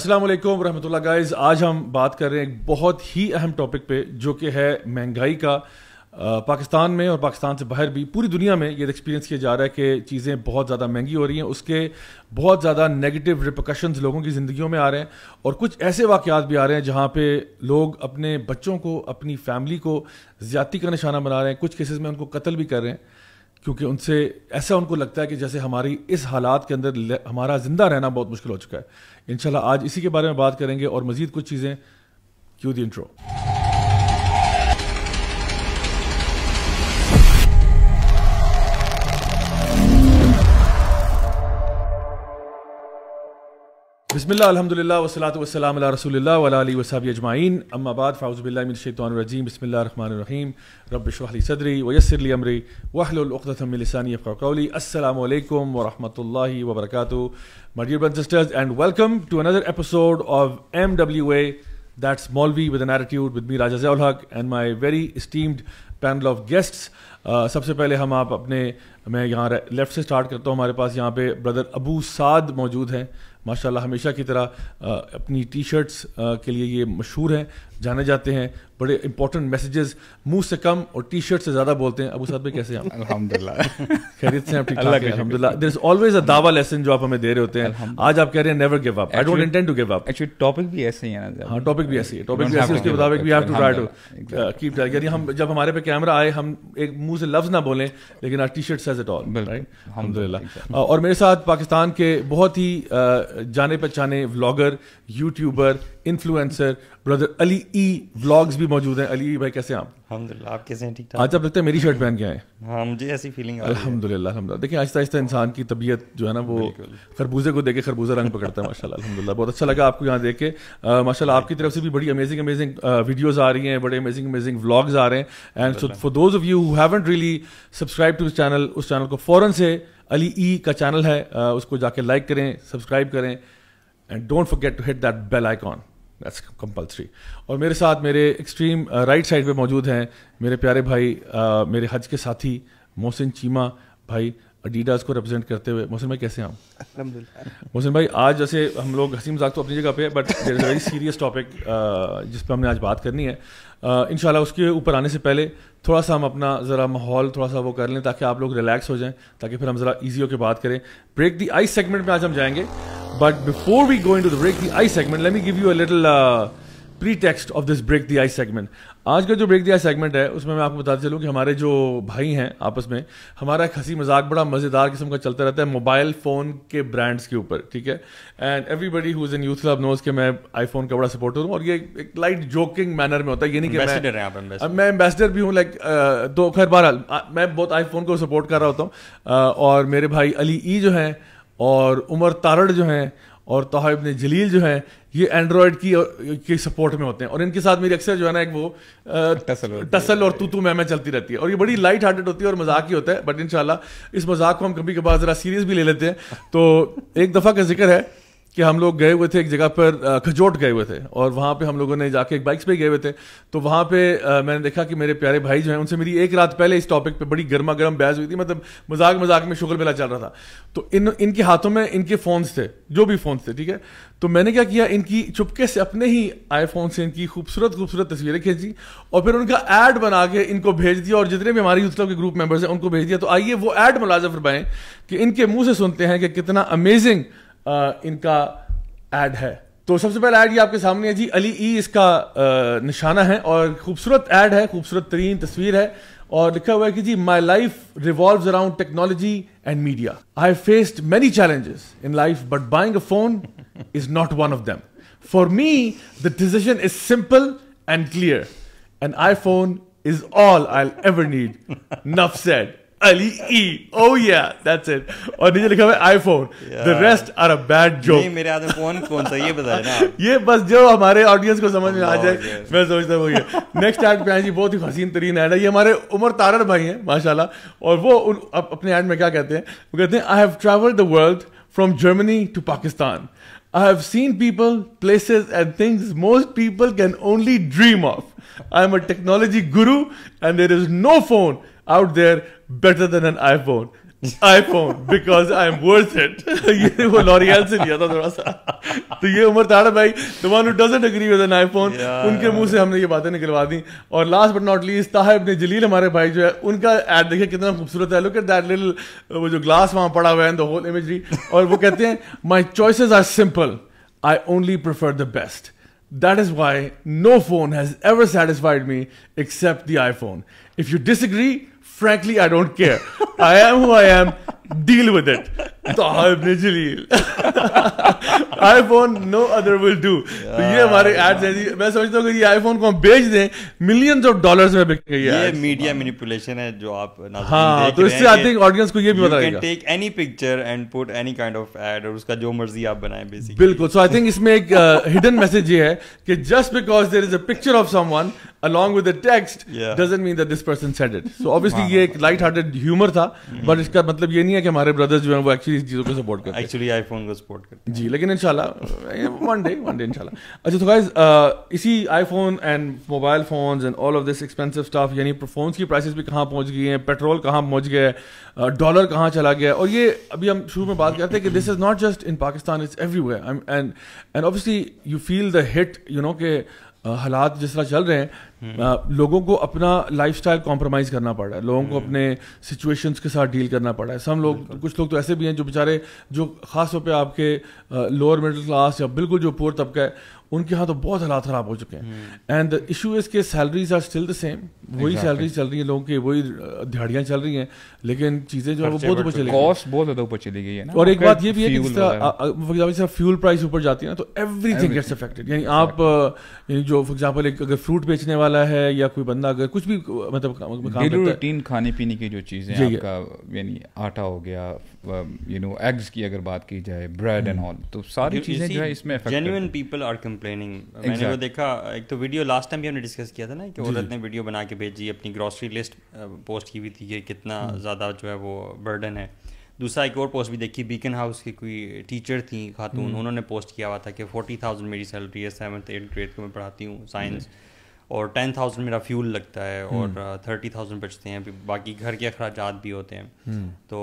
अस्सलाम वालेकुम रहमतुल्लाह आज हम बात कर रहे हैं एक बहुत ही अहम टॉपिक पे जो कि है महंगाई का पाकिस्तान में और पाकिस्तान से बाहर भी पूरी दुनिया में ये एक्सपीरियंस किया जा रहा है कि चीज़ें बहुत ज़्यादा महंगी हो रही हैं उसके बहुत ज़्यादा नेगेटिव रिपोकशंस लोगों की ज़िंदगियों में आ रहे हैं और कुछ ऐसे वाक़ात भी आ रहे हैं जहाँ पे लोग अपने बच्चों को अपनी फैमिली को ज़्यादती का निशाना बना रहे हैं कुछ केसेस में उनको कत्ल भी कर रहे हैं क्योंकि उनसे ऐसा उनको लगता है कि जैसे हमारी इस हालात के अंदर हमारा ज़िंदा रहना बहुत मुश्किल हो चुका है इनशाला आज इसी के बारे में बात करेंगे और मज़ीद कुछ चीज़ें क्यों दी इंट्रो बिस्मिल्लाह अल्हम्दुलिल्लाह वसलात वसलाम अला रसूलिल्लाह व अला वसाबी अजमाइन अम्मा बाद फ़ाउज़ु बिल्लाहि मिनश शैतानिर रजीम बिस्मिल्लाहिर रहमानिर रहीम रब इशरह ली सदरी व यस्सिर ली अमरी वहलुल उक़दतम मिन लिसानी यफ्क़हू क़ौली अस्सलामु अलैकुम व रहमतुल्लाहि व बरकातुहू my dear brothers sisters and welcome to another episode of M W A that's मौलवी with an attitude with me Raja Ziaul Haq and my very esteemed panel of guests सबसे पहले हम आप अपने मैं यहाँ लेफ्ट से स्टार्ट करता हूँ हमारे पास यहाँ पे ब्रदर अबू साद मौजूद हैं माशाल्लाह हमेशा की तरह अपनी टी शर्ट्स के लिए ये मशहूर हैं जाने जाते हैं बड़े इंपॉर्टेंट मैसेजेस मुंह से कम और टी शर्ट से ज्यादा बोलते हैं अब साहब भाई कैसे आप से ऑलवेज अ दावा लेसन जो आप हमें दे रहे होते हैं आज आप कह रहे हैं never give up I don't intend to give up actually topic भी ऐसे ही है ना हां टॉपिक भी ऐसे ही टॉपिक भी ऐसे उसके मुताबिक we have to try to keep that यानी हम जब हमारे पे कैमरा आए हम एक मुंह से लफ्ज ना बोलें लेकिन our T shirt says it all right अल्हम्दुलिल्लाह और मेरे साथ पाकिस्तान के बहुत ही uh, जाने पहचाने vlogger YouTuber influencer brother Ali E vlogs भी मौजूद हैं अली e भाई कैसे आप अलहमदिल्ला आप कैसे हैं ठीक ठाक आज आप लगता है मेरी शर्ट पहन के आए हाँ मुझे ऐसी फीलिंग अलहमदिल्ला अलहमदिल्ला देखिए आहिस्ता आहिस्ता इंसान की तबीयत जो है ना वो खरबूजे को देखे खरबूजा रंग पकड़ता है माशा अलहमदिल्ला बहुत अच्छा लगा आपको यहाँ देख के आपकी तरफ से भी बड़ी अमेजिंग अमेजिंग वीडियोज आ रही हैं बड़े अमेजिंग अमेजिंग व्लॉग्स आ रहे हैं and so for those of you who really subscribe to channel उस चैनल को फ़ौरन से अली ई e का चैनल है उसको जाके लाइक करें सब्सक्राइब करें and don't forget to hit that bell icon that's compulsory और मेरे साथ मेरे एक्सट्रीम राइट साइड पे मौजूद हैं मेरे प्यारे भाई uh, मेरे हज के साथी मोहसिन चीमा भाई अडीडास को रिप्रेजेंट करते हुए मोहसिन भाई कैसे हैं आप मोहसिन भाई आज जैसे हम लोग हसीम मजाक तो अपनी जगह पे but there is very serious topic जिस पर हमने आज बात करनी है uh, इन उसके ऊपर आने से पहले थोड़ा सा हम अपना ज़रा माहौल थोड़ा सा वो कर लें ताकि आप लोग रिलैक्स हो जाएं ताकि फिर हम ज़रा ईजी होकर बात करें ब्रेक दी आई सेगमेंट में आज हम जाएंगे but before we going to the break the ice segment let me give you a little pretext of this break the ice segment आज का जो ब्रेक दिया सेगमेंट है उसमें मैं आपको बताते चलूँ कि हमारे जो भाई हैं आपस में हमारा एक हंसी मजाक बड़ा मज़ेदार किस्म का चलता रहता है मोबाइल फ़ोन के ब्रांड्स के ऊपर ठीक है and everybody is in youth club knows के मैं आईफोन का बड़ा सपोर्टर हूँ और ये एक लाइट जोकिंग मैनर में होता है ये नहीं कि मैं मैं एम्बेसडर भी हूँ लाइक दो खैर बहर मैं बहुत आई को सपोर्ट कर रहा होता हूँ और मेरे भाई अली ई जो हैं और उमर तारड़ जो हैं और तोहा इबन जलील जो है ये एंड्रॉयड की के सपोर्ट में होते हैं और इनके साथ मेरी अक्सर जो है ना एक वो टसल टसल और तूतू मैं चलती रहती है और ये बड़ी लाइट हार्टेड होती है और मजाक ही होता है बट इन इस मजाक को हम कभी कभार ज़रा सीरियस भी ले लेते हैं तो एक दफ़ा का जिक्र है कि हम लोग गए हुए थे एक जगह पर खजोट गए हुए थे और वहाँ पे हम लोगों ने जाके एक बाइक्स पे गए हुए थे तो वहाँ पे मैंने देखा कि मेरे प्यारे भाई जो हैं उनसे मेरी एक रात पहले इस टॉपिक पे बड़ी गर्मा गर्म बहस हुई थी मतलब मजाक मजाक में शुगर मेला चल रहा था तो इन इनके हाथों में इनके फ़ोन्स थे जो भी फ़ोन्स थे ठीक है तो मैंने क्या किया इनकी चुपके से अपने ही आईफोन से इनकी खूबसूरत खूबसूरत तस्वीरें खींची और फिर उनका एड बना के इनको भेज दिया और जितने भी हमारे यूथ के ग्रुप मेंबर्स हैं उनको भेज दिया तो आइए वो एड मुलाजा फरमाएँ कि इनके मुँह से सुनते हैं कि कितना अमेजिंग इनका एड है तो सबसे पहला एड ये आपके सामने है जी अली ई इसका आ, निशाना है और खूबसूरत एड है खूबसूरत तरीन तस्वीर है और लिखा हुआ है कि जी my life revolve around technology and media I faced many challenges in life but buying a phone is not one of them for me the decision is simple and clear and iPhone is all I ever need enough said Ali E O या that's it और नीचे लिखा हुआ है iPhone the rest are a bad joke नहीं मेरे हाथ में फोन कौन सा ये बताया ना ये बस जो हमारे ऑडियंस को समझ में आ oh, जाए मैं सोचता हूँ ये नेक्स्ट एड पे जी बहुत ही हसीन तरीन एड है ये हमारे उमर तारर भाई हैं माशाल्लाह और वो उन, अपने एड में क्या कहते हैं वो कहते हैं I have travelled the world from Germany to Pakistan I have seen people people, and things most people can only dream of I am a technology guru and there is no phone out there better than an iPhone. iPhone because I am worth it. ये वो L'Oreal से लिया था थोड़ा सा. तो ये उमर ताड़ा भाई, the one who doesn't agree with an iPhone, yeah, उनके मुंह से हमने ये बातें निकलवा दी. और last but not least, ताहे अपने जलील हमारे भाई जो है, उनका ad देखिए कितना खूबसूरत है. Look at that little वो जो glass वहाँ पड़ा हुआ है, the whole imagery. और वो कहते हैं, my choices are simple. I only prefer the best. That is why no phone has ever satisfied me except the iPhone. If you disagree, frankly, I don't care. I am who I am. deal with it. तो आपने iPhone no other will do तो ये हमारे ads हैं जी मैं समझता हूँ कि ये आईफोन को हम बेच दें मिलियंस ऑफ डॉलर्स में बिक गई है ये मीडिया मैनिपुलेशन है जो आप हाँ तो इससे आई थिंक ऑडियंस को ये भी बताएगा take any picture and put any kind of ad और उसका जो मर्जी आप बनाएं बेसिकली बिल्कुल सो आई थिंक इसमें एक हिडन uh, मैसेज ये है कि just because there is a picture of someone along with the text yeah. doesn't mean that this person said it so obviously ye हाँ, ek हाँ, light hearted हाँ। humor tha mm-hmm. but iska matlab ye nahi है कि हमारे brothers जो हैं वो actually इस चीज़ों को सपोर्ट करते हैं एक्चुअली आईफोन को सपोर्ट करते हैं जी लेकिन इंशाल्लाह वन डे वन डे इंशाल्लाह अच्छा तो गाइस uh, इसी iPhone and mobile phones and all of this expensive stuff यानी फोन्स की प्राइसेस भी कहाँ पहुँच गई हैं पेट्रोल कहाँ पहुँच गया है डॉलर uh, कहाँ चला गया और ये अभी हम शुरू में बात करते हैं कि this is not just in Pakistan it's everywhere and and obviously you feel the hit you know के uh, हालात जिस तरह चल रहे हैं लोगों को अपना लाइफ स्टाइल कॉम्प्रोमाइज़ करना पड़ रहा है लोगों को हम्म। अपने सिचुएशंस के साथ डील करना पड़ रहा है सम लोग कुछ लोग तो ऐसे भी हैं जो बेचारे जो खास तौर पे आपके लोअर मिडिल क्लास या बिल्कुल जो पुअर तबका है उनके यहाँ तो बहुत हालात ख़राब हो चुके हैं एंड द इशू इज़ के salaries are still the same वही सैलरी चल रही है लोगों की वही दिहाड़ियाँ चल रही हैं लेकिन चीज़ें जो है वो बहुत ऊपर चली कॉस्ट बहुत ज़्यादा ऊपर चली गई है ना और एक बात ये भी है कि फॉर एग्जाम्पल फ्यूल प्राइस ऊपर जाती है ना तो एवरी थिंग गेट्स अफेक्टेड यानी आप जो फॉर एग्जाम्पल एक अगर फ्रूट बेचने वाला वाला है या कोई बंदा अगर कुछ भी मतलब डेली रूटीन खाने पीने की जो चीज़ें आपका यानी आटा हो गया यू नो एग्स की अगर बात की जाए ब्रेड एंड ऑल तो सारी चीज़ें जो है इसमें जेन्यून पीपल आर कंप्लेनिंग मैंने वो देखा एक तो वीडियो लास्ट टाइम भी हमने डिस्कस किया था ना कि औरत ने वीडियो बना के भेजी अपनी ग्रॉसरी लिस्ट पोस्ट की हुई थी कि कितना हम्म। ज़्यादा जो है वो बर्डन है दूसरा एक और पोस्ट भी देखी बीकन हाउस की कोई टीचर थी खातून हम्म। उन्होंने पोस्ट किया हुआ था कि फोर्टी थाउजेंड मेरी सैलरी है सेवन्थ एट ग्रेड को मैं पढ़ाती हूँ साइंस और टेन थाउजेंड मेरा फ्यूल लगता है और थर्टी हम्म। थाउजेंड बचते हैं बाकी घर के अखराज भी होते हैं हम्म। तो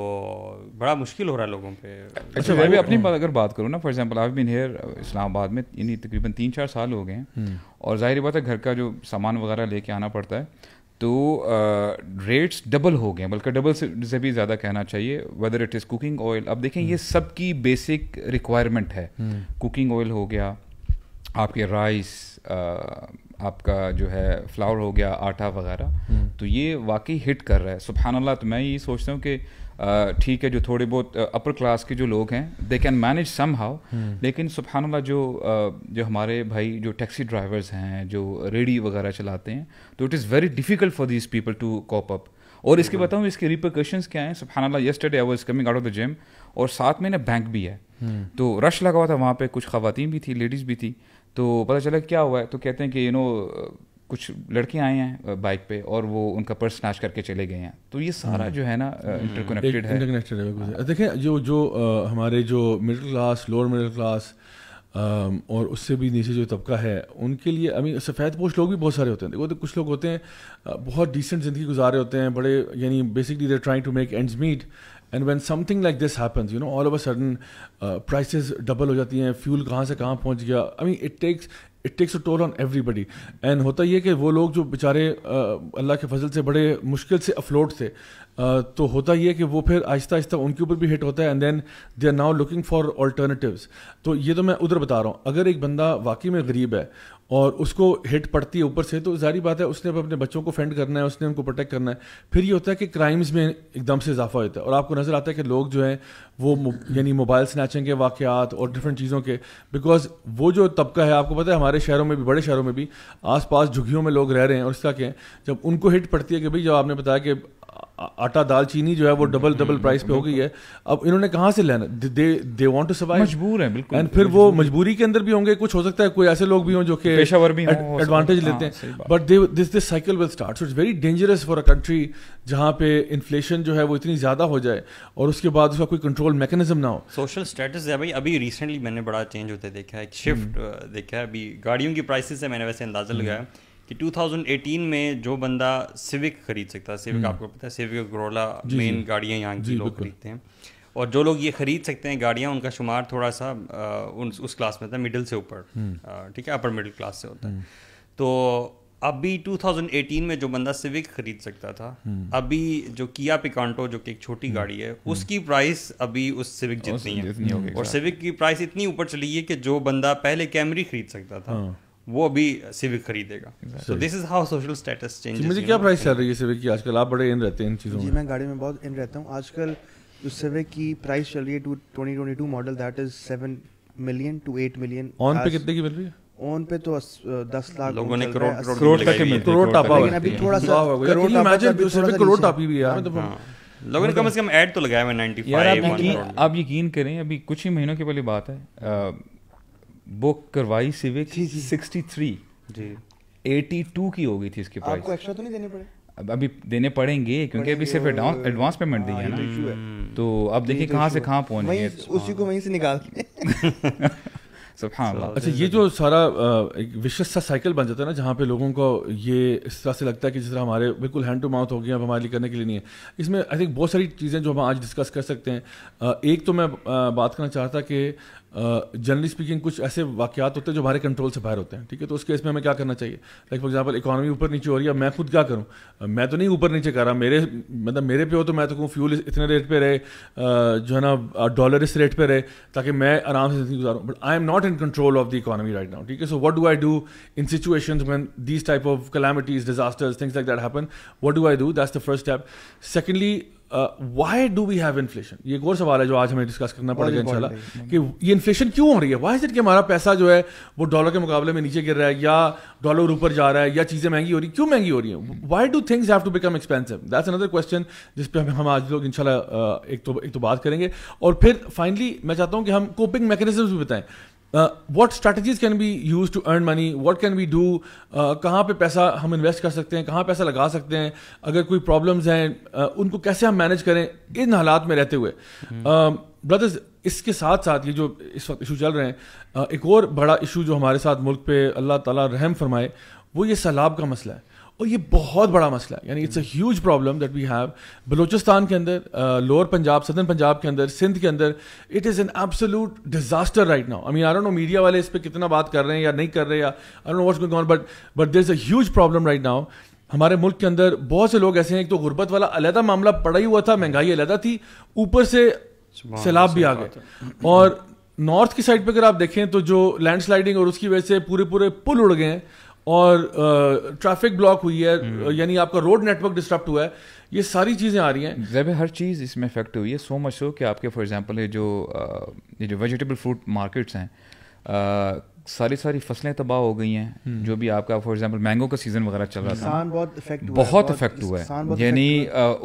बड़ा मुश्किल हो रहा है लोगों पे अच्छा मैं भी अपनी हम्म। बात अगर बात करूँ ना for example I been here Islamabad में इन्हीं तकरीबन तीन चार साल हो गए हैं और जाहिर बात है घर का जो सामान वगैरह लेके आना पड़ता है तो रेट्स uh, डबल हो गए बल्कि डबल से, से भी ज़्यादा कहना चाहिए whether it is cooking oil अब देखें ये सब की बेसिक रिक्वायरमेंट है कुकिंग ऑयल हो गया आपके राइस आपका जो है फ्लावर हो गया आटा वगैरह हम्म। तो ये वाकई हिट कर रहा है सुबहानल्ला तो मैं ये सोचता हूँ कि ठीक है जो थोड़े बहुत अपर क्लास के जो लोग हैं they can manage somehow लेकिन सुबहानल्ला जो जो हमारे भाई जो टैक्सी ड्राइवर्स हैं जो रेडी वगैरह चलाते हैं तो it is very difficult for this people to cope up और इसके बताऊँ इसके रिपोकशंस क्या हैं सुबहानल्ला yesterday I was coming out of the gym और साथ में ना बैंक भी है हम्म। तो रश लगा हुआ था वहाँ पे कुछ खातन भी थी लेडीज़ भी थी तो पता चला क्या हुआ है तो कहते हैं कि यू नो कुछ लड़के आए हैं बाइक पे और वो उनका पर्स नाच करके चले गए हैं तो ये सारा हम्म। जो है ना इंटरकनेक्टेड हम्म। है इंटरकनेक्टेड है देखें जो जो आ, हमारे जो middle class lower middle class और उससे भी नीचे जो तबका है उनके लिए मीन सफ़ेद पोश लोग भी बहुत सारे होते हैं देखो तो कुछ लोग होते हैं बहुत डिसेंट ज़िंदगी गुजार रहे होते हैं बड़े यानी basically they're trying to make ends meet and when something like this happens you know all over sudden prices double हो जाती हैं फ्यूल कहाँ से कहाँ पहुँच गया I mean it takes it takes a toll on everybody and होता ये कि वो लोग जो बेचारे uh, अल्लाह के फजल से बड़े मुश्किल से अफ्लोट थे uh, तो होता ये कि वो फिर आहिस्ता आहिस्ता उनके ऊपर भी हिट होता है and then they are now looking for alternatives तो ये तो मैं उधर बता रहा हूँ अगर एक बंदा वाकई में गरीब है और उसको हिट पड़ती है ऊपर से तो जारी बात है उसने अब अपने बच्चों को फेंड करना है उसने उनको प्रोटेक्ट करना है फिर ये होता है कि क्राइम्स में एकदम से इजाफा होता है और आपको नज़र आता है कि लोग जो हैं वो यानी मोबाइल स्नैचिंग के वाक़ात और डिफरेंट चीज़ों के बिकॉज वो जो तबका है आपको पता है हमारे शहरों में भी बड़े शहरों में भी आस पास में लोग रह रहे हैं और इसका क्या है जब उनको हिट पड़ती है कि भाई जब आपने बताया कि आटा दाल चीनी जो है वो डबल डबल प्राइस पे हो गई है अब इन्होंने कहाँ से लेना दे दे वांट टू सर्वाइव मजबूर है बिल्कुल एंड फिर वो मजबूरी के अंदर भी होंगे कुछ हो सकता है कोई ऐसे लोग भी हों जो कि पेशावर भी एडवांटेज हाँ, लेते हैं but they this this cycle will start so it's very dangerous for a country जहाँ पे इन्फ्लेशन जो है वो इतनी ज़्यादा हो जाए और उसके बाद उसका कोई कंट्रोल मैकेनिज्म ना हो सोशल स्टेटस है भाई अभी रिसेंटली मैंने बड़ा चेंज होते देखा है एक शिफ्ट हम्म। देखा है अभी गाड़ियों की प्राइसेस से मैंने वैसे अंदाज़ा लगाया कि 2018 में जो बंदा सिविक खरीद सकता है सिविक हम्म। आपको पता है सिविक ग्रोला मेन गाड़ियाँ यहाँ की लोग खरीदते हैं और जो लोग ये ख़रीद सकते हैं गाड़ियाँ उनका शुमार थोड़ा सा उन उस क्लास में होता है मिडिल से ऊपर हम्म। ठीक है अपर मिडिल क्लास से होता है हम्म। तो अभी 2018 में जो बंदा सिविक खरीद सकता था अभी जो किया पिकांटो जो कि एक छोटी गाड़ी है उसकी प्राइस अभी उस सिविक जितनी है और सिविक की प्राइस इतनी ऊपर चली है कि जो बंदा पहले कैमरी खरीद सकता था हाँ। वो अभी सिविक खरीदेगा so this is how social status change मुझे क्या प्राइस चल रही है सिविक की आजकल आप बड़े इन रहते हैं इन चीज़ों में जी मैं गाड़ी में बहुत इन रहता हूं आजकल जो सिविक की प्राइस चल रही है 2022 model that is 7 million to 8 million on पे कितने की मिल रही है ऑन पे तो दस लाख लोगों ने करोड़ करोड़ तक करोड़ टापा लेकिन अभी थोड़ा सा करोड़ इमेजिन सिविक करोड़ टापी भी यार हाँ। हाँ। लोगों ने कम से कम ऐड तो लगाया हुआ 95 यार आप यकीन करें अभी कुछ ही महीनों के पहले बात है बुक करवाई Civic sixty three eighty two की हो गई थी इसकी प्राइस आपको एक्स्ट्रा तो नहीं देने पड़े अब अभी देने पड़ेंगे क्योंकि अभी सिर्फ एडवांस पेमेंट दी है हाँ, ना तो, तो अब देखिए तो कहाँ से कहाँ पहुँच गए उसी को हाँ। वहीं से निकाल अच्छा ये जो सारा एक विशेष सा साइकिल बन जाता है ना जहाँ पे लोगों को ये इस तरह से लगता है कि जिस तरह हमारे बिल्कुल हैंड टू माउथ हो गया अब हमारे लिए करने के लिए नहीं है इसमें आई थिंक बहुत सारी चीज़ें जो हम आज डिस्कस कर सकते हैं एक तो मैं बात करना चाहता कि जनरली स्पीकिंग कुछ ऐसे वाक़ात होते हैं जो हमारे कंट्रोल से बाहर होते हैं ठीक है तो उस केस में हमें क्या करना चाहिए लाइक फॉर एग्जांपल इकोनॉमी ऊपर नीचे हो रही है मैं खुद क्या करूं मैं तो नहीं ऊपर नीचे कर रहा मेरे मतलब मेरे पे हो तो मैं तो कहूँ फ्यूल इतने रेट पर रहे जो है ना डॉलर इस रेट पर रहे ताकि मैं आराम से जिंदगी गुजारूँ but I am not in control of the economy right now ठीक है so what do I do in situation when these type of calamities disasters things like that happen what do I do that's the first step secondly why do we have inflation ये एक और सवाल है जो आज हमें discuss करना पड़ेगा इंशाल्लाह कि ये इन्फ्लेशन क्यों हो रही है वाई इट कि हमारा पैसा जो है वो डॉलर के मुकाबले में नीचे गिर रहा है या डॉलर ऊपर जा रहा है या चीज़ें महंगी हो रही क्यों महंगी हो रही हैं why do things have to become expensive that's another question जिस पर हम आज लोग इंशाल्लाह uh, एक तो एक तो बात करेंगे और फिर फाइनली मैं चाहता हूँ कि हम कोपिंग मैकेनिज्म भी बताएं Uh, what can be use to earn money what can be do कहाँ पे पैसा हम इन्वेस्ट कर सकते हैं कहाँ पैसा लगा सकते हैं अगर कोई प्रॉब्लम्स हैं uh, उनको कैसे हम मैनेज करें इन हालात में रहते हुए ब्रदर्स hmm. uh, इसके साथ साथ ये जो इस वक्त इशू चल रहे हैं uh, एक और बड़ा इशू जो हमारे साथ मुल्क पे अल्लाह ताला रहम फरमाए वो ये सैलाब का मसला है और ये बहुत बड़ा मसला है यानी it's a huge problem that we have Balochistan के अंदर लोअर पंजाब सदर पंजाब के अंदर सिंध के अंदर it is an absolute disaster right now I mean I know media वाले इस पर कितना बात कर रहे हैं या नहीं कर रहे या I know going on but but there is a huge problem right now हमारे मुल्क के अंदर बहुत से लोग ऐसे हैं एक तो गुर्बत वाला अलहदा मामला पड़ा ही हुआ था महंगाई अलहदा थी ऊपर से सैलाब भी आ गए तो और नॉर्थ की साइड पर अगर आप देखें तो जो लैंडस्लाइडिंग और उसकी वजह से पूरे पूरे पुल उड़ गए हैं और ट्रैफिक ब्लॉक हुई है हम्म। यानी आपका रोड नेटवर्क डिस्टर्ब हुआ है ये सारी चीज़ें आ रही हैं जब हर चीज़ इसमें इफेक्ट हुई है सो मच सो कि आपके फॉर एग्जांपल ये जो ये जो वेजिटेबल फ्रूट मार्केट्स हैं सारी सारी फसलें तबाह हो गई हैं हम्म। जो भी आपका फॉर एग्जांपल मैंगो का सीज़न वगैरह चल रहा था बहुत इफेक्ट हुआ बहुत इफेक्ट हुआ है यानी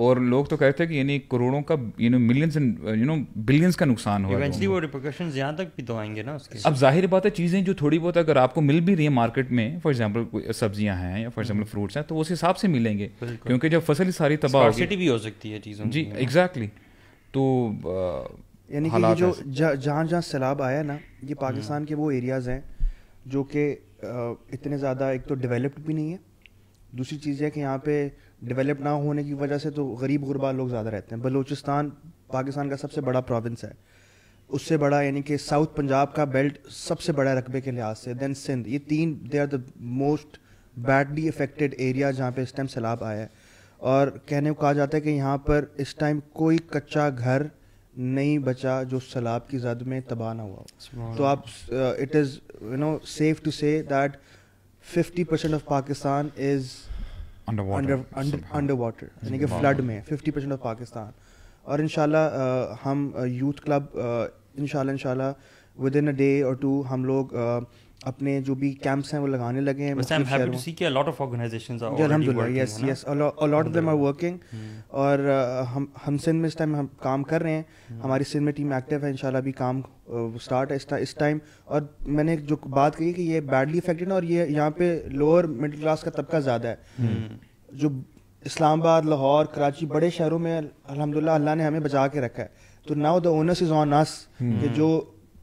और लोग तो कहते हैं कि यानी करोड़ों का you know millions and you know billions का नुकसान हो इवेंचुअली वो तक भी तो आएंगे ना उसके अब जाहिर बात है चीज़ें जो थोड़ी बहुत अगर आपको मिल भी रही है मार्केट में फॉर एग्जाम्पल सब्जियां हैं या फॉर एग्जाम्पल फ्रूट्स हैं तो उस हिसाब से मिलेंगे क्योंकि जब फसल ही सारी तबाह भी हो सकती है चीज़ों जी एग्जैक्टली तो यानी कि जो जहाँ जहाँ सैलाब आया ना ये हम्म। पाकिस्तान के वो एरियाज़ हैं जो कि इतने ज़्यादा एक तो डेवलप्ड भी नहीं है दूसरी चीज़ है कि यहाँ पे डेवलप ना होने की वजह से तो गरीब गुरबा लोग ज़्यादा रहते हैं बलूचिस्तान पाकिस्तान का सबसे बड़ा प्रोविंस है उससे बड़ा यानी कि साउथ पंजाब का बेल्ट सबसे बड़ा रकबे के लिहाज से दैन सिंध ये तीन they are the most badly affected area जहाँ पे इस टाइम सैलाब आया है और कहने को कहा जाता है कि यहाँ पर इस टाइम कोई कच्चा घर नहीं बचा जो सलाब की जद में तबाह ना हुआ तो आप it is you know safe to say that fifty percent of Pakistan is under water यानी कि फ्लड में फिफ्टी परसेंट ऑफ पाकिस्तान और इन uh, हम यूथ क्लब इन शाला इन शाला विद इन अ डे और टू हम लोग uh, अपने जो भी कैंप्स हैं वो लगाने लगे हैं मतलब hmm. और uh, हम हम सिंध में इस टाइम हम काम कर रहे हैं hmm. हमारी सिंध में टीम एक्टिव है इंशाल्लाह भी काम स्टार्ट uh, है इस टाइम और मैंने जो बात कही कि ये बैडली इफेक्टेड है और ये यहाँ पे लोअर मिडिल क्लास का तबका ज़्यादा है hmm. जो इस्लामाबाद लाहौर कराची बड़े शहरों में अलहमदिल्ला अल्लाह ने हमें बचा के रखा है तो now the owners is on us जो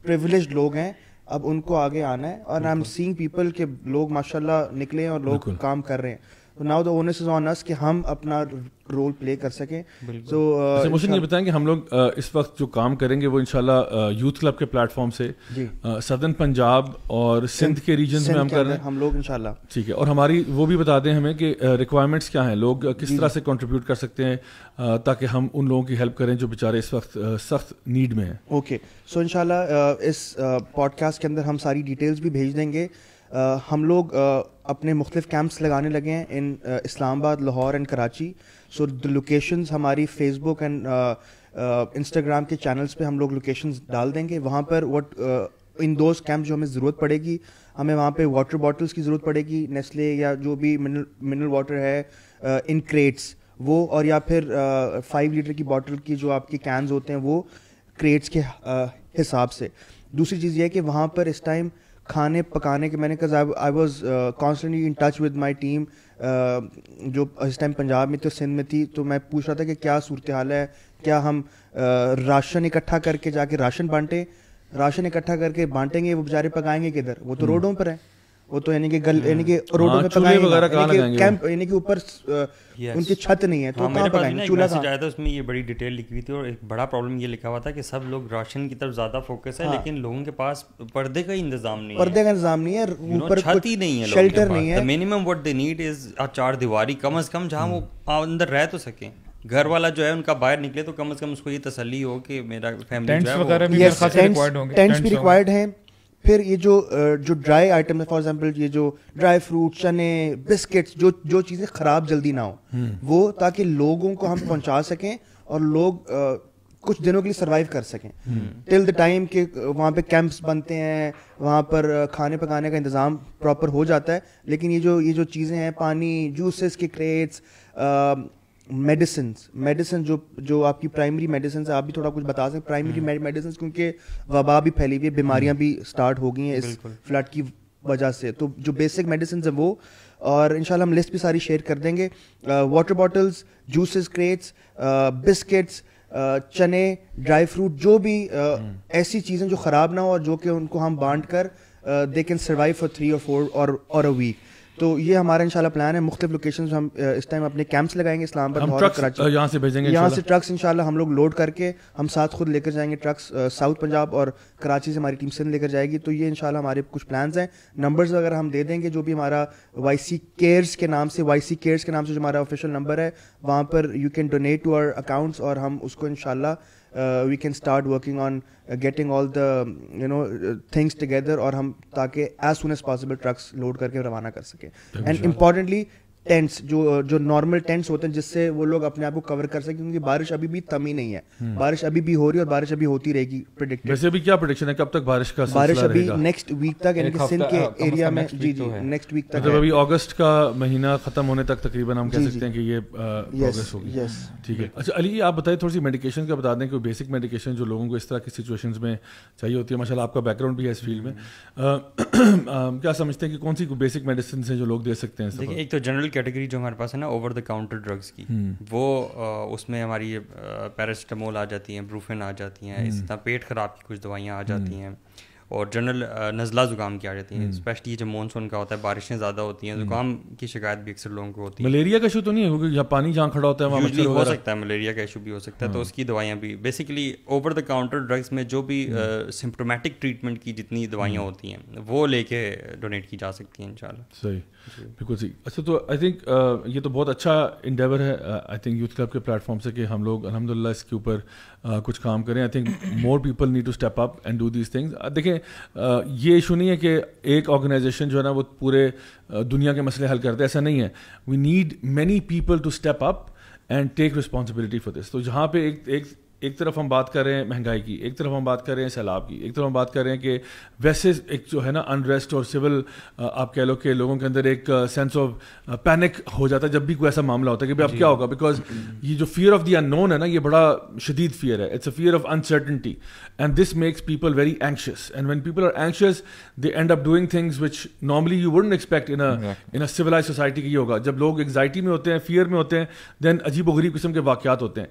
प्रिविलेज लोग हैं अब उनको आगे आना है और आई एम सीइंग पीपल के लोग माशाल्लाह निकले हैं और लोग काम कर रहे हैं तो now the onus is on us कि हम अपना रोल प्ले कर सकें तो मुझे ये बताएं कि हम लोग uh, इस वक्त जो काम करेंगे वो इनशाला यूथ क्लब के प्लेटफॉर्म से सदर्न पंजाब uh, और सिंध के रीजन में हम कर रहे हैं हम लोग इनशाला ठीक है और हमारी वो भी बता दें हमें कि रिक्वायरमेंट्स क्या हैं लोग किस तरह से कंट्रीब्यूट कर सकते हैं ताकि हम उन लोगों की हेल्प करें जो बेचारे इस वक्त सख्त नीड में हैं ओके सो इनशाला इस पॉडकास्ट के अंदर हम सारी डिटेल्स भी भेज देंगे हम लोग अपने मुख्तफ कैंप्स लगाने लगे हैं in uh, Islamabad Lahore and Karachi so the locations हमारी फेसबुक एंड इंस्टाग्राम के चैनल्स पे हम लोग लोकेशंस डाल देंगे वहाँ पर वट इन दो कैंप जो हमें ज़रूरत पड़ेगी हमें वहाँ पे वाटर बॉटल्स की ज़रूरत पड़ेगी नेस्ले या जो भी मिनरल वाटर है इन uh, क्रेट्स वो और या फिर फाइव uh, लीटर की बॉटल की जो आपके कैंस होते हैं वो क्रेट्स के हिसाब से दूसरी चीज़ यह है कि वहाँ पर इस टाइम खाने पकाने के मैंने कहा I was constantly in touch with my team जो इस टाइम पंजाब में थी सिंध में थी तो मैं पूछ रहा था कि क्या सूरत हाल है क्या हम uh, राशन इकट्ठा करके जाके राशन बांटें राशन इकट्ठा करके बांटेंगे वो बेचारे पकाएंगे किधर वो तो हम्म। रोडों पर है वो तो यानी कि गल हाँ। यानी कि रोडों में हाँ, पकाएंगे वगैरह कहां लगाएंगे कैंप यानी कि ऊपर उनकी छत नहीं है तो हाँ, कहां पकाएंगे पास चूल्हा आया था उसमें ये बड़ी डिटेल लिखी हुई थी और एक बड़ा प्रॉब्लम ये लिखा हुआ था कि सब लोग राशन की तरफ ज्यादा फोकस है लेकिन लोगों के पास पर्दे का इंतजाम नहीं है पर्दे का इंतजाम नहीं है ऊपर छत ही नहीं है शेल्टर नहीं है minimum what they need is a चार दीवारी कम से कम जहां वो हम्म। अंदर रह तो सके घर वाला जो है उनका बाहर निकले तो कम से कम उसको ये तसल्ली हो कि मेरा फैमिली जो है वो टेंट्स वगैरह भी रिक्वायर्ड होंगे टेंट्स भी रिक्वायर्ड हैं फिर ये जो जो ड्राई आइटम है फॉर एग्जांपल ये जो ड्राई फ्रूट चने बिस्किट्स जो जो चीज़ें ख़राब जल्दी ना हो हम्म। वो ताकि लोगों को हम पहुंचा सकें और लोग कुछ दिनों के लिए सर्वाइव कर सकें टिल द टाइम के वहाँ पे कैंप्स बनते हैं वहाँ पर खाने पकाने का इंतज़ाम प्रॉपर हो जाता है लेकिन ये जो ये जो चीज़ें हैं पानी जूसेस के क्रेट्स मेडिसिन मेडिसिन जो जो आपकी प्राइमरी मेडिसिन है आप भी थोड़ा कुछ बता सकते प्राइमरी हम्म। मेडिसिन क्योंकि वबा भी फैली हुई है बीमारियां भी स्टार्ट हम्म। हो गई हैं इस फ्लड की वजह से तो जो बेसिक मेडिसिन है वो और इन हम लिस्ट भी सारी शेयर कर देंगे water bottles juices crates biscuits चने ड्राई फ्रूट जो भी हम्म। ऐसी चीज़ें जो ख़राब ना हो और जो कि उनको हम बांट कर they can survive for three और फोर और और अ वीक तो ये हमारा इंशाल्लाह प्लान है मुख्तलिफ लोकेशन हम इस टाइम अपने कैंप्स लगाएंगे इस्लाम यहाँ से भेजेंगे यहाँ से ट्रक्स इंशाल्लाह हम लोग लोड करके हम साथ खुद लेकर जाएंगे ट्रक्स साउथ पंजाब और कराची से हमारी टीम सिंध लेकर जाएगी तो ये इंशाल्लाह हमारे कुछ प्लान्स हैं नंबर्स वगैरह हम दे देंगे जो भी हमारा वाई केयर्स के नाम से वाई केयर्स के नाम से जो हमारा ऑफिशियल नंबर है वहाँ पर you can donate to our accounts और हम उसको इनशाला uh, we can start working on uh, getting all the you know uh, things together और हम ताकि as soon as possible trucks load करके रवाना कर सकें and importantly टेंट्स जो जो नॉर्मल टेंट्स होते हैं जिससे वो लोग अपने आप को कवर कर सके क्योंकि बारिश अभी भी थमी नहीं है हम्म। बारिश अभी भी हो रही है और बारिश अभी होती रहेगी प्रिडिक्टेड वैसे भी क्या प्रिडिक्शन है कब तक बारिश का बारिश अभी नेक्स्ट वीक तक यानी कि सिंध के एरिया हाँ, तो मतलब में जी तो जी नेक्स्ट वीक तक अच्छा, अभी अगस्त का महीना खत्म होने तक तकरीबन हम कह सकते हैं कि ये प्रोग्रेस होगी ठीक है अच्छा अली आप बताइए थोड़ी सी मेडिकेशन का बता दें कि बेसिक मेडिकेशन जो लोगों को इस तरह की सिचुएशन में चाहिए होती है माशाला आपका बैकग्राउंड भी है इस फील्ड में क्या समझते हैं कि कौन सी बेसिक मेडिसिन है जो लोग दे सकते हैं एक तो जनरल कैटेगरी जो हमारे पास है ना ओवर द काउंटर ड्रग्स की हम्म। वो आ, उसमें हमारी पैरासीटामोल आ जाती हैं ब्रूफेन आ जाती हैं इस हम्म। तरह पेट ख़राब की कुछ दवाइयाँ हम्म। आ जाती हैं और जनरल नज़ला ज़ुकाम की आ जाती है स्पेशली जब मानसून का होता है बारिशें ज़्यादा होती हैं ज़ुकाम की शिकायत भी अक्सर लोगों को होती है मलेरिया का इशू तो नहीं है क्योंकि जहाँ पानी जहाँ खड़ा होता है वहाँ हो सकता है मलेरिया का इशू भी हो सकता है तो हाँ। उसकी दवाइयाँ भी basically over the counter drugs में जो भी सिम्टोमेटिक ट्रीटमेंट की जितनी दवाइयाँ होती हैं वो लेके डोनेट की जा सकती हैं इन सही बिल्कुल सही अच्छा तो आई थिंक uh, ये तो बहुत अच्छा इंडेवर है आई थिंक यूथ क्लब के प्लेटफॉर्म से कि हम लोग अलहमदिल्ला इसके ऊपर uh, कुछ काम करें I think more people need to step up and do these things देखें uh, ये इशू नहीं है कि एक ऑर्गेनाइजेशन जो है ना वो पूरे दुनिया के मसले हल करते ऐसा नहीं है we need many people to step up and take responsibility for this तो जहाँ पे एक एक एक तरफ हम बात कर रहे हैं महंगाई की एक तरफ हम बात कर रहे हैं सैलाब की एक तरफ हम बात कर रहे हैं कि वैसे एक जो है ना अनरेस्ट और सिविल आप कह लो कि लोगों के अंदर एक सेंस ऑफ पैनिक हो जाता है जब भी कोई ऐसा मामला होता है कि भाई अब क्या होगा बिकॉज ये जो फियर ऑफ द अननोन है ना ये बड़ा शदीद फियर है it's a fear of uncertainty and this makes people very anxious and when people are anxious they end up doing things which normally you wouldn't expect in in a civilise society की होगा जब लोग anxiety में होते हैं fear में होते हैं दैन अजीब किस्म के वाक्यात होते हैं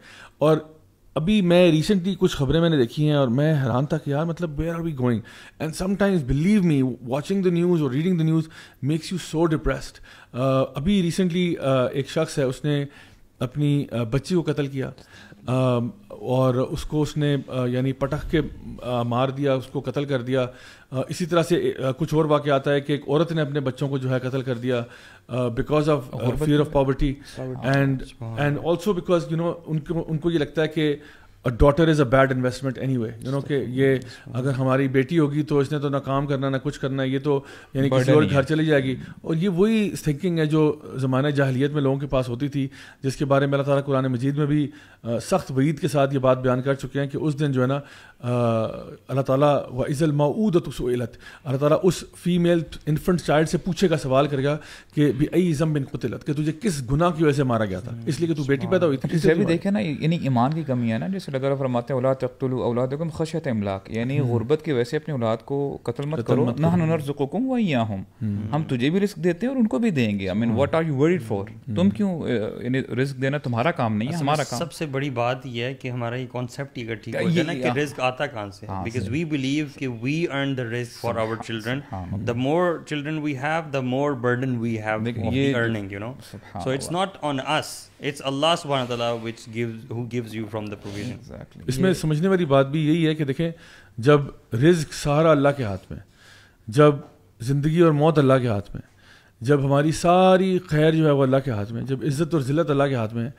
और अभी मैं रिसेंटली कुछ खबरें मैंने देखी हैं और मैं हैरान था कि यार मतलब where are we going and sometimes believe me watching the news और reading the news makes you so depressed अभी रिसेंटली uh, एक शख्स है उसने अपनी uh, बच्ची को कत्ल किया uh, और उसको उसने uh, यानी पटख के uh, मार दिया उसको कत्ल कर दिया Uh, इसी तरह से uh, कुछ और वाक्य आता है कि एक औरत ने अपने बच्चों को जो है कत्ल कर दिया because of fear of poverty and and also because you know उनको उनको ये लगता है कि a daughter is a bad investment anyway you know कि ये अगर हमारी बेटी होगी तो इसने तो ना काम करना ना कुछ करना ये तो यानी किसी और घर चली जाएगी और ये वही थिंकिंग है जो ज़माने जाहलीत में लोगों के पास होती थी जिसके बारे में अल्लाह ताला कुरान मजीद में भी सख्त वईद के साथ ये बात बयान कर चुके हैं कि उस दिन जो है ना अल्लाह ताला व इज़ल माऊद तसलत अल्लाह ताला उस फीमेल इन्फेंट चाइल्ड से पूछेगा सवाल करेगा कि भी अई जम बिन कुतलत कि तुझे किस गुनाह की वजह से मारा गया था hmm. इसलिए कि तू बेटी पैदा हुई थी भी देखे ना यानी ईमान की कमी है ना जिस अल्लाह ताला फरमाते हैं औलाद तख्तुल औलादकुम खशत इमलाक यानी हम्म। गुर्बत की वजह से अपनी औलाद को कत्ल मत करो ना नरजुकुम व या हम तुझे भी रिस्क देते हैं और उनको भी देंगे I mean what are you worried for तुम क्यों यानी रिस्क देना तुम्हारा काम नहीं है हमारा काम सबसे बड़ी बात यह है कि हमारा ये कॉन्सेप्ट ही ठीक हो जाए कि रिस्क आता कहां से बिकॉज़ वी बिलीव कि we earn the risk for our children the more children we have the more burden we have ये earning you know so it's not on us it's Allah सुभान Allah which gives who gives you from the provision exactly इसमें समझने वाली बात भी यही है कि देखें जब रिज्क सारा अल्लाह के हाथ में जब ज़िंदगी और मौत अल्लाह के हाथ में जब हमारी सारी खैर जो है वो अल्लाह के हाथ में जब इज़्ज़त और ज़िलत अल्लाह के हाथ में है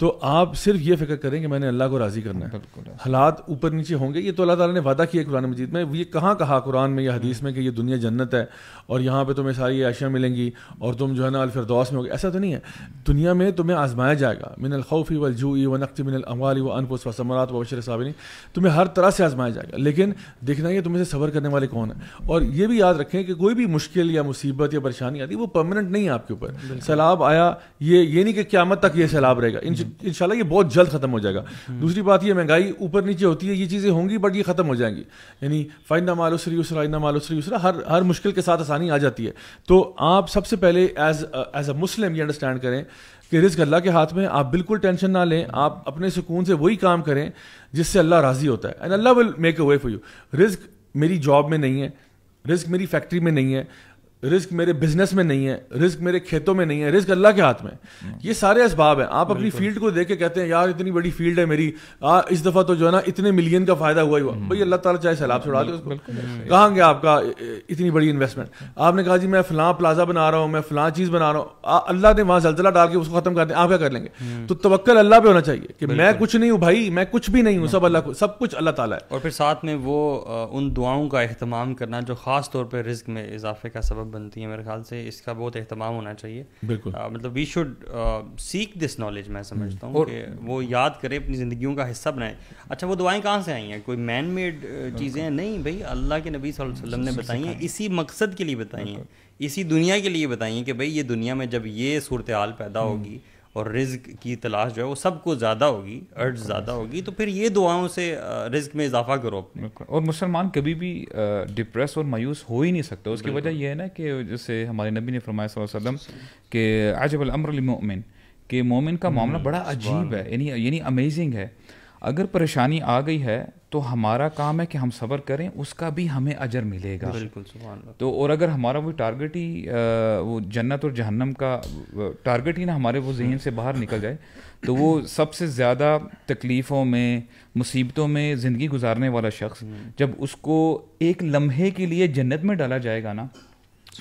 तो आप सिर्फ ये फिक्र करें कि मैंने अल्लाह को राज़ी करना है हालात ऊपर नीचे होंगे ये तो अल्लाह ताला ने वादा किया कुरान मजीद में ये कहाँ कहा कुरान में या हदीस में कि ये दुनिया जन्नत है और यहाँ पे तुम्हें सारी आशियाँ मिलेंगी और तुम जो है ना अलफरदौस में हो ऐसा तो नहीं है दुनिया में तुम्हें आजमाया जाएगा मिन अलखौफ़ी वलजूई व नक्ति मिनल अमवाली व अनपुस व समरात व बशर साबिनी तुम्हें हर तरह से आजमाया जाएगा लेकिन देखना ये तुम्हें सबर करने वाले कौन है और ये भी याद रखें कि कोई भी मुश्किल या मुसीबत या परेशानी आती है वो परमानेंट नहीं है आपके ऊपर सैलाब आया ये ये नहीं कि क्यामत तक ये सैलाब रहेगा इन इंशाल्लाह ये बहुत जल्द खत्म हो जाएगा हम्म। दूसरी बात ये महंगाई ऊपर नीचे होती है ये चीज़ें होंगी बट ये खत्म हो जाएंगी यानी फाइंदा फ़ाइना मालोसरी उसरा इना मालोसरी उसरा हर हर मुश्किल के साथ आसानी आ जाती है तो आप सबसे पहले एज एज अ मुस्लिम ये अंडरस्टैंड करें कि रिस्क अल्लाह के हाथ में आप बिल्कुल टेंशन ना लें आप अपने सुकून से वही काम करें जिससे अल्लाह राज़ी होता है and Allah will make a way for you risk मेरी जॉब में नहीं है रिस्क मेरी फैक्ट्री में नहीं है रिस्क मेरे बिजनेस में नहीं है रिस्क मेरे खेतों में नहीं है रिस्क अल्लाह के हाथ में ये सारे इसबाब हैं आप अपनी फील्ड को देख के कहते हैं यार इतनी बड़ी फील्ड है मेरी आ, इस दफ़ा तो जो है ना इतने मिलियन का फायदा हुआ ही हुआ भाई अल्लाह ताला चाहे सैलाब छुड़ा दे उसको हम्म। कहाँ गया आपका इतनी बड़ी इन्वेस्टमेंट आपने कहा जी मैं फला प्लाजा बना रहा हूँ मैं फलां चीज़ बना रहा हूँ अल्लाह ने वहां जलजला डाल के उसको खत्म कर दें आप क्या कर लेंगे हम्म। तो तवक्ल अल्लाह पे होना चाहिए कि मैं कुछ नहीं हूँ भाई मैं कुछ भी नहीं हूँ सब अल्लाह को सब कुछ अल्लाह ताला है और फिर साथ में वो उन दुआओं का अहतमाम करना जो खास तौर पर रिस्क में इजाफे का सबब बनती है मेरे ख्याल से इसका बहुत अहतमाम होना चाहिए बिल्कुल uh, मतलब वी शुड सीख दिस नॉलेज मैं समझता हम्म। हूँ वो याद करें अपनी ज़िंदगी का हिस्सा बनाएं अच्छा वो दुआएं कहाँ से आई हैं कोई मैन मेड चीज़ें हैं नहीं भाई अल्लाह के नबी वसल्लम ने बताई हैं इसी मकसद के लिए बताई हैं इसी दुनिया के लिए बताई हैं कि भाई ये दुनिया में जब ये सूरत हाल पैदा हम्म। होगी और रिज्क की तलाश जो है वो सबको ज़्यादा होगी अर्ज ज़्यादा होगी तो फिर ये दुआओं से रिज्क में इजाफा करो अपने और मुसलमान कभी भी डिप्रेस और मायूस हो ही नहीं सकता उसकी वजह यह है ना कि जैसे हमारे नबी ने फरमाया वसलम के अजब अमरमिन के मोमिन का हम्म, मामला बड़ा अजीब है यानी यानी अमेजिंग है अगर परेशानी आ गई है तो हमारा काम है कि हम सबर करें उसका भी हमें अजर मिलेगा बिल्कुल तो और अगर हमारा वो टारगेट ही वो जन्नत और जहन्नम का टारगेट ही ना हमारे वो जहन से बाहर निकल जाए तो वो सबसे ज़्यादा तकलीफ़ों में मुसीबतों में ज़िंदगी गुजारने वाला शख्स हम्म। जब उसको एक लम्हे के लिए जन्नत में डाला जाएगा ना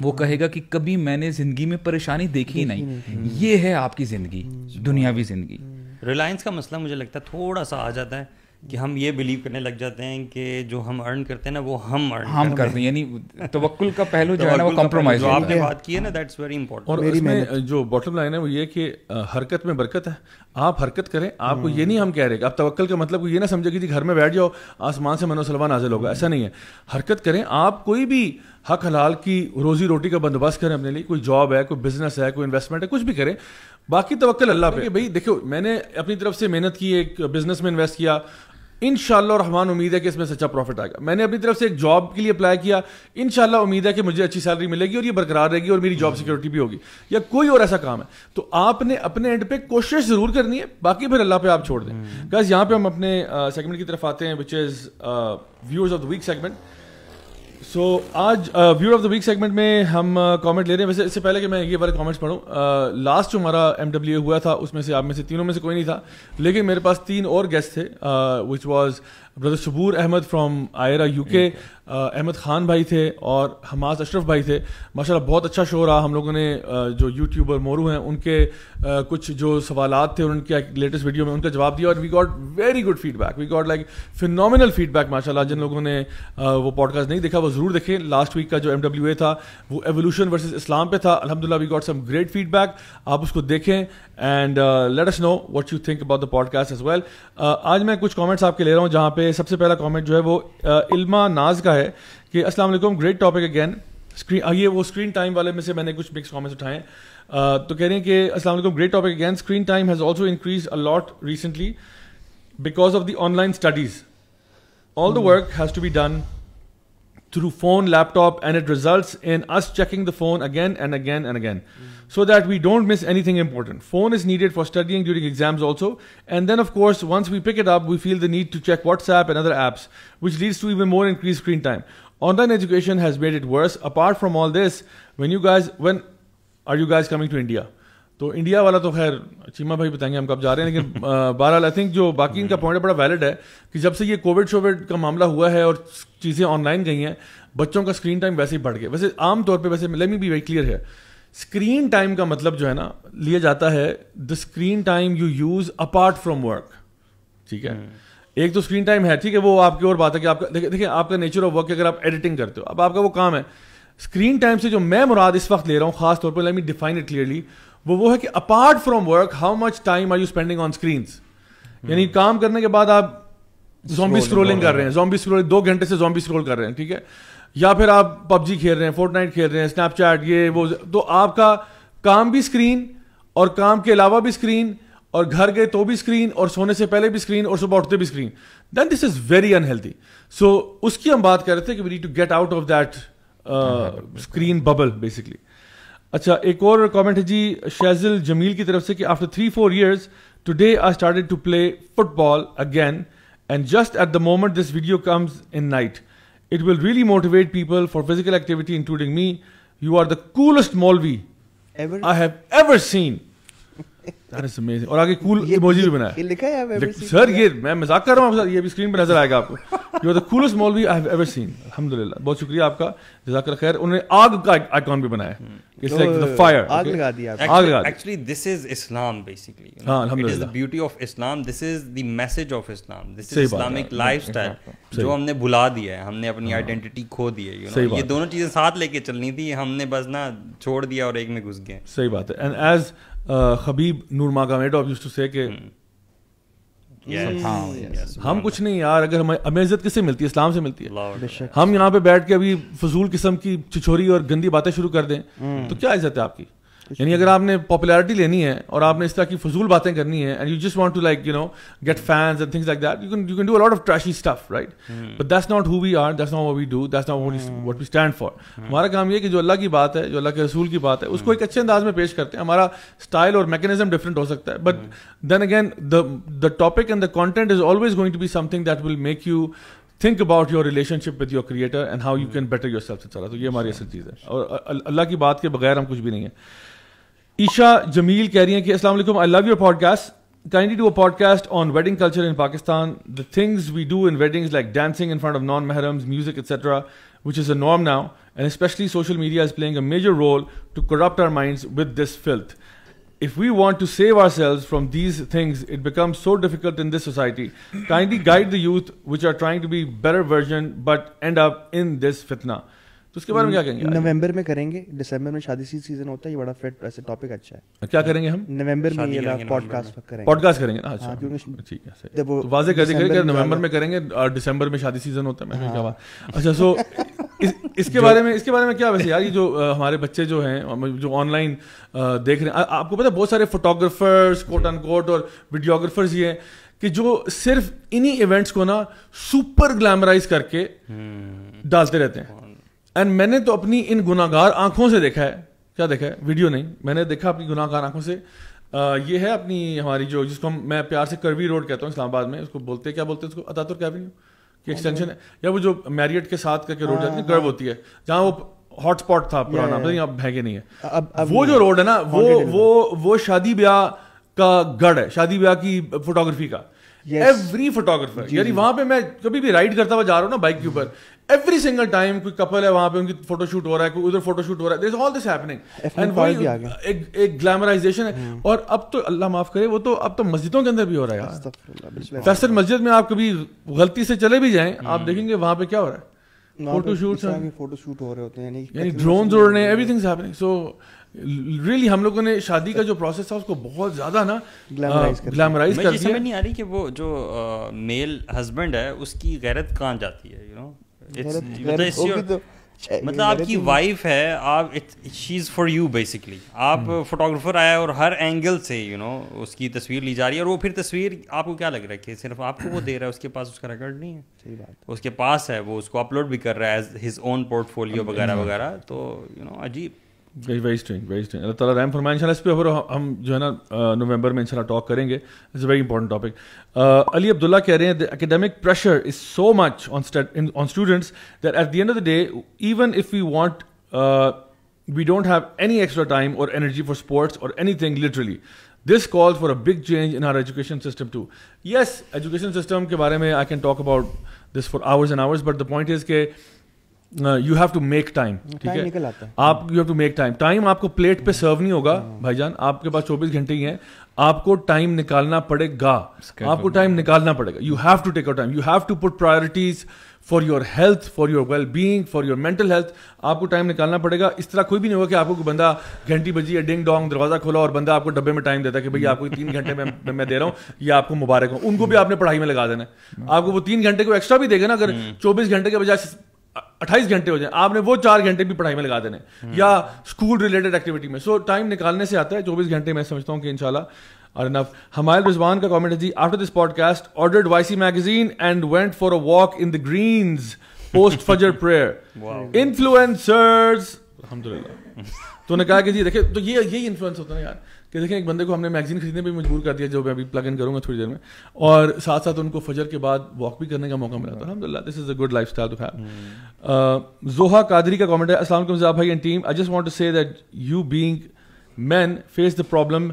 वो कहेगा कि कभी मैंने ज़िंदगी में परेशानी देखी नहीं ये है आपकी ज़िंदगी हम्म। दुनियावी ज़िंदगी हम्म। रिलायंस का मसला मुझे लगता है थोड़ा सा आ जाता है कि हम ये बिलीव करने लग जाते हैं कि जो हम अर्न करते हैं ना वो हम अर्न हम कर करते हैं यानी तवक्कुल का पहलू जो है ना वो कॉम्प्रोमाइज जो आपने बात की है ना दैट्स वेरी इंपॉर्टेंट और इसमें जो बॉटम लाइन है वो ये कि हरकत में बरकत है आप हरकत करें आपको ये हम्म। नहीं हम कह रहे आप तवक्ल का मतलब ये ना समझे कि जी घर में बैठ जाओ आसमान से मनो सलवा नाजिल होगा ऐसा नहीं है हरकत करें आप कोई भी हक हलाल की रोजी रोटी का बंदोबस्त करें अपने लिए कोई जॉब है कोई बिजनेस है कोई इन्वेस्टमेंट है कुछ भी करें बाकी तवक्ल अल्लाह पे भाई देखो मैंने अपनी तरफ से मेहनत की एक बिजनेस में इन्वेस्ट किया इन रहमान उम्मीद है कि इसमें सच्चा प्रॉफिट आएगा मैंने अपनी तरफ से एक जॉब के लिए अप्लाई किया इन उम्मीद है कि मुझे अच्छी सैलरी मिलेगी और ये बरकरार रहेगी और मेरी जॉब सिक्योरिटी भी होगी या कोई और ऐसा काम है तो आपने अपने एंड पे कोशिश जरूर करनी है बाकी फिर अल्लाह पे आप छोड़ दें गैस हम्म। यहाँ पे हम अपने सेगमेंट की तरफ आते हैं which is views of the week segment so so, आज view of the week segment में हम कमेंट uh, ले रहे हैं वैसे इससे पहले कि मैं ये वाले कमेंट्स पढ़ूँ लास्ट जो हमारा एम हुआ था उसमें से आप में से तीनों में से कोई नहीं था लेकिन मेरे पास तीन और गेस्ट थे which uh, was brother Shabur Ahmed from आयरा यूके अहमद खान भाई थे और हमास अशरफ भाई थे माशाल्लाह बहुत अच्छा शो रहा हम लोगों ने uh, जो यूट्यूबर मोरू हैं उनके uh, कुछ जो सवाल थे उनके लेटेस्ट वीडियो में उनका जवाब दिया और we got very good feedback we got like phenomenal feedback माशाल्लाह जिन लोगों ने uh, वो पॉडकास्ट नहीं देखा वो ज़रूर देखें लास्ट वीक का जो एम था वो एवोल्यूशन वर्सेज इस्लाम पे था अलहमदिल्ला we got some great feedback आप उसको देखें and let us know what you think about the podcast as well आज मैं कुछ कॉमेंट्स आपके ले रहा हूँ जहाँ पे पे सबसे पहला कमेंट जो है वो आ, इल्मा नाज का है कि अस्सलाम वालेकुम ग्रेट टॉपिक अगेन स्क्रीन ये वो स्क्रीन टाइम वाले में से मैंने कुछ मिक्स कमेंट्स उठाए तो कह रहे हैं कि अस्सलाम वालेकुम great topic again screen time has also increase a lot recently because of the online studies all the work has to be done through phone, laptop, and it results in us checking the phone again and again and again mm. so that we don't miss anything important. Phone is needed for studying during exams also. And then, of course, once we pick it up, we feel the need to check WhatsApp and other apps, which leads to even more increased screen time. Online education has made it worse. Apart from all this, when you guys, when are you guys coming to India? तो India वाला तो खैर चीमा भाई बताएंगे हम कब जा रहे हैं लेकिन बहरहाल आई थिंक जो बाकी इनका पॉइंट बड़ा वैलिड है कि जब से ये कोविड शोविड का मामला हुआ है और चीज़ें ऑनलाइन गई हैं बच्चों का स्क्रीन टाइम वैसे ही बढ़ गया वैसे तौर पर वैसे मी बी वेरी क्लियर है स्क्रीन टाइम का मतलब जो है ना लिया जाता है the screen time you use apart from work ठीक है hmm. एक तो स्क्रीन टाइम है ठीक है वो आपकी और बात है कि आपका देखिए देखिए आपका नेचर ऑफ वर्क अगर आप एडिटिंग करते हो अब आपका वो काम है स्क्रीन टाइम से जो मैं मुराद इस वक्त ले रहा हूँ खासतौर पर let me define it clearly वो वो है कि apart from work how much time are you spending on screen यानी hmm. काम करने के बाद आप जॉम्बी स्क्रोलिंग कर रहे हैं जॉम्बी स्क्रोलिंग दो घंटे से जॉम्बी स्क्रोल कर रहे हैं ठीक है या फिर आप पबजी खेल रहे हैं फोर्टनाइट खेल रहे हैं स्नैपचैट ये वो तो आपका काम भी स्क्रीन और काम के अलावा भी स्क्रीन और घर गए तो भी स्क्रीन और सोने से पहले भी स्क्रीन और सुबह उठते भी screen then this is very unhealthy so उसकी हम बात कर रहे थे कि we need to get out of that screen bubble basically अच्छा एक और कमेंट है जी शैजिल जमील की तरफ से कि after three four years today I started to play football again and just at the moment this video comes in night it will really motivate people for physical activity including me you are the coolest मॉलवी I have ever seen That is amazing. और आगे cool भी बनाया ये लिखा है sir ये मैं मजाक कर रहा हूँ ये भी स्क्रीन नजर आएगा आपको you are the coolest I have ever seen अल्हम्दुलिल्लाह बहुत शुक्रिया आपका खैर उन्होंने आग का आइकॉन भी बनाया इट्स लाइक द फायर आग लगा आग लगा actually this is Islam basically हां अल्हम्दुलिल्लाह it is the beauty of Islam this is the message of Islam this is Islamic lifestyle जो हमने भुला दिया है हमने अपनी आइडेंटिटी हाँ। खो दी है यू नो ये दोनों चीजें साथ लेके चलनी थी हमने बस ना छोड़ दिया और एक में घुस गए सही बात है and as Khabib Nurmagomedov used to say hmm. हम कुछ नहीं यार अगर हमें हमें इज्जत किससे मिलती है इस्लाम से मिलती है हम यहाँ पे बैठ के अभी फजूल किस्म की छिछोरी और गंदी बातें शुरू कर दें हम्म। तो क्या इज्जत है आपकी यानी अगर आपने पॉपुलैरिटी लेनी है और आपने इस तरह की फजूल बातें करनी है and you just want to like you know get fans and things like that you can you can do a lot of trashy stuff right but that's not who we are that's not what we do that's not what we stand for हमारा काम ये कि जो अल्लाह की बात है जो अल्लाह के रसूल की बात है उसको hmm. एक अच्छे अंदाज में पेश करते हैं हमारा स्टाइल और मैकेनिज्म डिफरेंट हो सकता है but then again the the topic and the content is always going to be something that will make you think about your relationship with your creator and how you can better your self तो ये हमारी असल चीज़ है और अल्लाह की बात के बगैर हम कुछ भी नहीं है Isha Jameel कह रही हैं I love your podcast. kindly do a podcast on wedding culture in Pakistan, the things we do in weddings like dancing in front of non-mahrams, music, etc., which is a norm now, and especially social media is playing a major role to corrupt our minds with this filth. If we want to save ourselves from these things, it becomes so difficult in this society. kindly guide the youth which are trying to be better version but end up in this fitna. तो उसके बारे में क्या कहेंगे नवंबर में करेंगे दिसंबर में शादी सीजन होता है ये बड़ा फ्रेट ऐसे टॉपिक अच्छा है क्या करेंगे हम नवंबर में पॉडकास्ट करेंगे पॉडकास्ट करेंगे अच्छा। हाँ, ठीक है तो वाजे कर देंगे नवंबर में करेंगे और दिसंबर में शादी सीजन होता है मैं क्या बात हाँ। अच्छा सो इस, इसके बारे में इसके बारे में क्या वैसे यार ये जो आ, हमारे बच्चे जो हैं जो ऑनलाइन देख रहे हैं आ, आपको पता है बहुत सारे फोटोग्राफर्स कोट अन कोट और वीडियोग्राफर्स ये हैं कि जो सिर्फ इन्हीं इवेंट्स को ना सुपर ग्लैमराइज करके हम्म। डालते रहते हैं एंड मैंने तो अपनी इन गुनागार आंखों से देखा है क्या देखा है वीडियो नहीं मैंने देखा अपनी गुनागार आंखों से आ, ये है अपनी हमारी जो जिसको हम मैं प्यार से करवी रोड कहता हूँ इस्लामाबाद में उसको बोलते हैं क्या बोलते हैं उसको अतातुर कैवेन्यू की एक्सटेंशन है या वो जो मैरियट के साथ करके रोड जाती है गर्व हाँ, हाँ। होती है जहाँ वो हॉटस्पॉट था पुराना पता नहीं अब है कि नहीं है वो जो रोड है ना वो वो वो शादी ब्याह का गढ़ है शादी ब्याह की फोटोग्राफी का एवरी फोटोग्राफर यानी वहां पे मैं कभी भी राइड करता हुआ जा रहा हूँ ना बाइक के हम्म। ऊपर एवरी सिंगल टाइम कोई कपल है वहां पे उनकी फोटोशूट हो रहा है कोई उधर फोटोशूट हो रहा है ऑल दिस हैपनिंग एंड वही एक एक ग्लैमराइजेशन है हम्म। और अब तो अल्लाह माफ करे वो तो अब तो मस्जिदों के अंदर भी हो रहा है यार मस्जिद में आप कभी गलती से चले भी जाएं आप हम्म। देखेंगे वहां पे क्या हो रहा है फोटोशूट हो रहे होते हैं यानी ड्रोन उड़ रहे हैं everything is happening so really हम लोगों ने शादी का जो प्रोसेस था उसको बहुत ज्यादा ना ग्लैमराइज कर दिया समझ नहीं आ रही कि वो जो मेल हस्बैंड है उसकी गैरत कहाँ जाती है यू नो मतलब, तो- मतलब आपकी वाइफ तो- है आप she is for you basically आप फोटोग्राफर हम्म। आया और हर एंगल से यू you नो know, उसकी तस्वीर ली जा रही है और वो फिर तस्वीर आपको क्या लग रहा है कि सिर्फ आपको वो दे रहा है उसके पास उसका रिकॉर्ड नहीं है सही बात उसके पास है वो उसको अपलोड भी कर रहा है एज हिज ओन पोर्टफोलियो वगैरह हाँ। वगैरह तो यू नो अजीब very strange very strange Allah तला रैम फरमाए इंशाल्लाह इस पे ओवर हम जो है ना नवंबर में इंशाल्लाह टॉक करेंगे it's a very important topic Ali Abdullah कह रहे हैं the academic pressure is so much on on students that at the end of the day even if you want we don't have any extra time और energy for sports और anything literally this call for a big change in our education system too yes education system के बारे में I can talk about this for hours and hours but the point is के uh, you have to make time ठीक है आप you have to make time time आपको plate पे serve नहीं होगा hmm. भाईजान आपके पास चौबीस घंटे ही है आपको टाइम निकालना पड़ेगा आपको टाइम निकालना पड़ेगा you have to take time you have to put priorities for your health for your well being for your mental health आपको टाइम निकालना पड़ेगा इस तरह कोई भी नहीं होगा कि आपको बंदा घंटी बजी या डिंग डोंग दरवाजा खोला और बंदा आपको डब्बे में टाइम देता है कि भाई hmm. आपको तीन घंटे में मैं दे रहा हूँ या आपको मुबारक हूँ उनको भी आपने पढ़ाई में लगा देना hmm. आपको वो तीन घंटे को एक्स्ट्रा भी देगा ना अगर चौबीस घंटे के बजाय अट्ठाईस घंटे हो जाए आपने वो चार घंटे भी पढ़ाई में लगा देने हम्म। या स्कूल रिलेटेड एक्टिविटी में सो टाइम निकालने से आता है चौबीस घंटे मैं समझता हूँ कि इनशाला और इनफ हमायल रिजवान का कमेंट है ji after this podcast ordered YC magazine and went for a walk in the greens post फजर प्रेयर इन्फ्लुएंसर्स अलहमदुल्ला तो ने कहा कि जी देखिए तो ये यही इन्फ्लुएंस होता है यार कि देखें एक बंदे को हमने मैगजीन खरीदने पर मजबूर कर दिया जो मैं अभी प्लग इन करूँगा थोड़ी देर में और साथ साथ उनको फजर के बाद वॉक भी करने का मौका मिला था अलहमदिल्ला this is a good life style to have Zoha Qadri का कॉमेंट है असलम भाई and team I just want to say that you being man face the problem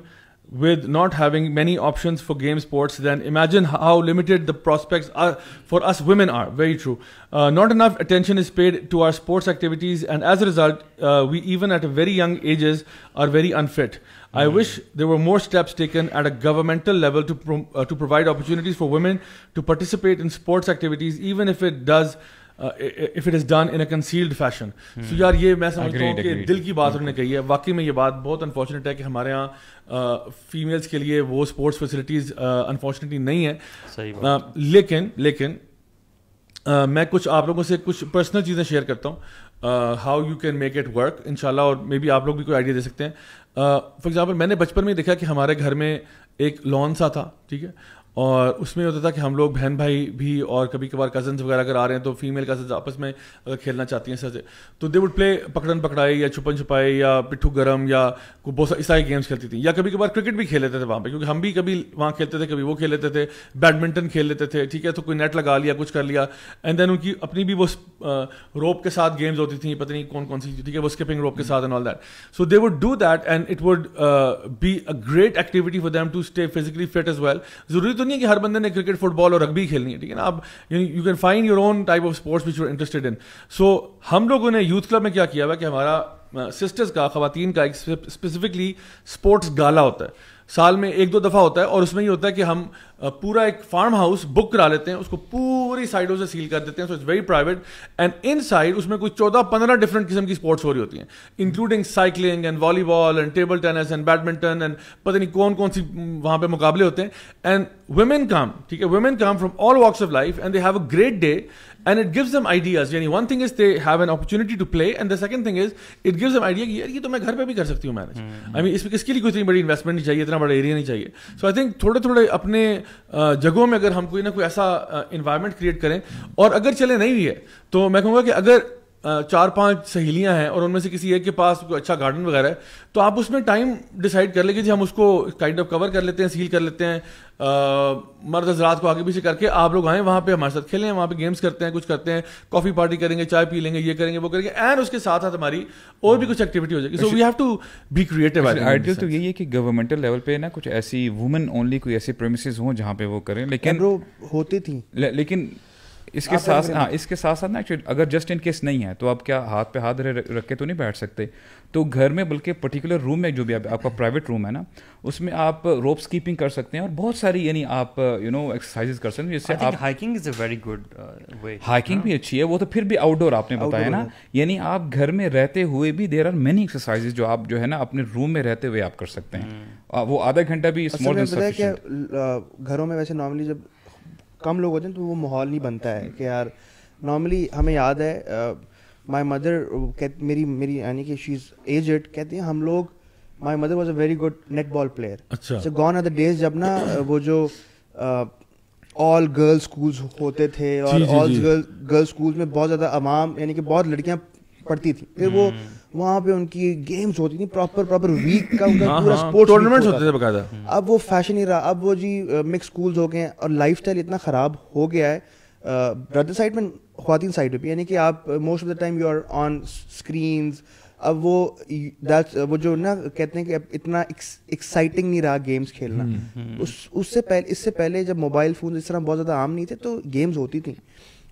with not having many options for game sports, then imagine how limited the prospects are for us women are. Very true. Uh, not enough attention is paid to our sports activities, and as a result, uh, we even at very young ages are very unfit. I mm. wish there were more steps taken at a governmental level to pro uh, to provide opportunities for women to participate in sports activities, even if it does if it is done in a concealed fashion so यार ये मैं समझता हूँ कि दिल की बात उन्होंने कही है वाकई में ये बात बहुत अनफॉर्चुनेट है कि हमारे यहाँ फीमेल्स के लिए वो स्पोर्ट्स फैसिलिटीज अनफॉर्चुनेटली नहीं है लेकिन लेकिन मैं कुछ आप लोगों से कुछ पर्सनल चीज़ें शेयर करता हूँ how you can make it work इनशाला और मे बी आप लोग भी कोई आइडिया दे सकते हैं फॉर uh, एग्जाम्पल मैंने बचपन में देखा कि हमारे घर में एक लॉन सा था ठीक है और उसमें होता था कि हम लोग बहन भाई भी और कभी कभार कजन्स वगैरह अगर आ रहे हैं तो फीमेल कजन्स आपस में अगर खेलना चाहती हैं सर तो दे वुड प्ले पकड़न पकड़ाई या छुपन छुपाई या पिट्ठू गरम या कोई बहुत सारी सारी गेम्स खेलती थी या कभी कभार क्रिकेट भी खेल लेते थे वहाँ पर क्योंकि हम भी कभी वहाँ खेलते थे कभी वो खेल लेते थे बैडमिंटन खेल लेते थे ठीक है तो कोई नेट लगा लिया कुछ कर लिया एंड देन उनकी अपनी भी वो रोप के साथ गेम्स होती थी पता नहीं कौन कौन सी ठीक है वो स्किपिंग रोप के साथ and all that so they would do that and it would be a great activity for them to stay physically fit as well जरूरी तो तो नहीं है कि हर बंदे ने क्रिकेट फुटबॉल और रग्बी खेलनी है ठीक है ना आप you can find your own type of sports which you interested in so हम लोगों ने यूथ क्लब में क्या किया हुआ कि हमारा सिस्टर्स का खातन का एक स्पेसिफिकली स्पोर्ट्स गाला होता है साल में एक दो दफ़ा होता है और उसमें ये होता है कि हम पूरा एक फार्म हाउस बुक करा लेते हैं उसको पूरी साइडों से सील कर देते हैं so it's very private and inside उसमें कुछ चौदह पंद्रह डिफरेंट किस्म की स्पोर्ट्स हो रही होती हैं including cycling and volleyball and table tennis and badminton and पता नहीं कौन कौन सी वहाँ पर मुकाबले होते हैं एंड वुमेन काम ठीक है women come from all walks of life and they have a great day and it gives them ideas यानी one thing is they have an opportunity to play and the second thing is it gives them idea कि यार ये तो मैं घर पे भी कर सकती हूँ मैनेज आई मीन इसमें किसके लिए कोई इतनी बड़ी इन्वेस्टमेंट नहीं चाहिए इतना बड़ा एरिया नहीं चाहिए सो आई थिंक थोड़े थोड़े अपने जगहों में अगर हम कोई ना कोई ऐसा इन्वायरमेंट क्रिएट करें और अगर चले नहीं भी है तो मैं कहूँगा कि अगर चार पांच सहेलियां हैं और उनमें से किसी एक के पास कोई अच्छा गार्डन वगैरह है तो आप उसमें टाइम डिसाइड कर लेंगे जी हम उसको काइंड ऑफ कवर कर लेते हैं सील कर लेते हैं मर्द हजरात को आगे पीछे करके आप लोग आएँ वहाँ पे हमारे साथ खेलें वहाँ पे गेम्स करते हैं कुछ करते हैं कॉफ़ी पार्टी करेंगे चाय पी लेंगे ये करेंगे वो करेंगे एंड उसके साथ साथ हमारी और भी कुछ एक्टिविटी हो जाएगी so we have to be creative ideal तो यही है कि गवर्नमेंटल लेवल पे ना कुछ ऐसी वुमेन ओनली कोई ऐसे प्रोमिस हों जहाँ पे वो करें लेकिन होती थी लेकिन इसके साथ हाँ इसके साथ साथ ना एक्चुअली अगर जस्ट इन केस नहीं है तो आप क्या हाथ पे हाथ रख के तो नहीं बैठ सकते तो घर में बल्कि पर्टिकुलर रूम में जो भी आप, आपका प्राइवेट रूम है ना उसमें आप रोप्स कीपिंग कर सकते हैं और बहुत सारी यानी आप यू नो एक्सरसाइजेस कर सकते हैं जिससे आप hiking is a very good way hiking भी अच्छी है वो तो फिर भी आउटडोर आपने बताया ना यानी आप घर में रहते हुए भी देर आर मेनी एक्सरसाइजेज जो आप जो है ना अपने रूम में रहते हुए आप कर सकते हैं हम्म। वो आधा घंटा भी घरों में वैसे नॉर्मली जब कम लोग होते हैं तो वो माहौल नहीं बनता है कि यार नॉर्मली हमें याद है माई मदर मेरी मेरी यानी कि शी इज़ एजड कहती हैं हम लोग my mother was a very good net ball player अच्छा गॉन आर द डेज जब ना वो जो ऑल गर्ल्स स्कूल होते थे और ऑल गर्ल्स गर्ल्स स्कूल में बहुत ज़्यादा अवाम यानी कि बहुत लड़कियाँ पढ़ती थी फिर वो हम्म। वहाँ पे उनकी गेम्स होती थी प्रॉपर प्रॉपर वीक का उनका हाँ, पूरा स्पोर्ट्स हाँ, टूर्नामेंट्स होते थे बकायदा हम्म। अब वो फैशन ही रहा अब वो जी मिक्स स्कूल्स हो गए हैं और लाइफस्टाइल इतना ख़राब हो गया है ब्रदर साइड में खातिन साइड पे यानी कि आप most of the time you are on screens अब वो दैट्स वो जो ना कहते हैं कि अब इतना एक्साइटिंग नहीं रहा गेम्स खेलना हम्म, हम्म। उस उससे पहले इससे पहले जब मोबाइल फ़ोन इस तरह बहुत ज़्यादा आम नहीं थे तो गेम्स होती थी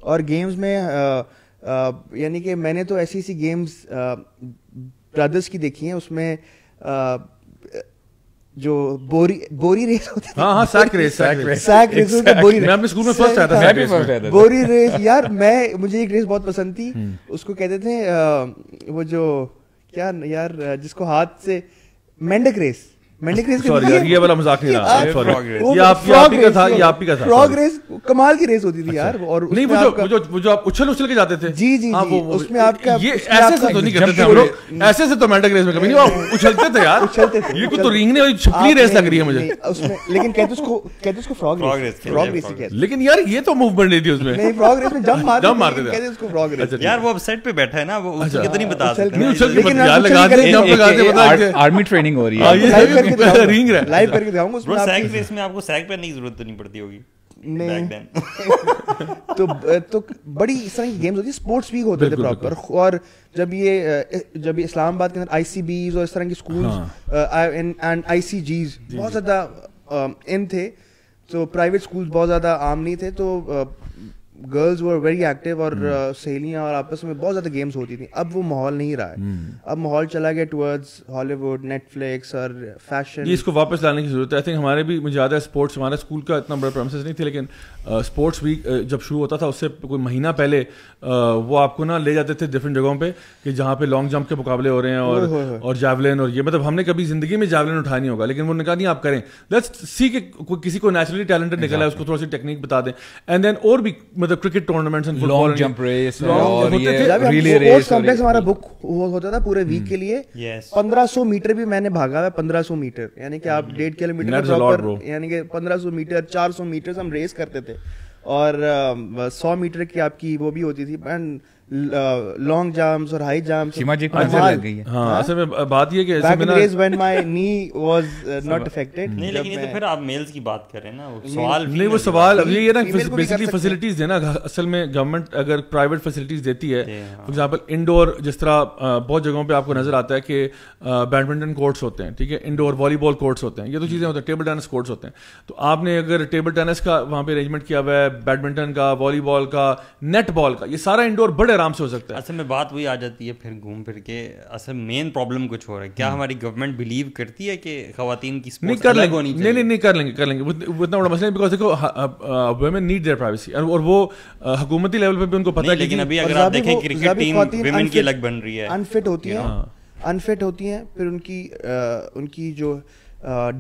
और गेम्स में आ, यानी कि मैंने तो ऐसी ऐसी गेम्स ब्रदर्स की देखी हैं उसमें जो बोरी बोरी रेस होती है हाँ हाँ sack race sack race sack race होता बोरी मैं स्कूल में फर्स्ट आया था मैं भी फर्स्ट आया था बोरी तो- रेस यार मैं मुझे एक रेस बहुत पसंद थी हम्म। उसको कहते थे वो जो क्या यार जिसको हाथ से मेंढक रेस था आपकी की रेस होती थी अच्छा। यार और नहीं उछल उछल के जाते थे जी जी हाँ, उसमें तो तो उछलते थे तो मुझे लेकिन लेकिन यार ये तो मूवमेंट नहीं थी उसमें अच्छा, यार सेट पे बैठा है ना वो अच्छा। नहीं बता नहीं आर्मी ट्रेनिंग हो रही है हाँ, रिंग रहा लाइव करके दिखाऊंगा उसमें में आपको पहनने की जरूरत तो नहीं पड़ती होगी नहीं तो तो बड़ी इस तरह की गेम्स होती स्पोर्ट्स वीक होते थे प्रॉपर और जब ये जब इस्लामाबाद के अंदर आईसीबीज और इस तरह के स्कूल्स एंड आईसीजीज बहुत ज्यादा इन थे तो प्राइवेट स्कूल्स बहुत ज्यादा आम नहीं थे तो गर्ल्स वर वेरी एक्टिव और सहेलियाँ hmm. uh, और आपस में बहुत ज़्यादा गेम्स होती थी अब वो माहौल नहीं रहा है hmm. अब माहौल चला गया टूवर्ड्स हॉलीवुड नेटफ्लिक्स और फैशन ये इसको वापस लाने की ज़रूरत है आई थिंक हमारे भी मुझे याद है स्पोर्ट्स हमारे स्कूल का इतना बड़ा प्रोसेस नहीं थे लेकिन स्पोर्ट्स uh, वीक uh, जब शुरू होता था उससे कोई महीना पहले वो आपको ना ले जाते थे डिफरेंट जगहों पर कि जहाँ पे लॉन्ग जंप के मुकाबले हो रहे हैं और और जैवलिन और ये मतलब हमने कभी ज़िंदगी में जैवलिन उठा नहीं होगा लेकिन वो निकाल नहीं आप करें लेट्स सी कि किसी को नेचुरली टैलेंटेड निकला है उसको थोड़ा सी टेक्निक बता दें एंड देन और भी मतलब cricket tournaments and long jump race और ये रिले रेस कॉम्प्लेक्स हमारा बुक होता था पूरे वीक hmm. के लिए 1500 मीटर भी मैंने भागा है 1500 मीटर यानी कि आप 1.5 hmm. किलोमीटर यानी कि 1500 मीटर 400 मीटर हम रेस करते थे और 100 मीटर की आपकी वो भी होती थी एंड लॉन्ग जंप्स और हाई जंप्स सीमा जी कौन हाँ, से हाँ, लग गई है हां असल में बात ये कि ऐसे में days when my knee was not affected नहीं लेकिन ये तो फिर आप मेल्स की बात कर रहे हैं ना वो सवाल नहीं वो सवाल अब ये ना बेसिकली फैसिलिटीज है ना असल में गवर्नमेंट अगर प्राइवेट फैसिलिटीज देती है फॉर एग्जांपल इंडोर जिस तरह बहुत जगहों पे आपको नजर आता है कि बैडमिंटन कोर्ट्स होते हैं ठीक है इंडोर वॉलीबॉल कोर्ट्स होते हैं ये तो हम्म। चीजें होती हैं टेबल टेनिस कोर्ट्स होते हैं तो आपने अगर टेबल टेनिस का वहां पे अरेंजमेंट किया हुआ है बैडमिंटन का वॉलीबॉल का नेटबॉल का ये सारा इंडोर बड़े आराम से हो सकता है असल में बात वही आ जाती है फिर घूम फिर के असल मेन प्रॉब्लम कुछ हो रहा है क्या हम्म। हमारी गवर्नमेंट बिलीव करती है कि खातन की नहीं कर लेंगे नहीं, नहीं नहीं कर लेंगे कर लेंगे उतना बड़ा मसला बिकॉज देखो वेमेन नीड देयर प्राइवेसी और वो हकूमती लेवल पर भी उनको पता है लेकिन अभी अगर आप देखें क्रिकेट टीम वेमेन की अलग बन रही है अनफिट होती है अनफिट होती हैं फिर उनकी आ, उनकी जो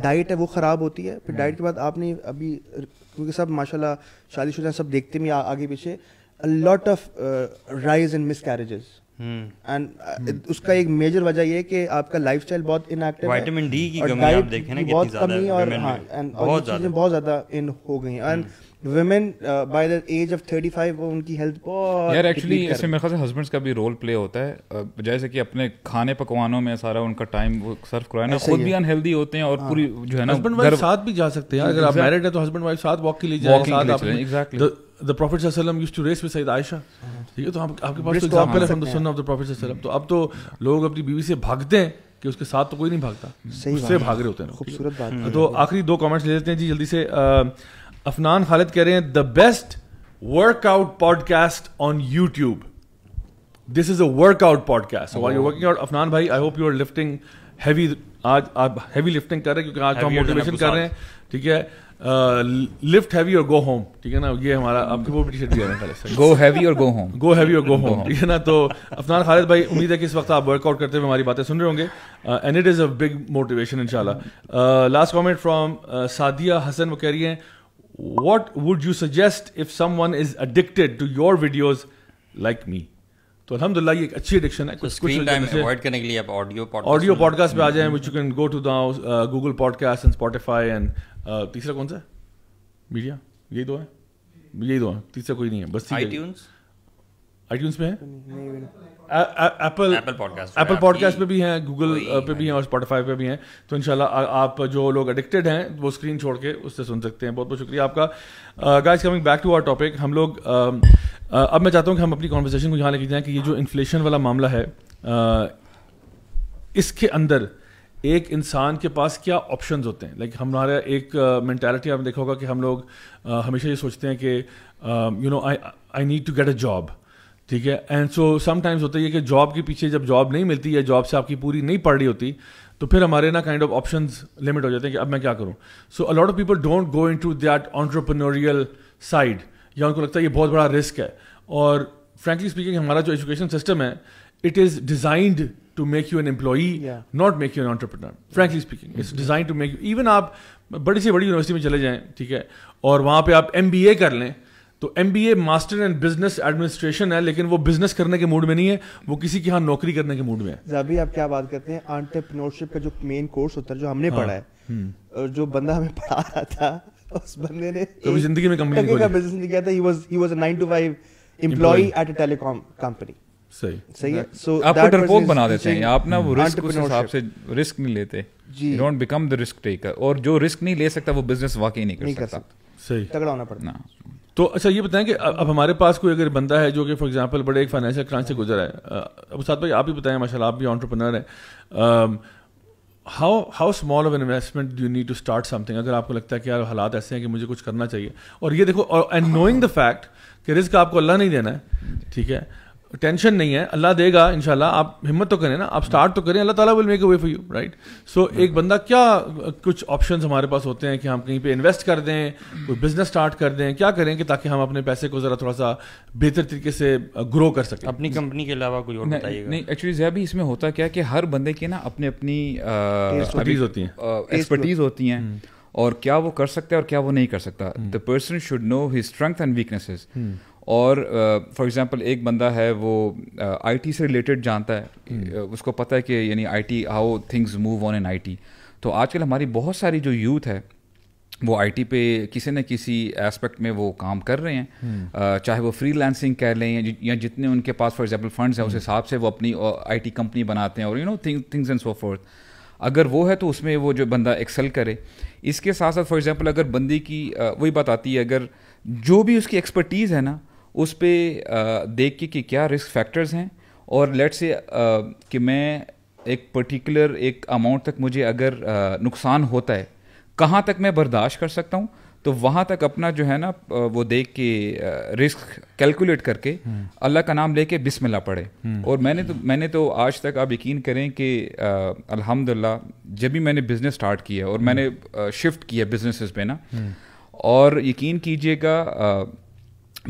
डाइट है वो ख़राब होती है फिर डाइट hmm. के बाद आपने अभी क्योंकि सब माशाल्लाह शादी शुदा सब देखते भी आगे पीछे a lot of uh, rise in miscarriages and hmm. uh, उसका एक मेजर वजह ये कि आपका स्टाइल बहुत इनएक्टिव विटामिन डी की कमी आप देखें ना बहुत कमी और हाँ, बहुत ज्यादा बहुत ज्यादा इन हो गई and women by the age of 35 वो उनकी हेल्थ बहुत यार एक्चुअली मेरे ख्याल से हस्बैंड्स का भी रोल प्ले होता है जैसे कि अपने खाने पकवानों में सारा उनका टाइम वो सर्व करवाना खुद भी अनहेल्दी होते हैं और हाँ। पूरी जो है ना हस्बैंड वाइफ साथ भी जा सकते हैं अगर आप मैरिड है तो हस्बैंड वाइफ साथ वॉक के लिए साथ एग्जैक्टली द प्रॉफिट वसल्लम used to race with Syed Ayesha ठीक है तो आप, आपके पास तो एग्जांपल है सुन ऑफ द प्रॉफिट वसल्लम तो अब तो लोग अपनी बीवी से भागते हैं कि उसके साथ तो कोई नहीं भागता उससे भाग रहे होते हैं खूबसूरत बात तो आखिरी दो कमेंट्स ले लेते हैं जी जल्दी से अफनान खालिद कह रहे हैं the best workout podcast on YouTube this is a workout podcast so you working out Afnan भाई I hope you are lifting heavy आज आप हैवी लिफ्टिंग कर रहे हैं क्योंकि आज हम तो मोटिवेशन कर रहे हैं ठीक है लिफ्ट हैवी और गो होम ठीक है ना ये हमारा आपकी वो टी शर्ट दिया है गो हैवी और गो होम गो हैवी और गो होम ठीक है ना तो अफनान खालिद भाई उम्मीद है कि इस वक्त आप वर्कआउट करते हुए हमारी बातें सुन रहे होंगे and it is a big motivation इंशाल्लाह last comment from Sadia Hasan वो कह रही हैं would you suggest if someone is addicted to your videos like me तो अलहमदिल्ला ये एक अच्छी एडिक्शन है कुछ कुछ टाइम अवॉइड करने के लिए आप ऑडियो ऑडियो पॉडकास्ट पे आ जाएं which you can go to the Google podcast and Spotify and तीसरा कौन सा मीडिया यही दो तो है यही दो तो है तीसरा कोई नहीं है बस आईट्यून्स आईट्यून्स पे है एप्पल पॉडकास्ट एप्पल पॉडकास्ट पे भी हैं गूगल पे भी हैं और स्पॉटिफाई पे भी हैं तो इनशाला आप जो लोग एडिक्टेड हैं वो स्क्रीन छोड़ के उससे सुन सकते हैं बहुत बहुत शुक्रिया आपका guys coming back to our topic हम लोग uh, अब मैं चाहता हूँ कि हम अपनी कॉन्वर्सेशन को यहाँ लेके जाएँ कि ये जो इन्फ्लेशन वाला मामला है uh, इसके अंदर एक इंसान के पास क्या ऑप्शंस होते हैं लाइक like एक मैंटेलिटी uh, आपने देखा होगा कि हम लोग uh, हमेशा ये सोचते हैं कि you know I I need to get a job ठीक है एंड सो समटाइम्स होता है कि जॉब के पीछे जब जॉब नहीं मिलती या जॉब से आपकी पूरी नहीं पड़ रही होती तो फिर हमारे ना काइंड ऑफ ऑप्शन लिमिट हो जाते हैं कि अब मैं क्या करूँ so a lot of people don't go into that entrepreneurial side या उनको लगता है ये बहुत बड़ा रिस्क है और फ्रेंकली स्पीकिंग हमारा जो एजुकेशन सिस्टम है it is designed to make you an employee, yeah. not make you an entrepreneur. Yeah. Frankly speaking, it's mm-hmm. designed to make you. Even आप बड़ी से बड़ी यूनिवर्सिटी में चले जाएं, ठीक है, और वहाँ पे आप एम कर लें तो M B A master and business administration है लेकिन वो बिजनेस करने के मूड में नहीं है वो किसी के यहाँ नौकरी करने के मूड में है जाबी आप क्या बात करते हैं आंट्रप्रनोरशिप का जो मेन कोर्स होता है जो हमने हाँ, पढ़ा है हम्म। और जो बंदा हमें पढ़ा रहा था उस बंदे ने कभी जिंदगी में कंपनी का बिजनेस नहीं किया था he was he was a 9 to 5 employ at a telecom company बंदा है जो कि फॉर एग्जांपल बड़े एक फाइनेंशियल क्रांच से गुजरा है अब साथ भाई आप भी बताएं माशाल्लाह आप भी ऑन्टरप्रनर है how how small of investment you need to start something अगर आपको लगता है कि यार हालात ऐसे हैं कि मुझे कुछ करना चाहिए और ये देखो एंड नोइंग द फैक्ट कि रिस्क आपको अल्लाह नहीं देना है ठीक है टेंशन नहीं है अल्लाह देगा इंशाल्लाह आप हिम्मत तो करें ना आप स्टार्ट तो करें अल्लाह ताला will make a way for you right so एक बंदा क्या कुछ ऑप्शंस हमारे पास होते हैं कि हम कहीं पे इन्वेस्ट कर दें कोई बिजनेस स्टार्ट कर दें क्या करें कि ताकि हम अपने पैसे को ज़रा थोड़ा सा बेहतर तरीके से ग्रो uh, कर सकें अपनी कंपनी के अलावा कोई और बताइएगा नहीं एक्चुअली जया भी इसमें होता क्या कि हर बंदे की ना अपने अपनी एक्सपर्टीज़ होती हैं एक्सपर्टीज़ होती हैं और क्या वो कर सकता है और क्या वो नहीं कर सकता the person should know his strength and weaknesses और फॉर uh, एग्ज़ाम्पल एक बंदा है वो आईटी uh, से रिलेटेड जानता है hmm. उसको पता है कि यानी IT how things move on in IT तो आजकल हमारी बहुत सारी जो यूथ है वो आईटी पे किसी न किसी एस्पेक्ट में वो काम कर रहे हैं hmm. uh, चाहे वो फ्रीलांसिंग कह लें या जितने उनके पास फॉर एग्जांपल फंड्स हैं उस हम्म। हिसाब से वो अपनी आईटी कंपनी बनाते हैं और you know things and so forth अगर वो है तो उसमें वो जो बंदा एक्सेल करे इसके साथ साथ फॉर एग्जांपल अगर बंदी की वही बात आती है अगर जो भी उसकी एक्सपर्टीज़ है ना उस पर देख के कि क्या रिस्क फैक्टर्स हैं और लेट से कि मैं एक पर्टिकुलर एक अमाउंट तक मुझे अगर नुकसान होता है कहाँ तक मैं बर्दाश्त कर सकता हूँ तो वहाँ तक अपना जो है ना वो देख के रिस्क कैलकुलेट करके हम्म। अल्लाह का नाम लेके बिस्मिल्लाह पढ़े हम्म। और मैंने तो मैंने तो आज तक आप यकीन करें कि अल्हम्दुलिल्लाह जब भी मैंने बिज़नेस स्टार्ट किया और हम्म। मैंने शिफ्ट किया बिजनेसेस पे ना और यकीन कीजिएगा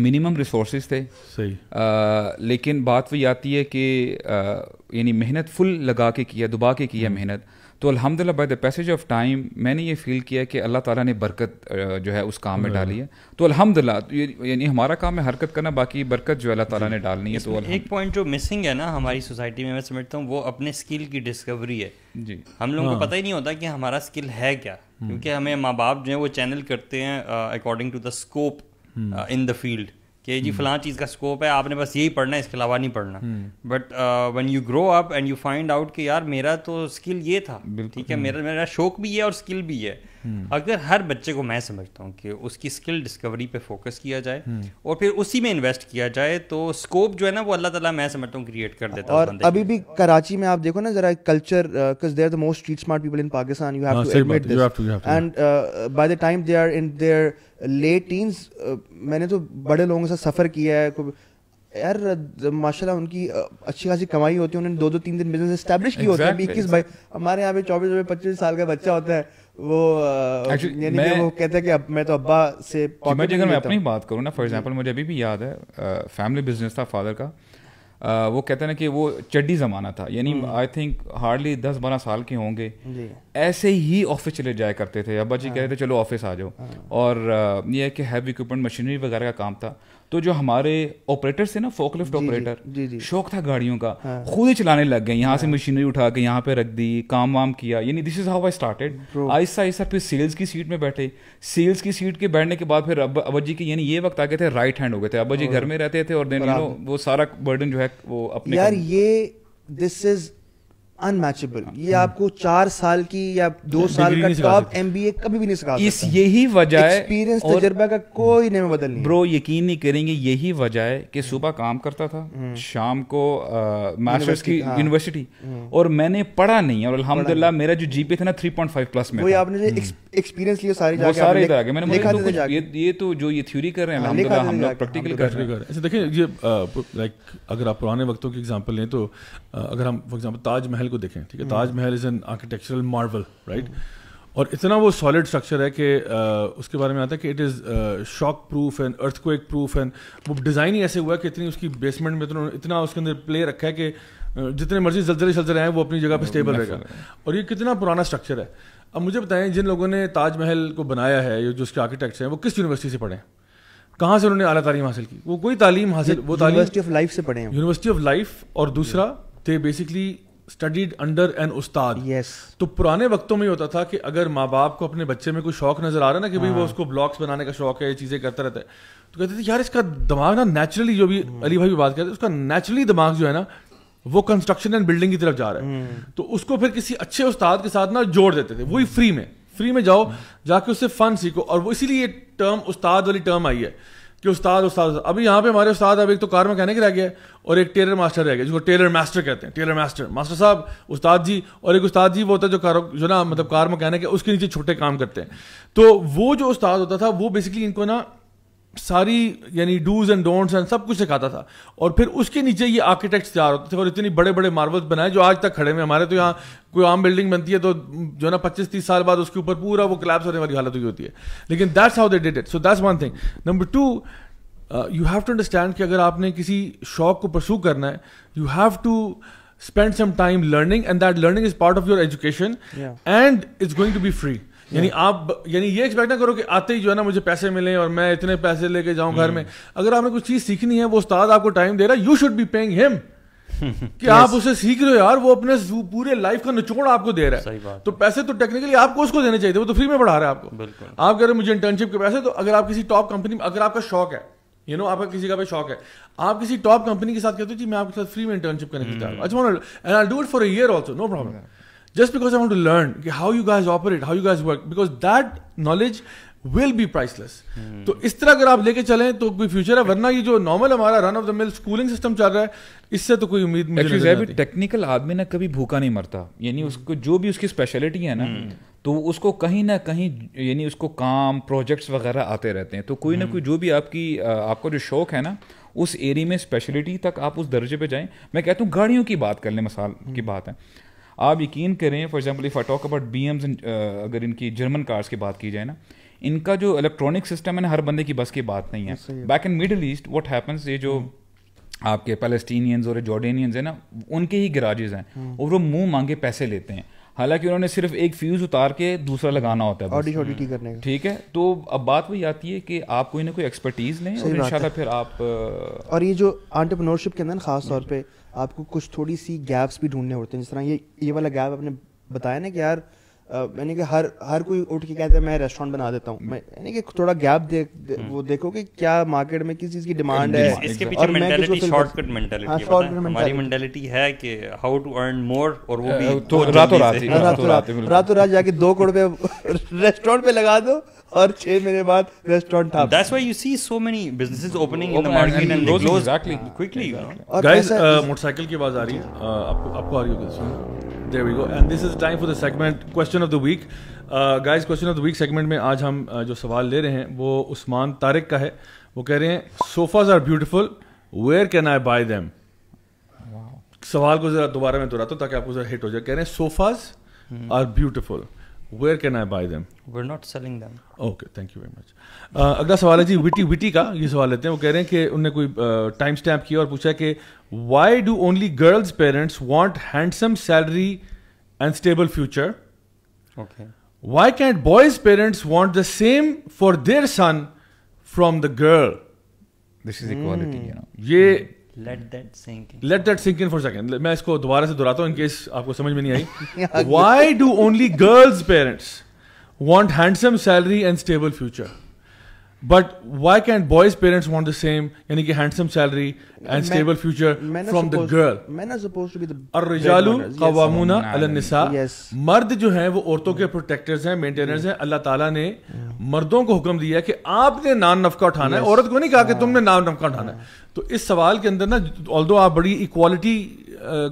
मिनिमम रिसोर्स थे सही आ, लेकिन बात वही आती है कि यानी मेहनत फुल लगा के किया दुबा के किया हम्म। मेहनत तो अलहमदिल्ला by the passage of time मैंने ये फील किया कि अल्लाह ताला ने बरकत जो है उस काम में डाली है तो अल्हम्दुलिल्लाह तो यानी हमारा काम है हरकत करना बाकी बरकत जो अल्लाह ताला ने डालनी है तो एक पॉइंट जो मिसिंग है ना हमारी सोसाइटी में मैं समझता हूँ वो अपने स्किल की डिस्कवरी है जी हम लोगों को हाँ। पता ही नहीं होता कि हमारा स्किल है क्या हम्म। क्योंकि हमें माँ बाप जो है वो चैनल करते हैं according to the scope in the field कि जी hmm. फलां चीज़ का स्कोप है आपने बस यही पढ़ना है इसके अलावा नहीं पढ़ना but when you grow up and you find out कि यार मेरा तो स्किल ये था ठीक है hmm. मेरा मेरा शौक भी है और स्किल भी है हम्म। अगर हर बच्चे को मैं समझता हूँ कि उसकी स्किल डिस्कवरी पे फोकस किया जाए हम्म। और फिर उसी में इन्वेस्ट किया जाए तो स्कोप जो है ना वो अल्लाह ताला मैं समझता हूँ क्रिएट कर देता और अभी भी कराची में आप देखो ना जरा culture because they are the most street smart people in Pakistan you have to admit this and by the time they are in their late teens मैंने तो बड़े लोगों के साथ सफ़र किया है यार uh, माशाल्लाह उनकी uh, अच्छी खासी कमाई होती है उन्होंने दो दो तीन दिन बिजनेस स्टैब्लिश किए होता है इक्कीस भाई हमारे यहाँ पे चौबीस चौबीस पच्चीस साल का बच्चा होता है वो यानी मैं, वो कि अब मैं तो अब्बा से अगर मैं अपनी बात करूँ ना फॉर एग्जांपल मुझे अभी भी याद है फैमिली बिजनेस था फादर का आ, वो कहते ना कि वो चड्डी ज़माना था यानी आई थिंक हार्डली दस बारह साल के होंगे ऐसे ही ऑफिस चले जाया करते थे अब्बा जी कहते थे हाँ। चलो ऑफिस आ जाओ हाँ। और ये है कि हैवी इक्विपमेंट मशीनरी वगैरह का काम था तो जो हमारे ऑपरेटर्स थे ना फोकलिफ्ट ऑपरेटर शौक था गाड़ियों का हाँ। खुद ही चलाने लग गए यहाँ से मशीनरी हाँ। उठा के यहाँ पे रख दी काम वाम किया यानी this is how I started आहिस्ता आहिस्ता फिर सेल्स की सीट में बैठे सेल्स की सीट के बैठने के बाद फिर अब अब्बा जी के यानी ये वक्त आ गए थे राइट हैंड हो गए थे अब्बा जी घर में रहते थे और देन वो सारा बर्डन जो है वो अपने यार ये दिस इज अनमैचेबल हाँ। ये आपको चार साल की या दो साल का टॉप एमबीए कभी भी नहीं सिखा इस यही वजह है एक्सपीरियंस तजर्बा का कोई नहीं बदल नहीं ब्रो यकीन नहीं करेंगे यही वजह है कि सुबह काम करता था हम्म। शाम को मास्टर्स की यूनिवर्सिटी हाँ। हम्म। और मैंने पढ़ा नहीं और अल्हम्दुलिल्लाह मेरा जो जीपी था ना 3.5 प्लस में आपने एक्सपीरियंस हम्म। लिया सारी जाके सारे इधर आ गए मैंने ये ये तो जो ये थ्योरी कर रहे हैं हाँ, अल्हम्दुलिल्लाह हम लोग प्रैक्टिकल कर रहे हैं ऐसे देखिए ये लाइक अगर आप पुराने वक्तों की एग्जांपल लें तो अगर हम फॉर एग्जांपल ताजमहल ताजमहल को देखें ठीक है हम्म। Taj Mahal is an architectural marvel right और इतना वो सॉलिड स्ट्रक्चर है कि उसके बारे में आता है कि it is shock proof and earthquake proof and वो डिज़ाइन ही ऐसे हुआ है कि इतनी उसकी बेसमेंट में इतना, इतना उसके अंदर प्ले रखा है कि जितने मर्जी जल्जले शल्जले हैं वो अपनी जगह पर स्टेबल रहेगा और ये कितना पुराना स्ट्रक्चर है अब मुझे बताएं जिन लोगों ने ताजमहल को बनाया है जो उसके आर्किटेक्ट्स हैं वो किस यूनिवर्सिटी से पढ़े कहाँ से उन्होंने अला तालीम हासिल की वो कोई तालीम हासिल वो यूनिवर्सिटी ऑफ लाइफ से पढ़े यूनिवर्सिटी ऑफ लाइफ और दूसरा they basically studied under an उस्ताद yes. तो पुराने वक्तों में होता था कि अगर माँ बाप को अपने बच्चे में कोई शौक नजर आ रहा है ना कि भाई वो हाँ। उसको ब्लॉग्स बनाने का शौक है ये चीजें करता रहता है तो कहते थे यार इसका दिमाग ना नेचुरली जो भी हम्म। अली भाई भी बात करते उसका नेचुरली दिमाग जो है ना वो कंस्ट्रक्शन एंड बिल्डिंग की तरफ जा रहा है हम्म। तो उसको फिर किसी अच्छे उस्ताद के साथ ना जोड़ देते थे वही फ्री में फ्री में जाओ हम्म। जाके उससे फन सीखो और वो इसीलिए टर्म उस्ताद वाली टर्म आई है कि उस्ताद उस्ताद अभी यहाँ पे हमारे उस्ताद अब एक तो कार मैकेनिक रह गया और एक टेलर मास्टर रह गया जिसको टेलर मास्टर कहते हैं टेलर मास्टर मास्टर साहब उस्ताद जी और एक उस्ताद जी वो होता है जो कारो जो ना मतलब कार मैकेनिक है उसके नीचे छोटे काम करते हैं तो वो जो उस्ताद होता था वो बेसिकली इनको ना सारी यानी डूज एंड डोंट्स एंड सब कुछ सिखाता था और फिर उसके नीचे ये आर्किटेक्ट्स तैयार होते थे और इतनी बड़े बड़े मार्बल्स बनाए जो आज तक खड़े हैं हमारे तो यहाँ कोई आम बिल्डिंग बनती है तो जो है ना पच्चीस तीस साल बाद उसके ऊपर पूरा वो क्लैप्स होने वाली हालत हुई होती है लेकिन that's how they did it so that's one thing number two you have to understand कि अगर आपने किसी शौक को परसू करना है you have to spend some time learning and that learning is part of your education and it's going to be free यानी आप यानी ये एक्सपेक्ट ना करो कि आते ही जो है ना मुझे पैसे मिले और मैं इतने पैसे लेके जाऊं घर hmm. में अगर आपने कुछ चीज सीखनी है वो उस्ताद आपको टाइम दे रहा है you should be paying him कि yes. आप उसे सीख रहे हो यार वो अपने पूरे लाइफ का निचोड़ आपको दे रहा है तो पैसे तो टेक्निकली आपको उसको देने चाहिए वो तो फ्री में पढ़ा रहा है आपको आप कह रहे मुझे इंटर्नशिप के पैसे तो अगर आप किसी टॉप कंपनी में अगर आपका शौक है यू you नो know, आपका किसी का भी शौक है आप किसी टॉप कंपनी के साथ कहते हो जी मैं आपके साथ फ्री में इंटर्नशिप करने के लिए hmm. अच्छा do it for a year also no problem just because I want to learn okay, how you guys operate, how you guys work, because that knowledge will be priceless. Hmm. तो इस तरह अगर आप लेके चलें तो कोई फ्यूचर है वरना ये जो नॉर्मल हमारा run of the mill schooling system चल रहा है इससे तो कोई उम्मीद मुझे टेक्निकल आदमी ना कभी भूखा नहीं मरता यानी hmm. उसको जो भी उसकी स्पेशलिटी है ना hmm. तो उसको कहीं ना कहीं यानी उसको काम प्रोजेक्ट्स वगैरह आते रहते हैं तो कोई ना कोई जो भी आपकी आपका जो शौक है ना उस एरिया में स्पेशलिटी तक आप उस दर्जे पे जाएं मैं कहता हूँ गाड़ियों की बात कर लें मसाल की बात है आप यकीन करें for example if I talk about बी एम्स अगर इनकी जर्मन कार्स की बात की जाए ना इनका जो इलेक्ट्रॉनिक सिस्टम है ना हर बंदे की बस की बात नहीं है back in Middle East what happens ये जो आपके पैलेस्टीनियंस और जॉर्डेनियंस हैं ना उनके ही गराजेज हैं हम्म। और वो मुंह मांगे पैसे लेते हैं हालांकि उन्होंने सिर्फ एक फ्यूज उतार के दूसरा लगाना होता है ऑडी करने का ठीक है तो अब बात वही आती है कि आप कोई ना कोई एक्सपर्टीज लें और फिर आप और ये जो आंट्रप्रनोरशिप के अंदर खास तौर पे आपको कुछ थोड़ी सी गैप्स भी ढूंढने होते हैं जिस तरह ये ये वाला गैप आपने बताया ना कि यार यानी कि हर हर कोई उठ के कहता है मैं रेस्टोरेंट बना देता हूँ यानी कि थोड़ा गैप देख दे, हम्म। वो देखो कि क्या मार्केट में किस चीज की डिमांड है इसके पीछे शॉर्टकट मेंटालिटी हाँ, हमारी है कि हाउ टू अर्न मोर और वो भी तो रातों रात रातों रात जाके दो करोड़ रुपए रेस्टोरेंट पे लगा दो और छह महीने बाद रेस्टोरेंट था that's why you see so many businesses opening in the market and they close quickly guys motorcycle की आवाज आ रही है आपको आपको आ रही होगी सुन there we go and this is time for the segment question of the week guys question of the week segment में आज हम uh, जो सवाल ले रहे हैं वो उस्मान तारिक का है वो कह रहे हैं sofas are beautiful where can I buy them सवाल को जरा दोबारा में दोहराता हूँ ताकि आपको जरा हिट हो जाए कह रहे हैं sofas are beautiful where can I buy them we not selling them okay thank you very much अगला सवाल है जी विटी विटी का ये सवाल लेते हैं वो कह रहे हैं कि उनने कोई टाइम uh, स्टैम्प किया और पूछा कि why do only girls parents want handsome salary and stable future okay why can't boys parents want the same for their son from the girl this is equality ये let that sink in for second मैं इसको दोबारा से दोहराता हूँ in case आपको समझ में नहीं आई why do only girls parents want handsome salary and stable future but why can boys parents want the same यानी कि handsome salary and stable future from the girl man मर्द जो है वो औरतों के प्रोटेक्टर्स हैं मेंटेनर्स हैं अल्लाह तला ने मर्दों को हुक्म दिया कि आपने नान नफका उठाना है औरत को नहीं कहा कि हाँ। तुमने नान नफका उठाना है हाँ। तो इस सवाल के अंदर ना ऑल दो आप बड़ी इक्वालिटी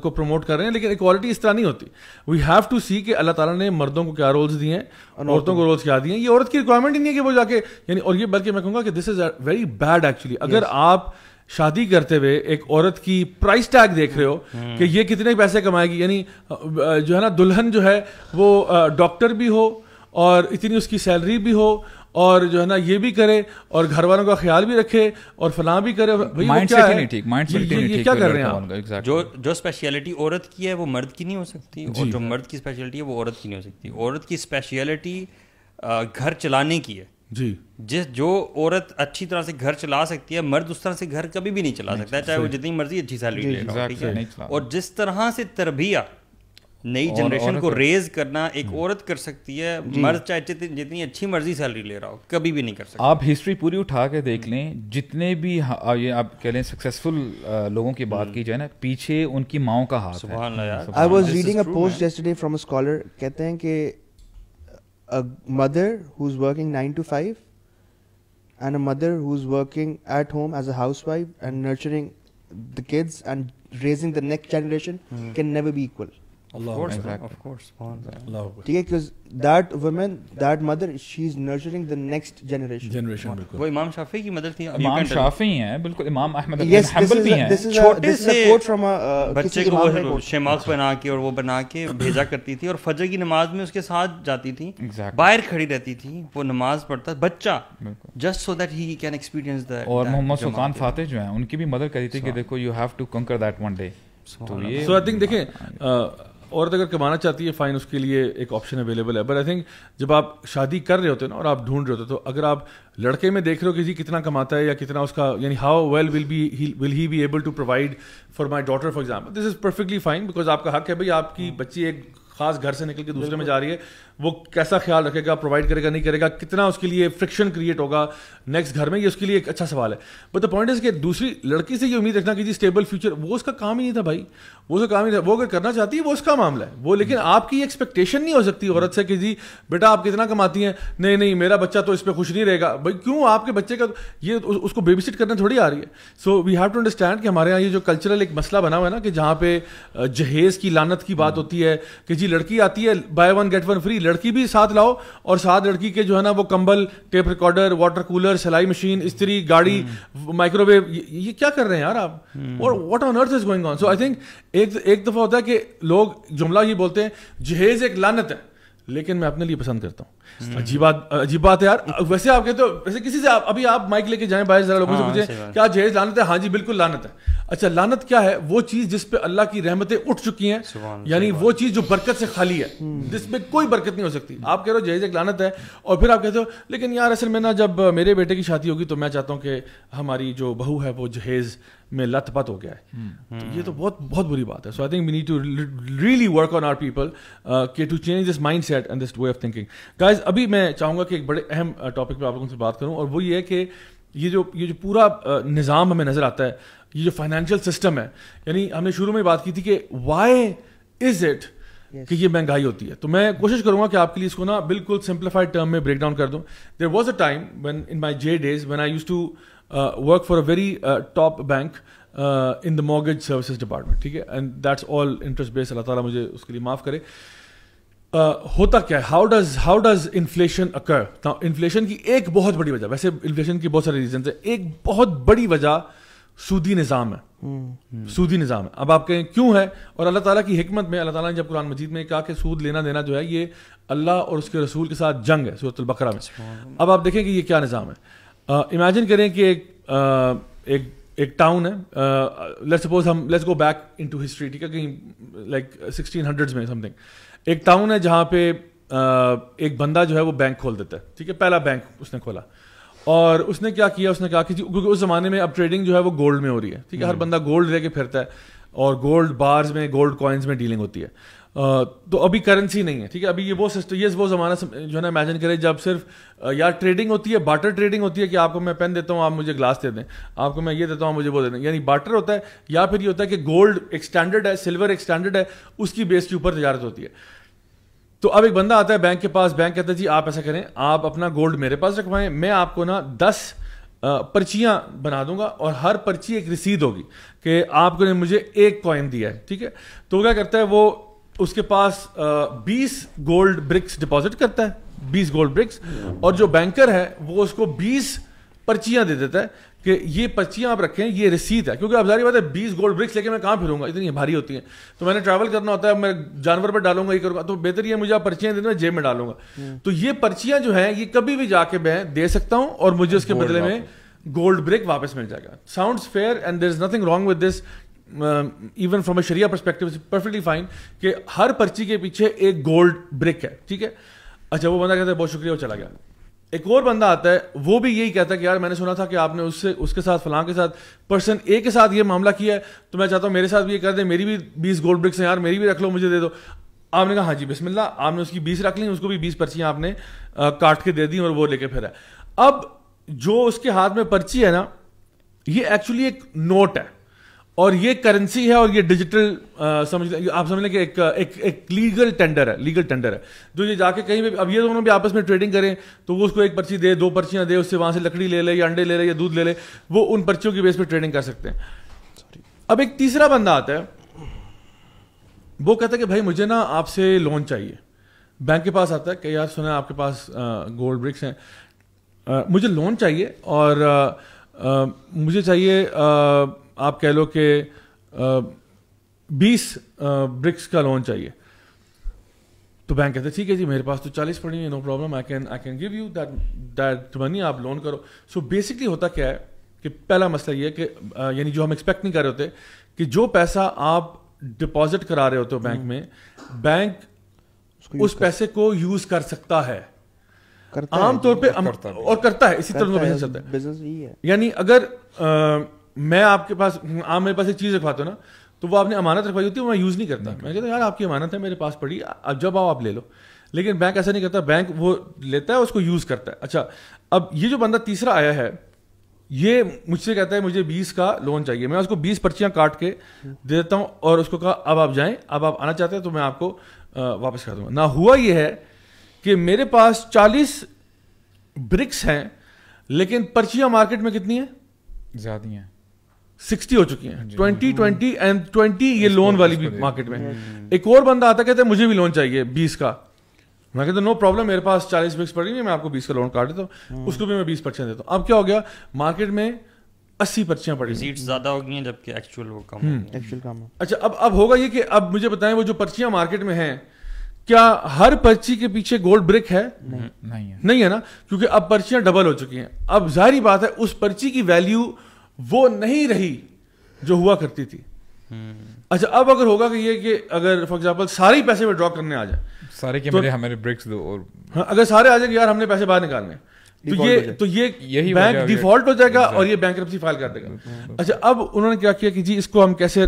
को प्रमोट कर रहे हैं लेकिन इक्वालिटी इस तरह नहीं होती वी हैव टू सी कि अल्लाह ताला ने मर्दों को क्या रोल्स दिए हैं औरतों को रोल्स क्या दिए हैं ये औरत की रिक्वायरमेंट ही नहीं है कि वो जाके यानी और ये बल्कि मैं कहूँगा कि this is very bad actually अगर yes. आप शादी करते हुए एक औरत की प्राइस टैग देख रहे हो हम्म। कि ये कितने पैसे कमाएगी यानी जो है ना दुल्हन जो है वो डॉक्टर भी हो और इतनी उसकी सैलरी भी हो और जो है ना ये भी करे और घर वालों का ख्याल भी रखे और फलां भी करे माइंड क्या है ठीक माइंड सेट नहीं ठीक क्या कर रहे हैं आप जो जो स्पेशलिटी औरत की है वो मर्द की नहीं हो सकती और जो मर्द की स्पेशलिटी है वो औरत की नहीं हो सकती औरत की स्पेशलिटी घर चलाने की है जी जिस जो औरत अच्छी तरह से घर चला सकती है मर्द उस तरह से घर कभी भी नहीं चला सकता चाहे वो जितनी मर्जी अच्छी सैलरी ले और जिस तरह से तरबिया नई जनरेशन को रेज करना एक हम्म। औरत कर सकती है मर्द चाहे जितनी जितनी अच्छी मर्जी सैलरी ले रहा हो कभी भी नहीं कर सकता आप हिस्ट्री पूरी उठा के देख हम्म। लें जितने भी ये आप कह लें सक्सेसफुल लोगों की बात हम्म। की जाए ना पीछे उनकी माओ का हाथ I was reading from a scholar कहते हैं कि a mother who is working 9 to 5 and a mother who's working at home as a housewife and nurturing the kids and raising the next generation mm-hmm. can never be equal. Allah of course, exactly. of course. Exactly. ठीक है because that woman, that mother, she's nurturing the next generation. Generation बिल्कुल. वो इमाम शाफी की mother थी. इमाम शाफी हैं बिल्कुल इमाम अहमद yes, हम्बल भी हैं. This is a, this is quote from a uh, बच्चे को वो शमाख बना के और वो बना के भेजा करती थी और फजर की नमाज में उसके साथ जाती थी. Exactly. बाहर खड़ी रहती थी. वो नमाज पढ़ता बच्चा. Just so that he can experience that. और मोहम्मद सुल्तान फातेह जो हैं उनकी भी मदद करी थी कि देखो you have to conquer that one day. तो So I think देखें औरत अगर कमाना चाहती है फ़ाइन उसके लिए एक ऑप्शन अवेलेबल है बट आई थिंक जब आप शादी कर रहे होते हैं ना और आप ढूंढ रहे होते हो तो अगर आप लड़के में देख रहे हो कि जी कितना कमाता है या कितना उसका यानी how well will be will he be able to provide for my daughter for example this is perfectly fine because आपका हक है भाई आपकी बच्ची एक खास घर से निकल के दूसरे में जा रही है वो कैसा ख्याल रखेगा प्रोवाइड करेगा नहीं करेगा कितना उसके लिए फ्रिक्शन क्रिएट होगा नेक्स्ट घर में ये उसके लिए एक अच्छा सवाल है बट द पॉइंट इज कि दूसरी लड़की से ये उम्मीद रखना कि जी स्टेबल फ्यूचर वो उसका काम ही नहीं था भाई वो उसका काम ही था वो अगर करना चाहती है वो उसका मामला है वो लेकिन आपकी एक्सपेक्टेशन नहीं हो सकती औरत से कि जी बेटा आप कितना कमाती हैं नहीं नहीं मेरा बच्चा तो इस पर खुश नहीं रहेगा भाई क्यों आपके बच्चे का ये उसको बेबी सिट करना थोड़ी आ रही है so we have to understand कि हमारे यहाँ ये जो कल्चरल एक मसला बना हुआ है ना कि जहाँ पे जहेज़ की लानत की बात होती है कि जी लड़की आती है buy one get one free लड़की भी साथ लाओ और साथ लड़की के जो है ना वो कंबल टेप रिकॉर्डर वाटर कूलर सिलाई मशीन स्त्री गाड़ी माइक्रोवेव ये, ये क्या कर रहे हैं यार आप हम्म। और what on earth is going on so I think एक एक दफा होता है कि लोग जुमला ही बोलते हैं जहेज एक लानत है लेकिन मैं अपने लिए पसंद करता हूँ हम्म। अजीब बात अजीब बात है यार वैसे आप कहते हो वैसे किसी से आप अभी आप माइक लेके जाएं बाहर जरा लोगों से हाँ, पूछे क्या जहेज लानत है हाँ जी बिल्कुल लानत है अच्छा लानत क्या है वो चीज़ जिस पे अल्लाह की रहमतें उठ चुकी हैं यानी वो चीज़ जो बरकत से खाली है हम्म। जिसमें कोई बरकत नहीं हो सकती आप कह रहे हो जहेज एक लानत है और फिर आप कहते हो लेकिन यार असल में ना जब मेरे बेटे की शादी होगी तो मैं चाहता हूँ कि हमारी जो बहू है वो जहेज में लतपत हो गया है हम्म। तो ये तो बहुत बहुत बुरी बात है so I think we need to really work on our people के to change this mindset and this way of thinking guys अभी मैं चाहूंगा कि एक बड़े अहम टॉपिक uh, पर आप लोगों से बात करूँ और वो ये है कि ये जो ये जो पूरा uh, निज़ाम हमें नज़र आता है ये जो फाइनेंशियल सिस्टम है यानी हमने शुरू में बात की थी कि वाई इज़ इट कि ये महंगाई होती है तो मैं कोशिश करूंगा कि आपके लिए इसको ना बिल्कुल सिंप्लीफाइड टर्म में ब्रेक डाउन कर दूं there was a time when in my J days when I use to work for a very top bank in the mortgage services department ठीक है and that's all interest based Allah Taala मुझे उसके लिए माफ़ करे uh, होता क्या है how does how does inflation occur inflation की एक बहुत बड़ी वजह वैसे इन्फ्लेशन की बहुत सारे रीजन है एक बहुत बड़ी वजह सूदी निज़ाम है सूदी निज़ाम है अब आप कहें क्यों है और अल्लाह ताला की हमत में अल्लाह ताला ने जब कुरान मजीद में कहा कि सूद लेना देना जो है ये अल्लाह और उसके रसूल के साथ जंग है सूरत बकरा में अब आप देखें कि ये क्या निज़ाम है इमेजिन करें कि एक एक एक टाउन है लेट्स सपोज हम let's go back into history ठीक है कहीं लाइक सिक्सटीन हंड्रेड्स में समथिंग एक टाउन है जहाँ पे एक बंदा जो है वो बैंक खोल देता है ठीक है पहला बैंक उसने खोला और उसने क्या किया उसने कहा कि क्योंकि उस ज़माने में अब ट्रेडिंग जो है वो गोल्ड में हो रही है ठीक है हर हम्म। बंदा गोल्ड लेके फिरता है और गोल्ड बार्स में गोल्ड कॉइन्स में डीलिंग होती है तो अभी करेंसी नहीं है ठीक है अभी ये वो सिस्टम ये वो ज़माना जो है ना इमेजिन करें जब सिर्फ यार ट्रेडिंग होती है बाटर ट्रेडिंग होती है कि आपको मैं पेन देता हूँ आप मुझे ग्लास दे दें आपको मैं ये देता हूँ मुझे वो दे दें यानी बाटर होता है या फिर ये होता है कि गोल्ड एक स्टैंडर्ड है सिल्वर एक स्टैंडर्ड है उसकी बेस के ऊपर तजारत होती है तो अब एक बंदा आता है बैंक के पास बैंक कहता है जी आप ऐसा करें आप अपना गोल्ड मेरे पास रखवाएं मैं आपको ना दस पर्चियाँ बना दूंगा और हर पर्ची एक रसीद होगी कि आपने मुझे एक कॉइन दिया है ठीक है तो क्या करता है वो उसके पास बीस गोल्ड ब्रिक्स डिपॉजिट करता है बीस गोल्ड ब्रिक्स और जो बैंकर है वो उसको बीस पर्चियाँ दे देता है कि ये पर्चियाँ आप रखें ये रसीद है क्योंकि आप जारी बात है बीस गोल्ड ब्रिक्स लेके मैं कहाँ फिरूंगा इतनी भारी होती हैं तो मैंने ट्रैवल करना होता है मैं जानवर पर डालूंगा ये करूँगा तो बेहतर ये मुझे आप पर्चियाँ दे जेब में डालूंगा हम्म। तो ये पर्चियाँ जो हैं ये कभी भी जाके मैं दे सकता हूँ और मुझे उसके बदले में गोल्ड ब्रेक वापस मिल जाएगा sound fair and there is nothing wrong with this even from a sharia perspective perfectly fine कि हर पर्ची के पीछे एक गोल्ड ब्रिक है ठीक है अच्छा वो बंदा कहता है बहुत शुक्रिया वो चला गया एक और बंदा आता है वो भी यही कहता है कि यार मैंने सुना था कि आपने उससे उसके साथ फलां के साथ पर्सन ए के साथ ये मामला किया है तो मैं चाहता हूँ मेरे साथ भी ये कर दे मेरी भी बीस गोल्ड ब्रिक्स हैं यार मेरी भी रख लो मुझे दे दो आपने कहा हाँ जी बिस्मिल्ला आपने उसकी बीस रख ली उसको भी बीस पर्चियाँ आपने काट के दे दी और वो लेके फिर अब जो उसके हाथ में पर्ची है ना ये एक्चुअली एक नोट है और ये करेंसी है और ये डिजिटल uh, समझ आप समझ लें कि एक एक एक लीगल टेंडर है लीगल टेंडर है जो ये जाके कहीं भी अब ये दोनों भी आपस में ट्रेडिंग करें तो वो उसको एक पर्ची दे दो पर्चियां दे उससे वहां से लकड़ी ले ले या अंडे ले ले या दूध ले ले वो उन पर्चियों की बेस पर ट्रेडिंग कर सकते हैं अब एक तीसरा बंदा आता है वो कहता है कि भाई मुझे ना आपसे लोन चाहिए बैंक के पास आता है कि यार सुना आपके पास गोल्ड uh, ब्रिक्स हैं uh, मुझे लोन चाहिए और मुझे चाहिए आप कह लो कि बीस ब्रिक्स का लोन चाहिए तो बैंक कहते ठीक है जी मेरे पास तो चालीस पड़ी है no problem I can I can give you that that money आप लोन करो सो so बेसिकली होता क्या है कि पहला मसला ये है कि यानी जो हम एक्सपेक्ट नहीं कर रहे होते कि जो पैसा आप डिपॉजिट करा रहे होते हो बैंक हम्म। में बैंक उस पैसे को यूज कर सकता है आमतौर पे और करता है इसी तरह से चलता है यानी अगर मैं आपके पास आप मेरे पास एक चीज़ रखवाते हो ना तो वो आपने अमानत रखवाई होती है मैं यूज़ नहीं करता मैं कहता यार आपकी अमानत है मेरे पास पड़ी अब जब आओ आप ले लो लेकिन बैंक ऐसा नहीं करता बैंक वो लेता है उसको यूज़ करता है अच्छा अब ये जो बंदा तीसरा आया है ये मुझसे कहता है मुझे बीस का लोन चाहिए मैं उसको बीस पर्चियाँ काट के दे देता हूँ और उसको कहा अब आप जाएँ अब आप आना चाहते हैं तो मैं आपको वापस कर दूँगा ना हुआ ये है कि मेरे पास चालीस ब्रिक्स हैं लेकिन पर्चियाँ मार्केट में कितनी हैं ज़्यादा हैं सिक्सटी हो चुकी हैं ट्वेंटी ट्वेंटी एंड ट्वेंटी ये लोन वाली भी मार्केट में हम्म। एक और बंदा आता कहते मुझे भी लोन चाहिए बीस का मैं कहता नो प्रॉब्लम मेरे पास चालीस बिक्स पड़ रही है मैं आपको बीस का लोन काट देता हूँ हम्म। उसको भी मैं बीस परसेंट देता हूँ अब क्या हो गया मार्केट में अस्सी पर्चियां पड़ी सीट ज्यादा हो गई हैं जबकि एक्चुअल वो कम एक्चुअल हम्म। कम अच्छा अब अब होगा ये कि अब मुझे बताएं वो जो पर्चियां मार्केट में हैं क्या हर पर्ची के पीछे गोल्ड ब्रिक है नहीं नहीं है, नहीं है ना क्योंकि अब पर्चियां डबल हो चुकी हैं अब जाहिर बात है उस पर्ची की वैल्यू वो नहीं रही जो हुआ करती थी हम्म। अच्छा अब अगर होगा कि ये कि अगर फॉर एग्जाम्पल सारे पैसे विड्रॉ करने आ जाए सारे के तो, मेरे हमारे ब्रिक्स दो और हाँ, अगर सारे आ जाए यार हमने पैसे बाहर निकालने तो ये तो ये यही बैंक डिफॉल्ट हो जाएगा और ये बैंक फाइल कर देगा mm-hmm. अच्छा अब उन्होंने क्या किया कि जी इसको हम कैसे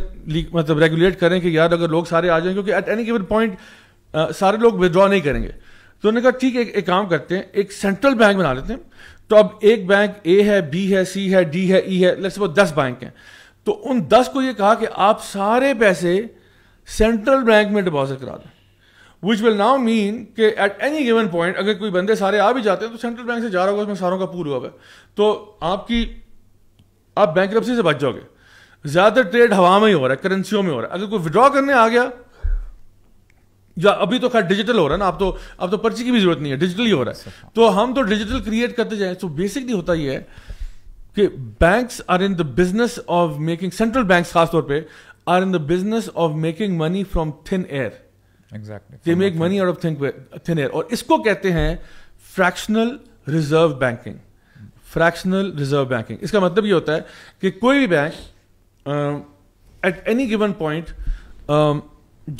मतलब रेगुलेट करें कि यार अगर लोग सारे आ जाए क्योंकि एट एनी गिवन पॉइंट सारे लोग विद्रॉ नहीं करेंगे तो उन्होंने कहा ठीक है एक काम करते हैं एक सेंट्रल बैंक बना लेते हैं तो अब एक बैंक ए है बी है सी है डी है ई e है लेट्स सपोज दस बैंक हैं तो उन दस को ये कहा कि आप सारे पैसे सेंट्रल बैंक में डिपॉजिट करा दें विच विल नाउ मीन कि एट एनी गिवन पॉइंट अगर कोई बंदे सारे आ भी जाते हैं तो सेंट्रल बैंक से जा रहा होगा उसमें सारों का पूरा हुआ तो आपकी आप बैंक से बच जाओगे ज़्यादातर ट्रेड हवा में ही हो रहा है करेंसियों में हो रहा है अगर कोई विड्रॉ करने आ गया जो अभी तो खैर डिजिटल हो रहा है ना आप तो अब तो पर्ची की भी जरूरत नहीं है डिजिटल ही हो रहा है तो हम तो डिजिटल क्रिएट करते जाए तो बेसिकली होता ये है कि banks are in the business of making central bank खासतौर पर are in the business of making money from thin air exactly make money out of think thin air और इसको कहते हैं fractional reserve banking fractional reserve banking इसका मतलब ये होता है कि कोई भी bank at any given point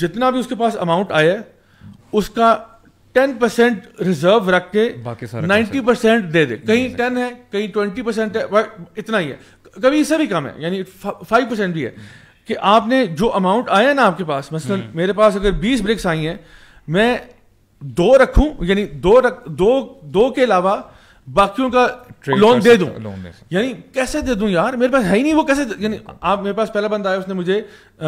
जितना भी उसके पास अमाउंट आया उसका टेन परसेंट रिजर्व रख के बाकी नाइन्टी परसेंट दे दे कहीं टेन है कहीं ट्वेंटी परसेंट है इतना ही है कभी इससे भी कम है यानी फाइव परसेंट भी है कि आपने जो अमाउंट आया ना आपके पास मसलन हम्म। मेरे पास अगर बीस ब्रिक्स आई हैं मैं दो रखूं यानी दो रख दो दो के अलावा बाकियों का लोन दे दूं यानी कैसे दे दूं यार मेरे पास है ही नहीं वो कैसे यानी हाँ। आप मेरे पास पहला बंदा आया उसने मुझे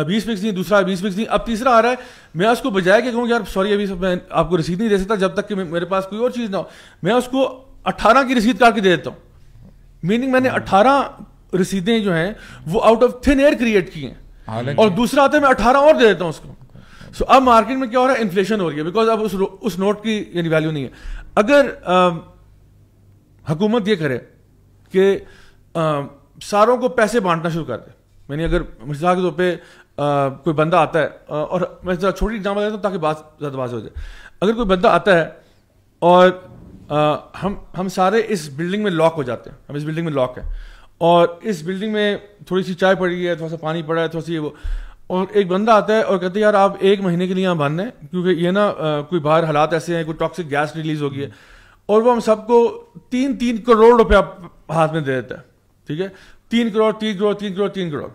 बीस पिक्स दी दूसरा बीस पिक्स दी अब तीसरा आ रहा है मैं उसको बजाय के कहूँ यार सॉरी अभी मैं आपको रसीद नहीं दे सकता जब तक कि मेरे पास कोई और चीज़ ना हो मैं उसको अट्ठारह की रसीद काट के दे देता हूँ मीनिंग मैंने हाँ। अट्ठारह रसीदें जो हैं वो out of thin air create की हैं हाँ, और दूसरा आता है मैं अठारह और दे देता हूँ उसको सो अब मार्केट में क्या हो रहा है इन्फ्लेशन हो रही है बिकॉज अब उस उस नोट की यानी वैल्यू नहीं है अगर हुकूमत ये करे कि सारों को पैसे बांटना शुरू कर दे मैंने अगर मिसाल के तौर पर कोई बंदा आता है और मैं जरा छोटी एग्जाम देता हूँ ताकि बात ज़्यादा वाज हो जाए अगर कोई बंदा आता है और आ, हम हम सारे इस बिल्डिंग में लॉक हो जाते हैं हम इस बिल्डिंग में लॉक हैं और इस बिल्डिंग में थोड़ी सी चाय पड़ी है थोड़ा सा पानी पड़ा है थोड़ा सी वो और एक बंदा आता है और कहते हैं यार आप एक महीने के लिए यहाँ बंद हैं क्योंकि ये ना आ, कोई बाहर हालात ऐसे हैं कोई टॉक्सिक गैस रिलीज होगी है और वो हम सबको तीन तीन करोड़ रुपया हाथ में दे देता है ठीक है तीन करोड़ तीन करोड़ तीन करोड़ तीन crore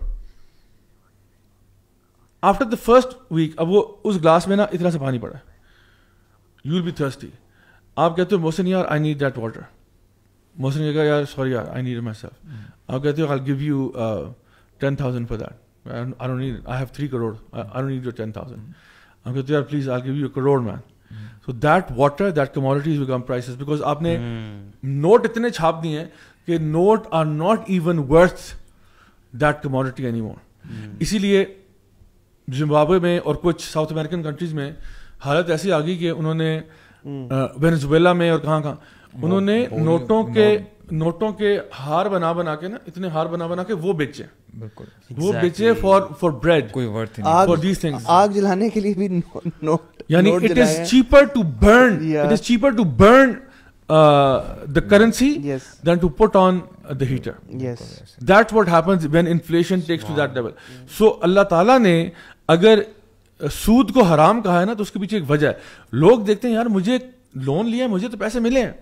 after the first week अब वो उस ग्लास में ना इतना सा पानी पड़ा यू विल बी थर्स्टी आप कहते हो मोहसिन यार I need that water Mohsin कहेगा यार सॉरी यार आई नीड माई सेल्फ आप कहते हो I give you ten thousand for that I don't need I have three crore I don't need your ten thousand आप कहते हो यार please I give you crore man so that water that commodities become prices because आपने note hmm. इतने छाप दिए हैं कि note are not even worth that commodity any more इसीलिए जिम्बाब्वे में और कुछ साउथ अमेरिकन कंट्रीज में हालत ऐसी आ गई कि उन्होंने वेनेजुएला hmm. में और कहाँ कहाँ उन्होंने नोटों के नोटों के हार बना बना के ना इतने हार बना बना के वो बेचे बिल्कुल वो बेचे फॉर फॉर ब्रेड कोई वर्थ नहीं थिंग्स आग जलाने के लिए भी नोट यानी it is cheaper to burn it is cheaper to burn the currency than to put on the heater yes Yes. What happens when inflation takes to that level so Allah Taala ने अगर uh, सूद को हराम कहा है ना तो उसके पीछे एक वजह है लोग देखते हैं यार मुझे लोन लिया मुझे तो पैसे मिले हैं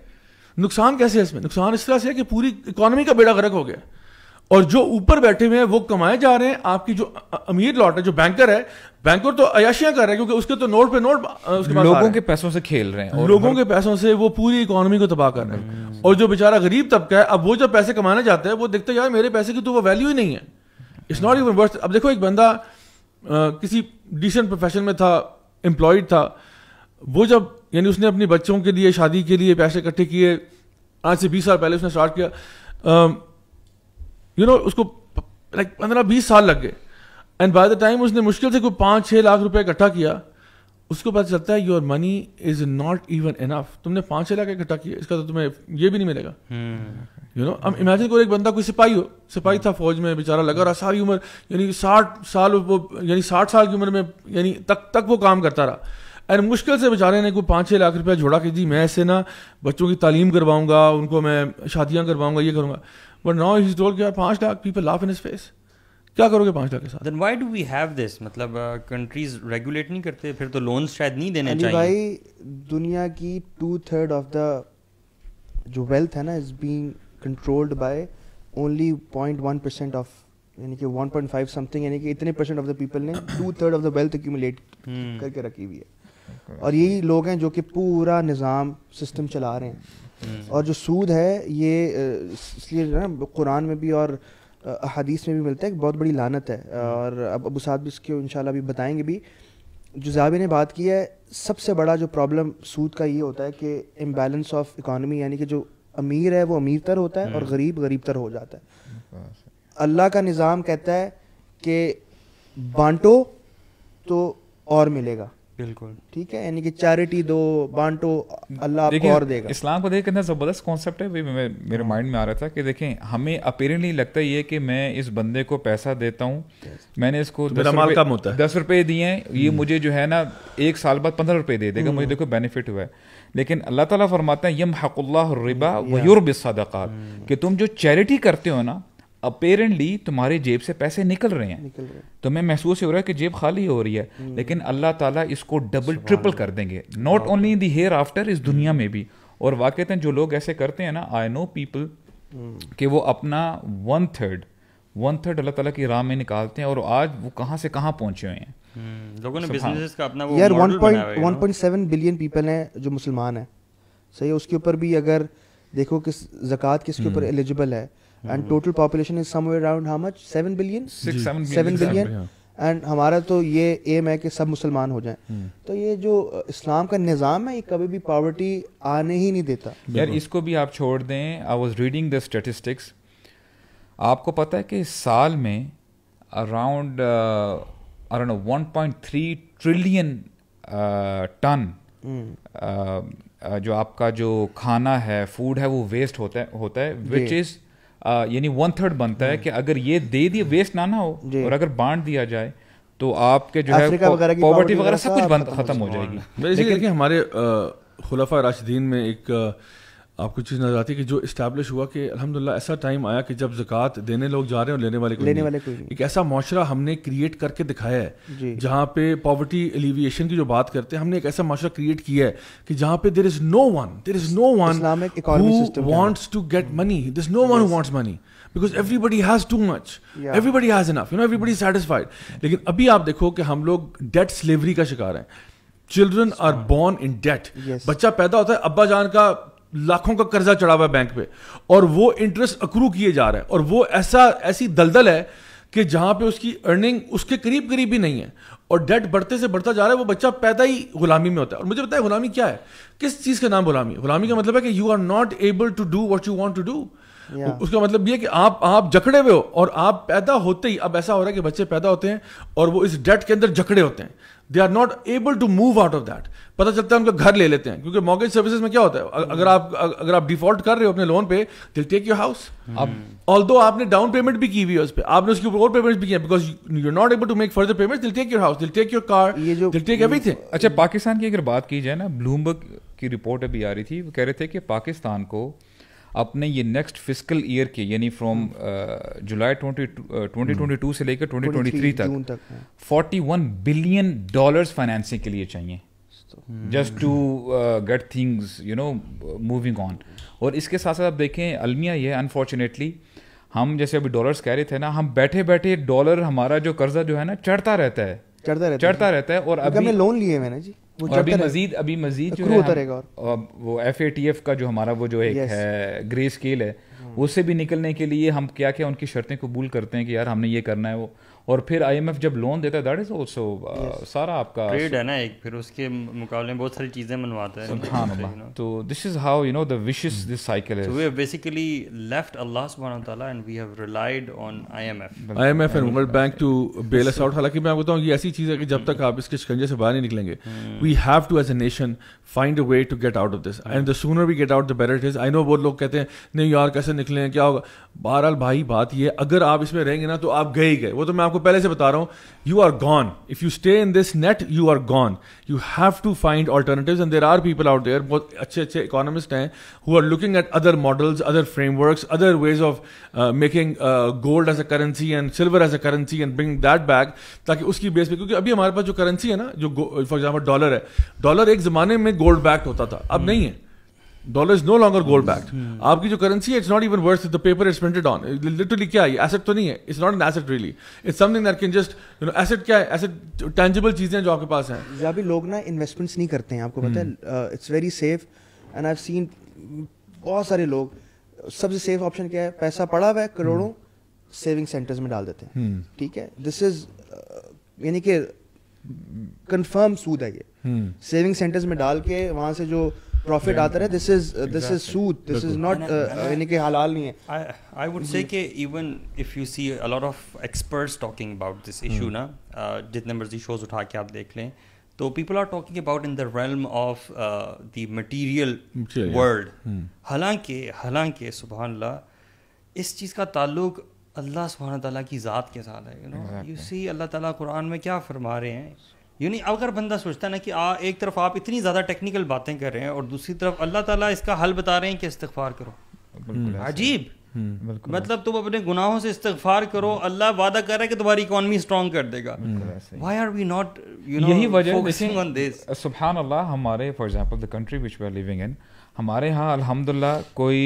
नुकसान कैसे है इसमें नुकसान इस तरह से है कि पूरी इकोनॉमी का बेड़ा गर्क हो गया और जो ऊपर बैठे हुए हैं वो कमाए जा रहे हैं आपकी जो अमीर लॉट है जो बैंकर है बैंकर तो अयाशियां कर रहे हैं क्योंकि उसके तो नोट पे नोट उसके पास लोगों के पैसों से खेल रहे हैं और लोगों के पैसों से वो पूरी इकोनॉमी को तबाह कर रहे हैं और जो बेचारा गरीब तबका है अब वो जब पैसे कमाने जाते हैं वो देखते यार मेरे पैसे की तो वो वैल्यू ही नहीं है इट्स नॉट इवन वर्थ अब देखो एक बंदा किसी डिसेंट प्रोफेशन में था एम्प्लॉयड था वो जब यानी उसने अपने बच्चों के लिए शादी के लिए पैसे इकट्ठे किए आज से बीस साल पहले उसने स्टार्ट किया यू um, नो उसको लाइक पंद्रह बीस साल लग गए एंड बाय द टाइम उसने मुश्किल से कोई पाँच छः लाख रुपए इकट्ठा किया उसको पता चलता है your money is not even enough तुमने पाँच छः लाख इकट्ठा किया इसका तो तुम्हें ये भी नहीं मिलेगा यू hmm. नो अब इमेजिन करो एक बंदा कोई सिपाही हो सिपाही था फौज में बेचारा लगा रहा सारी उम्र यानी साठ साल वो यानी साठ साल की उम्र में यानी तक तक वो काम करता रहा एंड मुश्किल से बेचारे ने कोई पाँच छः लाख रुपया जोड़ा कि जी मैं ऐसे ना बच्चों की तालीम करवाऊंगा उनको मैं शादियाँ करवाऊंगा ये करूँगा बट नाउ इज टोल्ड के पाँच lakh people laugh in face क्या करोगे पाँच लाख के साथ then do we have this मतलब कंट्रीज uh, रेगुलेट नहीं करते फिर तो लोन शायद नहीं देने चाहिए भाई दुनिया की टू थर्ड ऑफ द जो वेल्थ है ना is being controlled by only point one percent of यानी कि 1.5 समथिंग यानी कि इतने परसेंट ऑफ द पीपल ने two third of the wealth accumulate करके रखी हुई है hmm. और यही लोग हैं जो कि पूरा निज़ाम सिस्टम चला रहे हैं हम्म। और जो सूद है ये इसलिए ना कुरान में भी और हदीस में भी मिलता है कि बहुत बड़ी लानत है हम्म। और अब अबू साहब भी इसके इन अभी बताएंगे भी जो जावे ने बात की है सबसे बड़ा जो प्रॉब्लम सूद का ये होता है कि इम्बेलेंस ऑफ इकानमी यानी कि जो अमीर है वो अमीर तर होता है और हम्म। गरीब गरीब तर हो जाता है अल्लाह का निज़ाम कहता है कि बांटो तो और मिलेगा बिल्कुल ठीक है यानी कि चैरिटी दो बांटो अल्लाह आपको और देगा इस्लाम को देख कितना ज़बरदस्त कॉन्सेप्ट है भाई मेरे माइंड हाँ। में आ रहा था कि देखें हमें अपेरेंटली लगता है ये कि मैं इस बंदे को पैसा देता हूँ मैंने इसको तो दस माल रुपये दिए हैं ये हम्म। मुझे जो है ना एक साल बाद पंद्रह रुपये दे देगा हम्म। मुझे देखो बेनिफिट हुआ है लेकिन अल्लाह ताला फरमाता है यम हकुल्ला रिबा वयुर बिसदाक़ात हम्म। कि तुम जो चैरिटी करते हो ना अपेरेंटली तुम्हारे जेब से पैसे निकल रहे हैं निकल रहे। तुम्हें महसूस हो रहा है कि जेब खाली हो रही है हम्म। लेकिन अल्लाह ताला इसको डबल ट्रिपल कर देंगे not only in the hereafter इस हम्म। दुनिया में भी और वाकई जो लोग ऐसे करते हैं ना आई नो पीपल कि वो अपना one third one third Allah ताला की राह में निकालते हैं और आज वो कहाँ से कहाँ पहुंचे हुए हैं हम्म। लोगों ने बिजनेसेस का अपना वो यार 1.7 बिलियन पीपल हैं जो मुसलमान हैं सही है उसके ऊपर भी अगर देखो किस जक़ात किसके ऊपर एलिजिबल है and total population is somewhere around how much 7 billion 6 7 seven billion, and हमारा तो ये एम है कि सब मुसलमान हो जाएं hmm. तो ये जो इस्लाम का निज़ाम है ये कभी भी पॉवर्टी आने ही नहीं देता यार इसको भी आप छोड़ दें I was reading the statistics आपको पता है कि साल में around around one point three trillion ton hmm. जो आपका जो खाना है फूड है वो वेस्ट होता है होता है विच इज़ यानी वन थर्ड बनता है हम्म। कि अगर ये दे दिए वेस्ट ना ना हो और अगर बांट दिया जाए तो आपके जो है पॉवर्टी वगैरह सब कुछ खत्म हो जाएगी देखिए हमारे खुलाफा राशिदीन में एक आपको चीज़ नज़र आती है कि जो इस्टेब्लिश हुआ कि अलहमदिल्ला ऐसा टाइम आया कि जब ज़क़़त देने लोग जा रहे हैं और लेने वाले को लेने वाले को एक ऐसा माशरा हमने क्रिएट करके दिखाया है जहाँ पे पॉवर्टी एलिविएशन की जो बात करते हैं हमने एक ऐसा माशरा क्रिएट किया है कि जहाँ पे there is no one there is no one wants to get money there is no one who money because everybody has too much everybody has enough you know everybody satisfied लेकिन अभी आप देखो कि हम लोग डेट स्लेवरी का शिकार हैं children are born in debt बच्चा पैदा होता है अब्बा जान का लाखों का कर्जा चढ़ा हुआ है बैंक पे और वो इंटरेस्ट अक्रू किए जा रहा है और वो ऐसा ऐसी दलदल है कि जहां पे उसकी अर्निंग उसके करीब करीब भी नहीं है और डेट बढ़ते से बढ़ता जा रहा है वो बच्चा पैदा ही गुलामी में होता है और मुझे बताया गुलामी क्या है किस चीज का नाम गुलामी गुलामी का मतलब है कि you are not able to do what you want to do उसका मतलब यह कि आप आप जकड़े हुए हो और आप पैदा होते ही अब ऐसा हो रहा है कि बच्चे पैदा होते हैं और वो इस डेट के अंदर जकड़े होते हैं they are not able to move out of that पता चलता है उनका घर ले लेते हैं क्योंकि मॉर्गेज सर्विसेज में क्या होता है अगर आप अगर आप डिफॉल्ट कर रहे हो अपने लोन पे दिल टेक योर हाउस ऑल दो आपने डाउन पेमेंट भी की हुई है उस पर आपने उसके ऊपर और पेमेंट भी किया because you are not able to make further payment they'll take your house they'll take your car they'll take everything अच्छा पाकिस्तान की अगर बात की जाए ना ब्लूमबर्ग की रिपोर्ट अभी आ रही थी वो कह रहे थे कि पाकिस्तान को अपने ये नेक्स्ट फिजिकल ईयर के यानी from July twenty twenty two से लेकर ट्वेंटी ट्वेंटी थ्री तक forty one billion dollars financing के लिए चाहिए just to get things you know moving on और इसके साथ साथ आप देखें अलमिया ये अनफॉर्चुनेटली हम जैसे अभी डॉलर्स कह रहे थे ना हम बैठे बैठे डॉलर हमारा जो कर्जा जो है ना चढ़ता रहता है चढ़ता रहता, चढ़ता रहता है और अभी लोन लिए मैंने जी वो और अभी मजीद अभी मजीद जो उतरेगा और वो एफ ए टी एफ का जो हमारा वो जो एक yes. है ग्रे स्केल है hmm. उससे भी निकलने के लिए हम क्या क्या उनकी शर्तें कबूल करते हैं कि यार हमने ये करना है वो और फिर आईएमएफ जब लोन देता है दैट इज ऑल्सो सारा आपका ट्रेड है ना एक फिर उसके मुकाबले में बहुत सारी चीज़ें मनवाता है हाँ तो this is how you know the vicious this cycle is so we have basically left Allah सुभान व तआला and we have relied on IMF IMF and World Bank to bail us out हालांकि मैं आपको बताऊं ये ऐसी चीज़ है कि जब तक hmm. आप इसके शिकंजे से बाहर नहीं निकलेंगे we have to as a nation find a way to get out of this and the sooner we get out the better it is I know बहुत लोग कहते हैं नहीं यार कैसे निकले क्या होगा बहरहाल भाई बात ये अगर आप इसमें रहेंगे ना तो आप गए ही गए वो तो मैं आपको आपको पहले से बता रहा हूं you are gone if you stay in this net you are gone you have to find alternative and there are people out there बहुत अच्छे अच्छे इकोनॉमिस्ट हैं who are looking at other models other framework other ways of making gold as a currency and silver as a currency and bring that back ताकि उसकी base पे क्योंकि अभी हमारे पास जो करेंसी है ना जो फॉर एग्जाम्पल डॉलर है डॉलर एक जमाने में गोल्ड बैक्ड होता था अब hmm. नहीं है dollar is no longer gold back आपकी जो करेंसी है it's not even worth the paper is printed on literally क्या है एसेट तो नहीं है it's not an asset really it's something that can just you know asset क्या है एसेट टेंजिबल चीजें जो आपके पास हैं जब भी लोग ना इन्वेस्टमेंट्स नहीं करते हैं आपको पता है it's very safe and I have seen बहुत सारे लोग सबसे सेफ ऑप्शन क्या है पैसा पड़ा हुआ है करोड़ों सेविंग hmm. सेंटर्स में डाल देते हैं hmm. ठीक है दिस इज uh, यानी कि कंफर्म सूद है ये सेविंग hmm. सेंटर्स में डाल के वहां से जो प्रॉफिट आता रहे दिस इज दिस इज सूद दिस इज नॉट यानी कि हलाल नहीं है आई वुड से कि even if you see a lot of experts talking about this issue ना जितने मर्जी शोज उठा के आप देख लें तो people are talking about in the realm of the material world हालांकि हालांकि सुबह सुबहानला इस चीज़ का ताल्लुक अल्लाह सुबहान तला की ज़ात के साथ है you know you see Allah ताला कुरान में क्या फरमा रहे हैं यानी अगर बंदा सोचता ना कि आ एक तरफ आप इतनी ज़्यादा टेक्निकल बातें कर रहे हैं और दूसरी तरफ अल्लाह ताला इसका हल बता रहे हैं कि इस्तफार करो अजीब हम्म, मतलब तुम अपने गुनाहों से इस्तफार करो अल्लाह वादा कर रहा है कि तुम्हारी इकोनॉमी स्ट्रॉन्ग कर देगा why are we not you know यही वजह ऑन दिस सुभान अल्लाह हमारे for example the country which we are living in हमारे यहाँ अल्हम्दुलिल्लाह कोई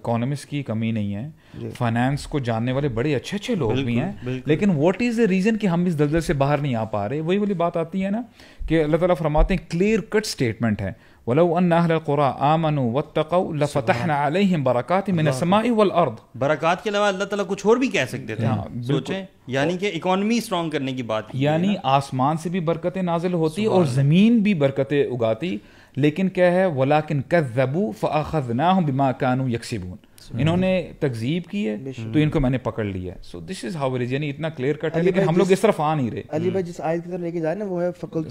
इकोनॉमिक्स की कमी नहीं है फाइनेंस को जानने वाले बड़े अच्छे अच्छे लोग भी हैं लेकिन व्हाट इज़ द रीज़न कि हम इस दलदल से बाहर नहीं आ पा रहे वही वाली बात आती है ना कि अल्लाह ताला फरमाते हैं क्लियर कट स्टेटमेंट है वलो के अलावा कुछ और भी कह सकते थे हाँ, सोचें यानी कि इकोनॉमी स्ट्रांग करने की बात यानी आसमान से भी बरकतें नाजिल होती और ज़मीन भी बरकतें उगाती लेकिन क्या है वलाकिन कज़बू ना हूँ बिमा कानू यकसिबून इन्होंने तकजीब की है तो इनको मैंने पकड़ लिया है so this is how is इतना क्लियर कट है लेकिन हम लोग इस तरफ आ नहीं रहे अली भाई हम्म। जिस आयत की तरफ लेके जाए ना वो है फकल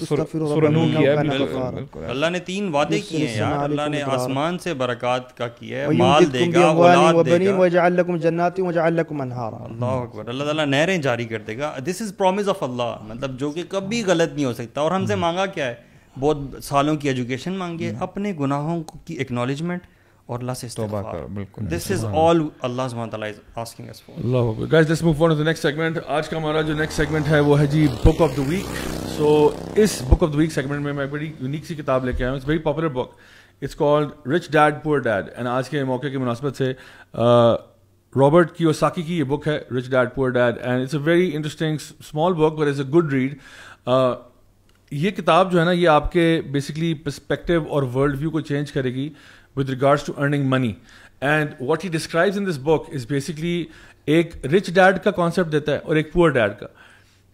अल्लाह ने तीन वादे किए हैं यार अल्लाह ने आसमान से बरकात का किया है माल देगा औलाद देगा वो लकुम व जन्नाति लकुम अनहारा अल्लाह अकबर अल्लाह ताला नहरें जारी कर देगा this is promise of Allah मतलब जो कि कभी गलत नहीं हो सकता और हमसे हम्म। मांगा क्या है बहुत सालों की एजुकेशन मांगी है हम्म। अपने गुनाहों की एक्नॉलेजमेंट और हमारा जो नेक्स्ट सेगमेंट है वो है जी book of the week so इस book of the week segment में मैं बड़ी यूनिक सी किताब लेके आया हूं very popular book it's called rich dad poor dad and आज के मौके की मुनासिबत से रॉबर्ट की और साकी की ये बुक है rich dad poor dad and it's a very interesting small book but is a good read ये किताब जो है ना ये आपके बेसिकली पर्सपेक्टिव और वर्ल्ड व्यू को चेंज करेगी with regards to earning money and what he describes in this book is basically एक रिच डैड का कॉन्सेप्ट देता है और एक पुअर डैड का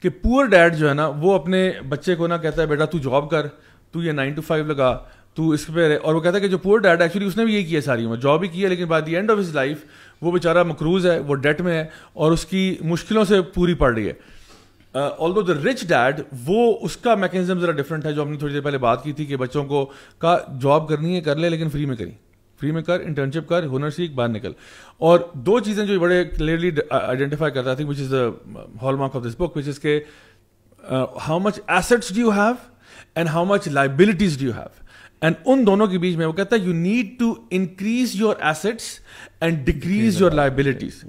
कि पुअर डैड जो है ना वो अपने बच्चे को ना कहता है बेटा तू जॉब कर तू ये नाइन टू फाइव लगा तू इस पर और वो कहता है कि जो पुअर डैड एक्चुअली उसने भी ये किया सारी उम्र जॉब भी की है लेकिन बाद the end of his life वो बेचारा मकरूज है वो डेट में है और उसकी मुश्किलों से पूरी पड़ रही है ऑल द रिच डैड वो उसका मैकेनिज्म ज़रा डिफरेंट है जो हमने थोड़ी देर पहले बात की थी कि बच्चों को का जॉब करनी है कर ले लेकिन फ्री में करी फ्री में कर इंटर्नशिप कर हुनर सीख बाहर निकल और दो चीज़ें जो बड़े क्लियरली आइडेंटिफाई करता थी which is the hallmark of this book which is के how much assets do you have and how much liabilities do you have and उन दोनों के बीच में वो कहता है you need to increase your assets and decrease your liabilities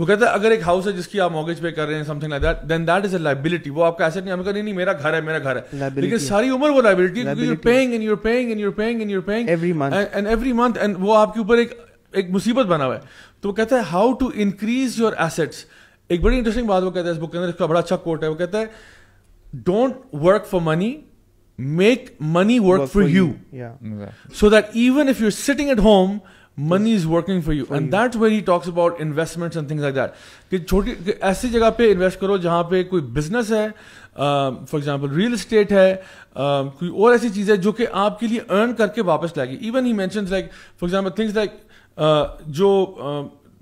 वो कहता है अगर एक हाउस है जिसकी आप मॉर्गेज पे कर रहे हैं something like that then that is a liability वो आपका एसेट नहीं हमें नहीं, नहीं मेरा घर है मेरा घर है लेकिन सारी उम्र वो liability you paying and you paying and you paying and you paying every month and every month and वो आपके ऊपर एक एक मुसीबत बना हुआ है तो वो कहता है how to increase your assets एक बड़ी इंटरेस्टिंग बात वो कहता है इस बुक के अंदर इसका बड़ा अच्छा कोट है वो कहता है don't work for money make money work for you so that even if you are sitting at home money is working for you and that's where he talks about investments and things like that कि छोटी कि ऐसी जगह पे invest करो जहाँ पे कोई बिजनेस है फॉर एग्जाम्पल रियल इस्टेट है uh, कोई और ऐसी चीज़ है जो कि आपके लिए अर्न करके वापस लाएगी even he mention like for example things like जो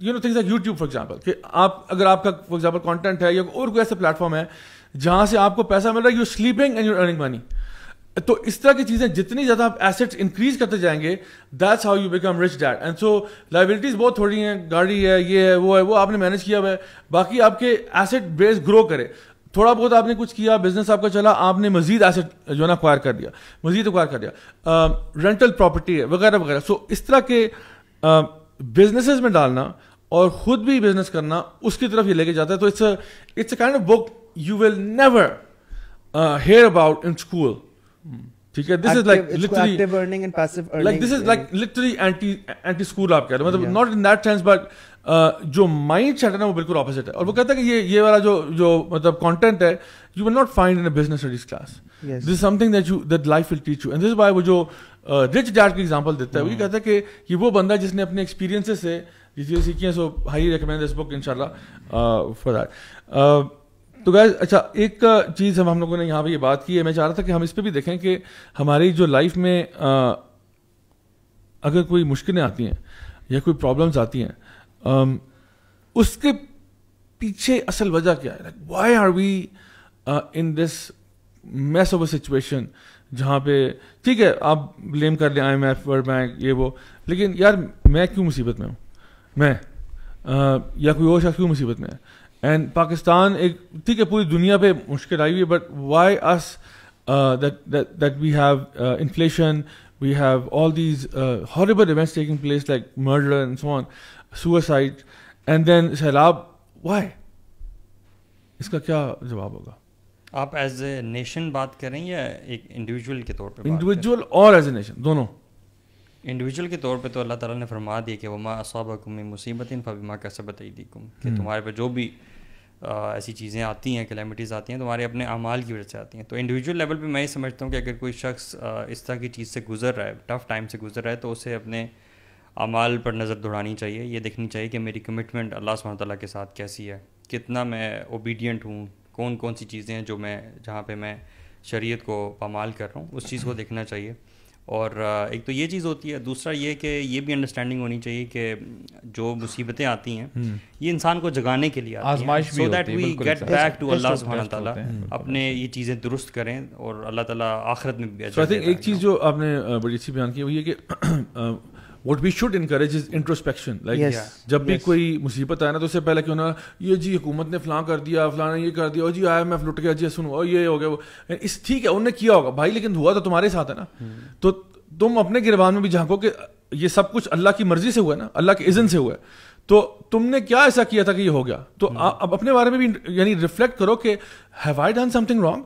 you know things like YouTube for example कि आप अगर आपका फॉर एग्जाम्पल कॉन्टेंट है या और कोई ऐसा प्लेटफॉर्म है जहाँ से आपको पैसा मिल रहा है you sleeping and you're earning money तो इस तरह की चीज़ें जितनी ज़्यादा आप एसेट्स इंक्रीज करते जाएंगे that's how you become rich dad and so liabilities बहुत थोड़ी हैं गाड़ी है ये है वो है वो आपने मैनेज किया हुआ है बाकी आपके एसेट बेस ग्रो करे थोड़ा बहुत आपने कुछ किया बिजनेस आपका चला आपने मजीद एसेट जो ना अक्वायर कर दिया मजीद अक्वायर कर दिया रेंटल प्रॉपर्टी है वगैरह वगैरह सो इस तरह के uh, में डालना और ख़ुद भी बिजनेस करना उसकी तरफ ये लेके जाता है तो it's it's a kind of book you will never hear about in school ठीक है this is like literally active earning and passive earning like this is like literally anti anti school आप कह रहे हो मतलब not in that sense but जो mindset है ना वो बिल्कुल ऑपोजिट है और वो कहता है कि ये ये वाला जो जो मतलब कंटेंट है you will not find in a business studies class this is something that you that life will teach you and this by वो जो रिच डैड का एग्जांपल देता है वो ये कहता है कि ये वो बंदा जिसने अपने एक्सपीरियंसेस से जिसे चीज़ें सीखी हैं so highly recommend this book इंशाल्लाह फॉर दैट तो गैस अच्छा एक चीज़ हम हम लोगों ने यहाँ पे ये बात की है मैं चाह रहा था कि हम इस पर भी देखें कि हमारी जो लाइफ में आ, अगर कोई मुश्किलें आती हैं या कोई प्रॉब्लम्स आती हैं उसके पीछे असल वजह क्या है why are we in this mess of a situation जहाँ पे ठीक है आप ब्लेम कर लें I M F World Bank ये वो लेकिन यार मैं क्यों मुसीबत में हूँ मैं आ, या कोई और शख्स क्यों मुसीबत में है एंड पाकिस्तान एक ठीक है पूरी दुनिया पे मुश्किल आई हुई है but why is that we have inflation we have all these horrible events taking place like murder and so on suicide and then सैलाब वाई इसका क्या जवाब होगा आप एज ए नेशन बात करें या एक इंडिविजुअल के तौर पे इंडिविजुअल और एज ए नेशन दोनों इंडिविजुअल के तौर पे तो अल्लाह ताला ने फरमा दिया कि वमा असाबकुम मुसीबत इन बताई कसबत ऐदीकुम कि हम्म। तुम्हारे पे जो भी ऐसी चीज़ें आती हैं कैलेमिटीज़ आती हैं तो हमारे अपने अमाल की वजह से आती हैं तो इंडिविजुअल लेवल पे मैं ये समझता हूँ कि अगर कोई शख्स इस तरह की चीज़ से गुजर रहा है टफ़ टाइम से गुजर रहा है तो उसे अपने अमाल पर नज़र दौड़ानी चाहिए ये देखनी चाहिए कि मेरी कमिटमेंट अल्लाह सुबह के साथ कैसी है कितना मैं ओबीडियंट हूँ कौन कौन सी चीज़ें हैं जो मैं जहाँ पर मैं शरीय को पमाल कर रहा हूँ उस चीज़ को देखना चाहिए और एक तो ये चीज़ होती है दूसरा ये कि ये भी अंडरस्टैंडिंग होनी चाहिए कि जो मुसीबतें आती हैं हम्म। ये इंसान को जगाने के लिए आजमाइश so that we get back to Allah सुबहाना ताला अपने ये चीज़ें दुरुस्त करें और अल्लाह ताला आखिरत में भी एक चीज़ जो आपने बड़ी अच्छी बयान की वो है कि what we should encourage is introspection like जब भी yes. कोई मुसीबत आए ना तो उससे पहले क्यों ना ये जी हुकूमत ने फलां कर दिया फलां ने ये कर दिया और जी आई एम एफ लुट गया जी सुनो और ये हो गया वो इस ठीक है उनने किया होगा भाई लेकिन हुआ तो तुम्हारे साथ है ना हम्म। तो तुम अपने गिरबान में भी झांको कि ये सब कुछ अल्लाह की मर्जी से हुआ है ना अल्लाह के इज़न से हुआ है तो तुमने क्या ऐसा किया था कि ये हो गया तो हम्म। आ, अब अपने बारे में भी यानी रिफ्लेक्ट करो कि have I done something wrong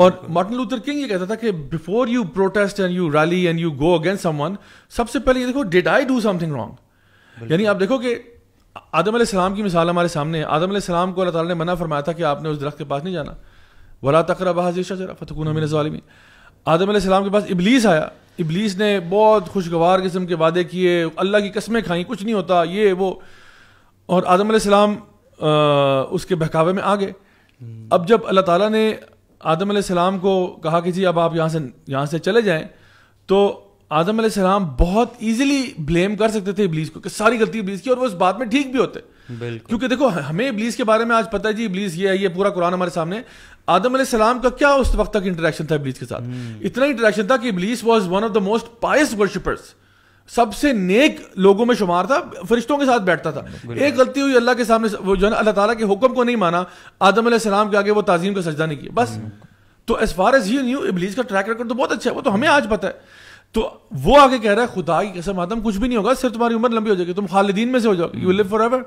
और मार्टिन लूथर किंग ये कहता था कि before you protest and you rally and you go against someone सबसे पहले ये देखो did I do something wrong यानी आप देखो कि आदम सलाम की मिसाल हमारे सामने है आदम सलाम को अल्लाह ताला ने मना फरमाया था कि आपने उस दरख्त के पास नहीं जाना वला तकरा बहाजिशा जरा फतकून मिन जालिमी आदम सलाम के पास इबलीस आया इबलीस ने बहुत खुशगवार किस्म के वादे किए अल्लाह की कस्में खाई कुछ नहीं होता ये वो और आदम सलाम उसके बहकावे में आ गए हम्म। अब जब अल्लाह ताला ने आदम सलाम को कहा कि जी अब आप यहाँ से यहाँ से चले जाएं तो आदम सलाम बहुत इजीली ब्लेम कर सकते थे इब्लीस को कि सारी गलती इब्लीस की और वो इस बात में ठीक भी होते क्योंकि देखो हमें इब्लीस के बारे में आज पता है जी इब्लीस ये है ये पूरा कुरान हमारे सामने आदम सलाम का क्या उस वक्त तक इंटरेक्शन था इब्लीस के साथ हम्म। इतना इंटरेक्शन था कि Iblis was one of the most pious worshippers सबसे नेक लोगों में शुमार था फरिश्तों के साथ बैठता था एक गलती हुई अल्लाह के सामने वो जो है अल्लाह ताला के हुक्म को नहीं माना आदम सलाम के आगे वो ताजीम का सजदा नहीं किया बस तो as far as he knew Iblis का ट्रैक रिकॉर्ड तो बहुत अच्छा है वो तो हमें आज पता है तो वो आगे कह रहा है खुदा की कसम आदम कुछ भी नहीं होगा सिर्फ तुम्हारी उम्र लंबी हो जाएगी तुम खालिदीन में से हो जाओगे you live forever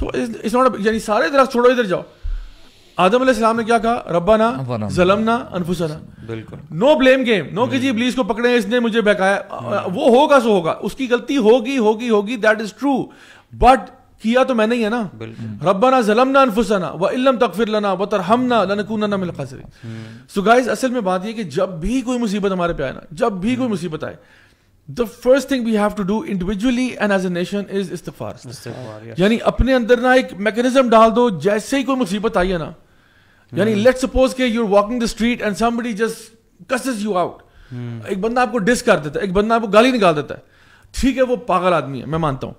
so it's not यानी सारे दरख्त छोड़ो इधर जाओ आदम सलाम ने क्या कहा रब्बा ना जलम ना अनफुसना बिल्कुल नो ब्लेम गेम नो कि जी इब्लीस को पकड़े इसने मुझे बहकाया वो होगा सो होगा उसकी गलती होगी होगी होगी दैट इज ट्रू बट किया तो मैंने ही है ना रब्बाना जलमना अनफुसना व इलम तकफिर लना व तरहमना लनकूनना मिल कसरे सो गाइस असल में बात यह कि जब भी कोई मुसीबत हमारे पे आए ना जब भी कोई मुसीबत आए the first thing we have to do individually and as a nation is इस्तफार यानी अपने अंदर ना एक मैकेनिज्म डाल दो जैसे ही कोई मुसीबत आई है ना यानी लेट सपोज के you are walking the street and somebody just cusses you out एक बंदा आपको डिस कर देता है एक बंदा आपको गाली निकाल देता है ठीक है वो पागल आदमी है मैं मानता हूँ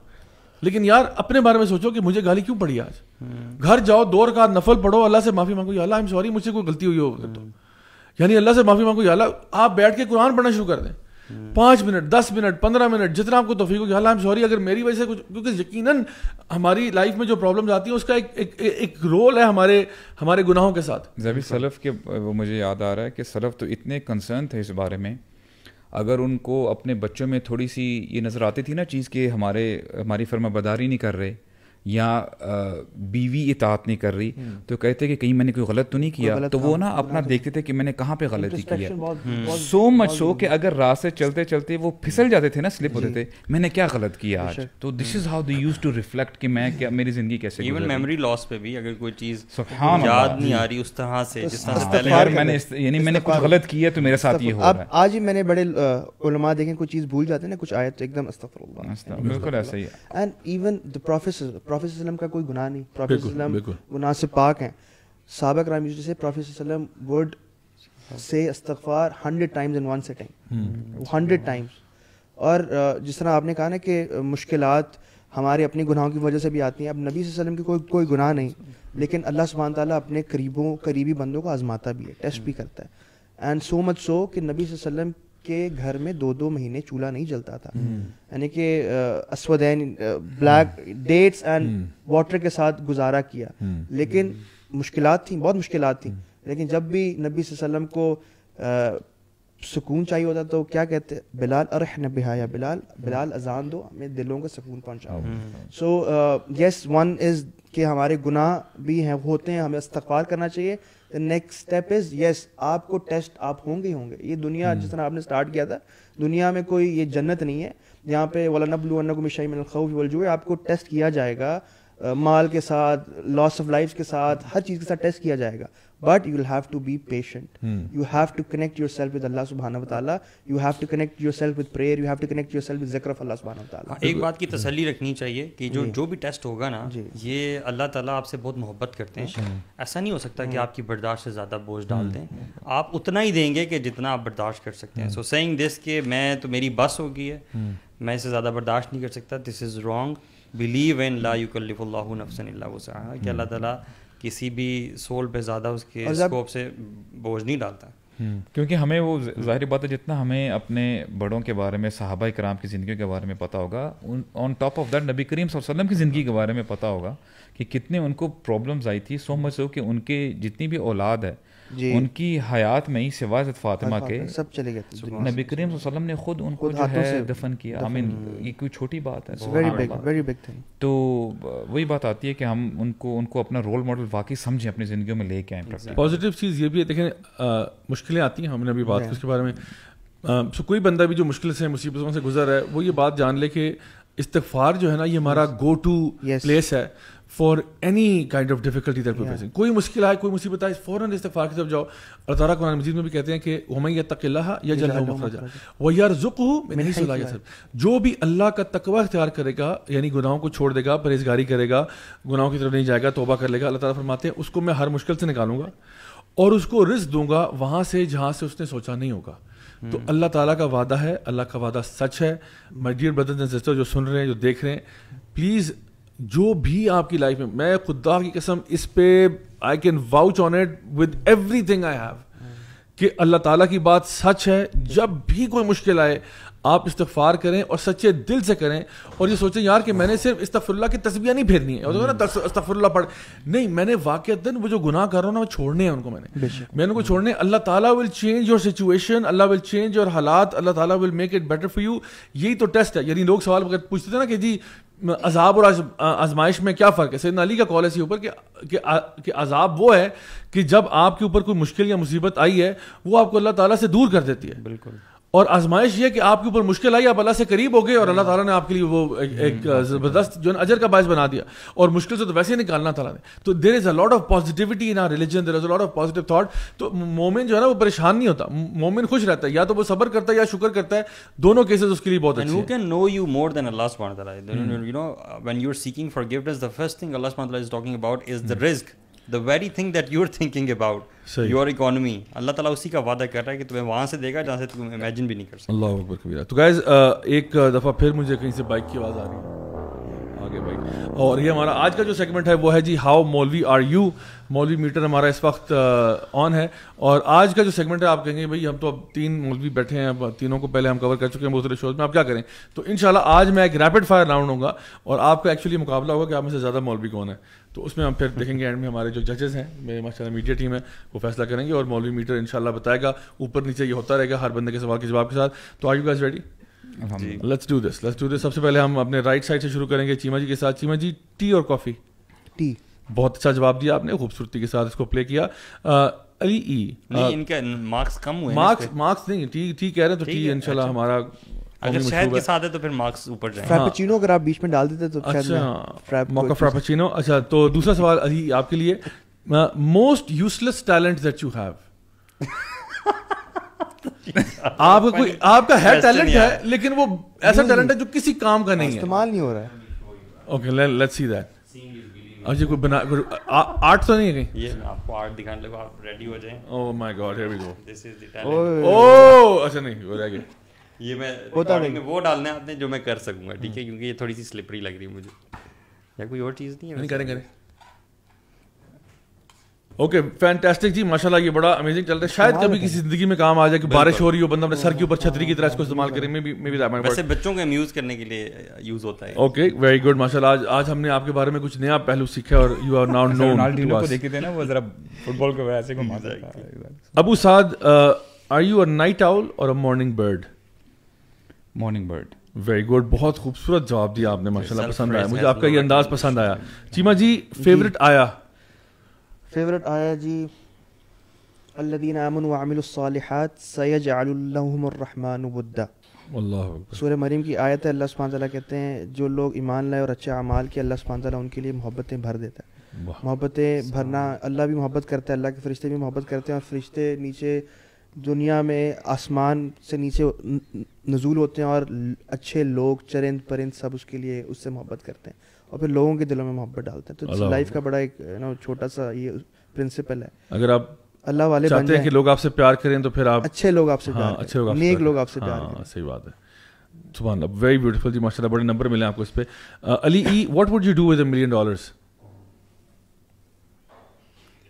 लेकिन यार अपने बारे में सोचो कि मुझे गाली क्यों पड़ी आज hmm. घर जाओ दो का नफल पढ़ो अल्लाह से माफी मांगो अल्लाह आई एम सॉरी मुझसे कोई गलती हुई हो तो hmm. यानी अल्लाह से माफी मांगो अल्लाह आप बैठ के कुरान पढ़ना शुरू कर दें पाँच मिनट दस मिनट पंद्रह मिनट जितना आपको तोफीक होगी हालांकि सॉरी अगर मेरी वजह से कुछ क्योंकि यकीनन हमारी लाइफ में जो प्रॉब्लम आती है उसका एक एक, एक, एक रोल है हमारे हमारे गुनाहों के साथ जबी सलफ के वो मुझे याद आ रहा है कि सलफ तो इतने कंसर्न थे इस बारे में अगर उनको अपने बच्चों में थोड़ी सी ये नज़र आती थी ना चीज़ कि हमारे हमारी फर्मा बदारी नहीं कर रहे या बीवी इतात नहीं कर रही हम्म। तो कहते कि कहीं मैंने कोई गलत तो नहीं किया तो वो ना अपना देखते थे कि मैंने कहाँ पे गलती की है सो मच सो कि अगर रास्ते चलते चलते वो फिसल जाते थे ना स्लिप होते थे मैंने क्या गलत किया आज तो this is how they use to reflect कि मैं क्या मेरी जिंदगी कैसे इवन मेमोरी लॉस पे भी अगर कोई चीज याद नहीं आ रही उस तरह से जिस तरह मैंने यानी मैंने कुछ गलत किया तो मेरे साथ ये हो रहा है आज ही मैंने बड़े उलमा देखें कुछ चीज भूल जाते ना कुछ आयत एकदम बिल्कुल ऐसा ही and even the professor professor का कोई गुनाह नहीं प्रोफेसर गुनाह से पाक हैं सबक राम यूज से प्रोफेसर वुड से इस्तफार hundred times in one sitting hundred times और जिस तरह आपने कहा ना कि मुश्किल हमारे अपने गुनाहों की वजह से भी आती हैं अब नबी वसल्लम की कोई कोई गुनाह नहीं लेकिन अल्लाह सुबहान ताला अपने करीबों करीबी बंदों को आजमाता भी है टेस्ट भी करता है एंड सो मच सो कि नबी वसल्लम के घर में दो दो महीने चूल्हा नहीं जलता था हम्म। यानी कि अश्वदैन ब्लैक डेट्स एंड वाटर के साथ गुजारा किया हम्म। लेकिन मुश्किल थी बहुत मुश्किल थी हम्म। लेकिन जब भी नबी वसल्लम को सुकून चाहिए होता तो क्या कहते बिलाल और नबिहाया बिलाल बिलाल अजान दो हमें दिलों को सुकून पहुंचाओ सो यस वन इज़ के हमारे गुनाह भी हैं होते हैं हमें इस्तफार करना चाहिए नेक्स्ट स्टेप इज यस आपको टेस्ट आप होंगे होंगे ये दुनिया hmm. जिस तरह आपने स्टार्ट किया था दुनिया में कोई ये जन्नत नहीं है यहाँ पे वाला नबलू को मिशाई मिनल खौफ है आपको टेस्ट किया जाएगा माल के साथ लॉस ऑफ लाइफ के साथ हर चीज़ के साथ टेस्ट किया जाएगा but you have to be patient you have to connect yourself with अल्लाह सुबहाना वाली you have to connect yourself with prayer you have to connect yourself with जिक्र अल्लाह सुबहाना वाली एक बात की तसली रखनी चाहिए कि जो जो भी टेस्ट होगा ना ये अल्लाह ताला आपसे बहुत मोहब्बत करते हैं अच्छा। ऐसा नहीं हो सकता कि hmm. आपकी बर्दाश्त से ज़्यादा बोझ hmm. डाल दें आप उतना ही देंगे कि जितना आप बर्दाश्त कर सकते हैं सो सेंग दिस के मैं तो मेरी बस होगी है hmm. मैं इसे ज़्यादा बर्दाश्त नहीं कर सकता this is wrong believe in ला नफ्सन इल्ला नफसन कि हम्म। अल्लाह ताला किसी भी सोल पे ज़्यादा उसके स्कोप से बोझ नहीं डालता हम्म, क्योंकि हमें वो जाहिर बात है जितना हमें अपने बड़ों के बारे में सहाबा कराम की ज़िंदगी के बारे में पता होगा ऑन टॉप ऑफ दैट नबी करीम वसल्लम की ज़िंदगी के बारे में पता होगा कि कितने उनको प्रॉब्लम्स आई थी सो मच सो कि उनके जितनी भी औलाद है उनकी हयात में ही सिवाय फातिमा के सब चले गए नबी करीम वसल्लम ने खुद उनको जो है दफन किया आई मीन ये कोई छोटी बात है very big very big thing तो वही बात आती है कि हम उनको उनको अपना रोल मॉडल वाकई समझें अपनी ज़िंदगी में लेके आए पॉजिटिव चीज़ ये भी है देखें मुश्किलें आती हैं हमने अभी बात की उसके बारे में सो कोई बंदा भी जो मुश्किल से मुसीबतों से गुजर रहा है वो ये बात जान ले कि इस्तफार जो है ना ये हमारा गो टू प्लेस है for any kind of difficulty they're facing कोई मुश्किल आए कोई मुसीबत आए फ़ौरन इस्तफार की तरफ जाओ और तारा कुरान मजीद में भी कहते हैं कि हमें या तकल्ला या जल्दा वह यार जुक नहीं सलाह सर जो भी अल्लाह का तकवा इख्तियार करेगा यानी गुनाहों को छोड़ देगा परहेजगारी करेगा गुनाहों की तरफ नहीं जाएगा तोबा कर लेगा अल्लाह ताला फरमाते हैं उसको मैं हर मुश्किल से निकालूंगा और उसको रिस्क दूंगा वहाँ से जहाँ से उसने सोचा नहीं होगा तो हम्म। अल्लाह ताला का वादा है अल्लाह का वादा सच है my dear brothers and sisters जो सुन रहे हैं जो देख रहे हैं प्लीज़ जो भी आपकी लाइफ में मैं खुदा की कसम इस पे I can vouch on it with everything I have कि अल्लाह ताला की बात सच है जब भी कोई मुश्किल आए आप इस्तफार करें और सच्चे दिल से करें और ये सोचें यार कि मैंने सिर्फ इस्तफुल्ला की तस्वीर नहीं फेरनी है और ना तो इस्तफुल्ला पढ़ नहीं मैंने दिन वो जो गुनाह कर रहा हूँ ना मैं छोड़ने हैं उनको मैंने मैंने उनको छोड़ने अल्लाह ताला विल चेंज योर सिचुएशन अल्लाह विल चेंज योर हालात अल्लाह ताला will make it better for you यही तो टेस्ट है यानी लोग सवाल पूछते थे ना कि जी अजाब और आजमाइश में क्या फ़र्क है सैद अली का कॉल है ऊपर कि कि, कि अजाब वो है कि जब आपके ऊपर कोई मुश्किल या मुसीबत आई है वो आपको अल्लाह ताला से दूर कर देती है बिल्कुल और आजमाइश ये कि आपके ऊपर मुश्किल आई आप अल्लाह से करीब हो गए और अल्लाह ताला ने आपके लिए वो एक, हम्म। ज़बरदस्त जो है अजर का बायस बना दिया और मुश्किल से तो वैसे ही निकालना ताला ने तो there is a lot of positivity in our religion there is a lot of positive thought तो मोमिन जो है ना वो परेशान नहीं होता मोमिन खुश रहता है या तो वो सबर करता है या शुक्र करता है दोनों केसेज उसके लिए बहुत अच्छे you can know you more than अल्लाह सुब्हान तआला you know when you are seeking forgiveness the first thing अल्लाह सुब्हान is talking about is the रिस्क the very thing that you are thinking about your economy अल्लाह ताला उसी का वादा कर रहा है कि तुम्हें वहाँ से देगा जहाँ से तुम इमेजिन भी नहीं कर सकते अल्लाह अकबर कबीरा तो गाइस एक दफ़ा फिर मुझे कहीं से बाइक की आवाज़ आ रही है आगे और ये हमारा आज का जो सेगमेंट है वो है जी हाउ मौलवी आर यू मौलवी मीटर हमारा इस वक्त ऑन है और आज का जो सेगमेंट है आप कहेंगे भाई हम तो अब तीन मौलवी बैठे हैं अब तीनों को पहले हम कवर कर चुके हैं बहुत सारे शोज में आप क्या करें तो इन आज मैं एक रैपिड फायर राउंड होगा और आपका एक्चुअली मुकाबला होगा कि आप में से ज़्यादा मौलवी कौन है तो उसमें हम फिर देखेंगे एंड में हमारे जो जजेस हैं मेरे माशा मीडिया टीम है वो फैसला करेंगे और मौलवी मीटर इनशाला बताएगा ऊपर नीचे ये होता रहेगा हर बंदे के सवाल के जवाब के साथ तो are you guys ready let's do this let's do this सबसे पहले हम अपने राइट साइड से शुरू करेंगे चीमा जी के साथ चीमा जी टी और कॉफ़ी टी बहुत अच्छा जवाब दिया आपने खूबसूरती के साथ इसको प्ले किया अली ई इनके मार्क्स कम हुए मार्क्स मार्क्स नहीं ठीक ठीक कह रहे हैं तो ठीक इंशाल्लाह अच्छा। हमारा अगर शहद के साथ है तो फिर मार्क्स ऊपर जाएंगे फ्रैपेचिनो हाँ। अगर आप बीच में डाल देते तो अच्छा मौका फ्रैपेचिनो अच्छा तो दूसरा सवाल अली आपके लिए most useless talent that you have आपका कोई आपका है टैलेंट है लेकिन वो ऐसा टैलेंट है जो किसी काम का नहीं है इस्तेमाल नहीं हो रहा है ओके लेट्स सी दैट अच्छा कोई बना कोई आठ सौ तो नहीं है कहीं ये मैं आपको आठ दिखाने लगा आप रेडी हो जाएं oh my God here we go this is the talent oh अच्छा नहीं वो रह गया ये मैं होता नहीं वो डालने आपने जो मैं कर सकूंगा ठीक है क्योंकि ये थोड़ी सी स्लिपरी लग रही है मुझे या कोई और चीज़ नहीं है नहीं करें करें ओके फैंटेस्टिक जी माशाल्लाह ये बड़ा अमेजिंग चलता है शायद कभी किसी जिंदगी में काम आ जाए कि बारिश हो रही हो बंदा अपने सर के ऊपर छतरी की तरह इसको इस्तेमाल करें मे भी मे भी वैसे बच्चों को अम्यूज करने के लिए यूज uh, होता है ओके वेरी गुड माशाल्लाह आज आज हमने आपके बारे में कुछ नया पहलू सीखा और you are now known Ronaldo को देखते थे ना वो जरा फुटबॉल को वैसे घुमा Abu Saad are you a night owl और a morning bird morning bird very good बहुत खूबसूरत जवाब दिया आपने माशाल्लाह पसंद आया मुझे आपका ये अंदाज पसंद आया चीमा जी फेवरेट आया फेवरेट आया जी अल्लदीन आमन वामिलसालहत सैज आलमरहमानबुद्दा सूर्य मरीम की आयत है अल्लाह सुबहान कहते हैं जो लोग ईमान लाए और अच्छे अमाल के अल्लाह सुबहान उनके लिए मोहब्बतें भर देता है मोहब्बतें भरना अल्लाह भी मोहब्बत करता है अल्लाह के फरिश्ते भी मोहब्बत करते हैं और फरिश्ते नीचे दुनिया में आसमान से नीचे नजूल होते हैं और अच्छे लोग चरिंद परिंद सब उसके लिए उससे मोहब्बत करते हैं और फिर लोगों के दिलों में मोहब्बत डालते हैं तो लाइफ का बड़ा एक ना छोटा सा ये प्रिंसिपल है अगर आप अल्लाह वाले चाहते हैं कि लोग आपसे प्यार करें तो फिर आप अच्छे लोग आपसे हाँ, अच्छे लोग नेक लोग आपसे प्यार हाँ, सही बात है सुबह वेरी ब्यूटीफुल जी माशाल्लाह बड़े नंबर मिले आपको इस पे अली ई what would you do with a million dollars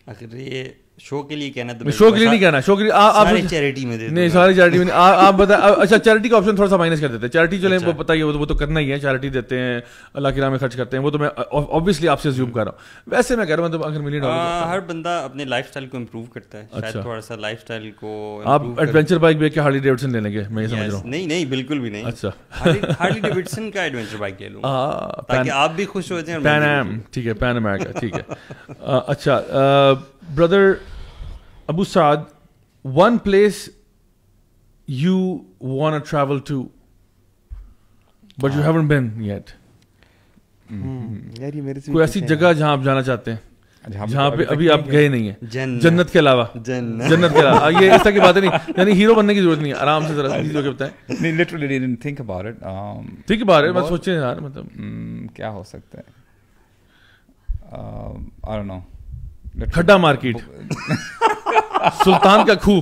अगर ये शो के लिए कहना तो शो के लिए नहीं कहना शो के लिए आप सारी चैरिटी में दे नहीं सारी चैरिटी में आप बता अच्छा चैरिटी का ऑप्शन थोड़ा सा माइनस कर देते हैं चैरिटी चले अच्छा। वो पता ही है वो तो, तो करना ही है चैरिटी देते हैं अल्लाह के नाम में खर्च करते हैं वो तो मैं ऑब्वियसली आपसे ज्यूम कर रहा हूँ वैसे मैं कह रहा हूँ मतलब अगर मिलियन तो हाँ, अच्छा। हर बंदा अपने लाइफ को इम्प्रूव करता है अच्छा थोड़ा सा लाइफ को आप एडवेंचर बाइक भी हार्डी डेविडसन ले लेंगे मैं समझ रहा हूँ नहीं नहीं बिल्कुल भी नहीं अच्छा हार्डी डेविडसन का एडवेंचर बाइक ले लूँ ताकि आप भी खुश हो जाए पैन एम ठीक है पैन एम ठीक है अच्छा brother Abu Saad, one place you want to travel to, but you haven't been yet. कोई ऐसी जगह जहाँ आप जाना चाहते हैं जहाँ पे अभी आप गए नहीं है जन्नत के अलावा जन्नत के अलावा ये इस की बातें नहीं यानी हीरो बनने की जरूरत नहीं है आराम से जरा चीज के बताएं नहीं literally didn't think about it think about it बस सोचें यार मतलब क्या हो सकता है I don't know Khadda market सुल्तान का खूह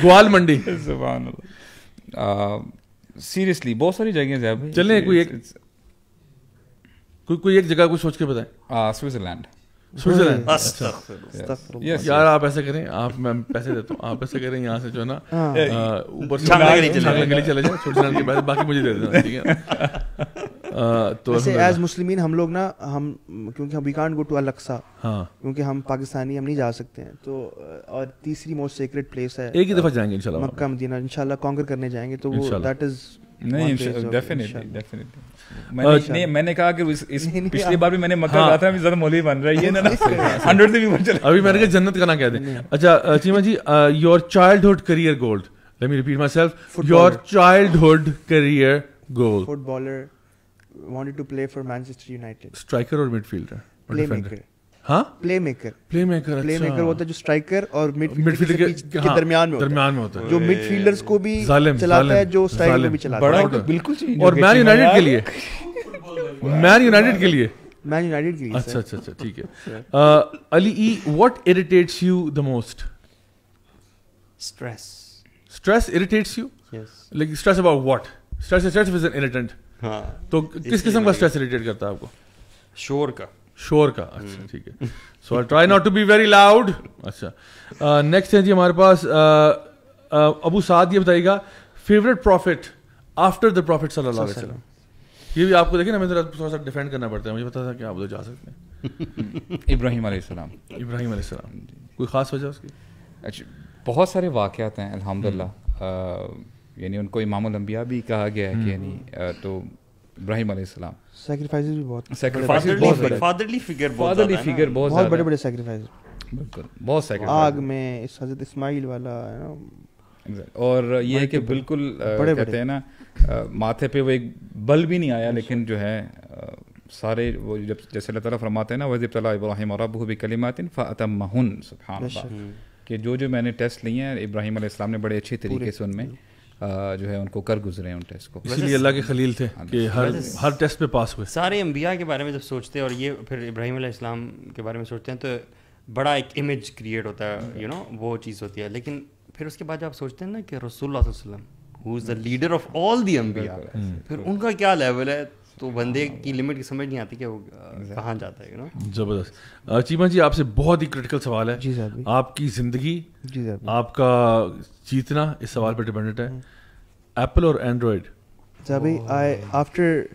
ग्वाल मंडी सीरियसली बहुत सारी जगह है चले कोई एक कोई कोई एक जगह को सोच के बताएं हाँ, अच्छा। स्विट्जरलैंड यार आप ऐसे करें आप मैं पैसे देता हूँ आप ऐसे करें यहाँ से जो है ना हाँ। ऊपर चले जाए स्विट्जरलैंड के पैसे बाकी मुझे दे देना ठीक है तो वैसे एज मुस्लिम हम लोग ना हम क्योंकि हम वी कांट गो टू अलक्सा हाँ क्योंकि हम पाकिस्तानी हम नहीं जा सकते हैं तो और तीसरी मोस्ट सीक्रेट प्लेस है एक ही दफा जाएंगे इंशाल्लाह मक्का मदीना इंशाल्लाह कॉन्कर करने जाएंगे तो वो दैट इज नहीं डेफिनेटली डेफिनेटली मैंने मैंने कहा कि इस, इस पिछली हाँ। बार भी मैंने मक्का हाँ। था ज्यादा बन रही है ना हंड्रेड से भी चला अभी मैंने कहा जन्नत का ना कह अच्छा Cheema ji your childhood career goal let me repeat myself your childhood career footballer wanted to play for Manchester United. Striker or midfielder. Playmaker. हाँ प्लेमेकर प्लेमेकर प्लेमेकर होता है जो स्ट्राइकर और मिडफील्डर के, के, के हाँ, दरमियान में दरमियान में होता है जो मिडफील्डर्स को भी जालिम, चलाता जालिम, है जो स्ट्राइकर को भी चलाता बड़ा है बिल्कुल और मैन यूनाइटेड के लिए मैन यूनाइटेड के लिए मैन यूनाइटेड के लिए अच्छा अच्छा अच्छा ठीक है अली ई what irritates you the most stress stress irritates you yes like stress about what stress stress is an irritant हाँ। तो किस किस्म का स्ट्रेस रिलेटेड करता है आपको शोर का शोर का अच्छा हम्म। ठीक है so I try not to be very loud अच्छा नेक्स्ट uh, है जी हमारे पास uh, uh, अबू साद ये बताइएगा favourite prophet after the prophet सल्लल्लाहु अलैहि वसल्लम ये भी आपको देखिए ना मैं थोड़ा सा डिफेंड करना पड़ता है मुझे पता था कि आप उधर जा सकते हैं इब्राहिम अलैहिस्सलाम इब्राहिम अलैहिस्सलाम कोई ख़ास वजह उसकी अच्छा बहुत सारे वाक़ हैं अल्हम्दुलिल्लाह हम्म। यानी उनको इमाम अम्बिया भी कहा गया है कि हम्म, यानी हम्म। तो इब्राहिम अलैहिस्सलाम सैक्रिफाइसेस भी बहुत सैक्रिफाइसेस बहुत बड़े फादरली फिगर बहुत फादरली फिगर बहुत बहुत बड़े बड़े बिल्कुल बहुत सैक्रिफाइस आग में इस हजरत इस्माइल वाला है ना और ये है कि तो बिल्कुल बड़े कहते हैं ना माथे पे वो एक बल भी नहीं आया लेकिन जो है सारे वो जब जैसे अल्लाह ताला फरमाते हैं ना वजीब तला इब्राहिम और अबू भी कलिमातिन फ़ातम महन सुबहान अच्छा। कि जो जो मैंने टेस्ट लिए हैं इब्राहिम ने बड़े अच्छे तरीके से उनमें जो है उनको कर गुजरे उन टेस्ट को इसलिए अल्लाह के खलील थे हाँ कि हर हर टेस्ट पे पास हुए सारे अम्बिया के बारे में जब सोचते हैं और ये फिर इब्राहिम इस्लाम के बारे में सोचते हैं तो बड़ा एक इमेज क्रिएट होता है यू नो वो चीज़ होती है लेकिन फिर उसके बाद जब आप सोचते हैं ना कि रसोल्ला हु is the leader of all the अम्बिया फिर उनका क्या लेवल है तो बंदे की लिमिट की समझ नहीं आती कि वो कहाँ जाता है नो जबरदस्त चीमा जी आपसे बहुत ही क्रिटिकल सवाल है जी सर आपकी ज़िंदगी जी सर आपका जीतना इस सवाल पर डिपेंडेंट है एप्पल हम्म। और Android Zabi, I after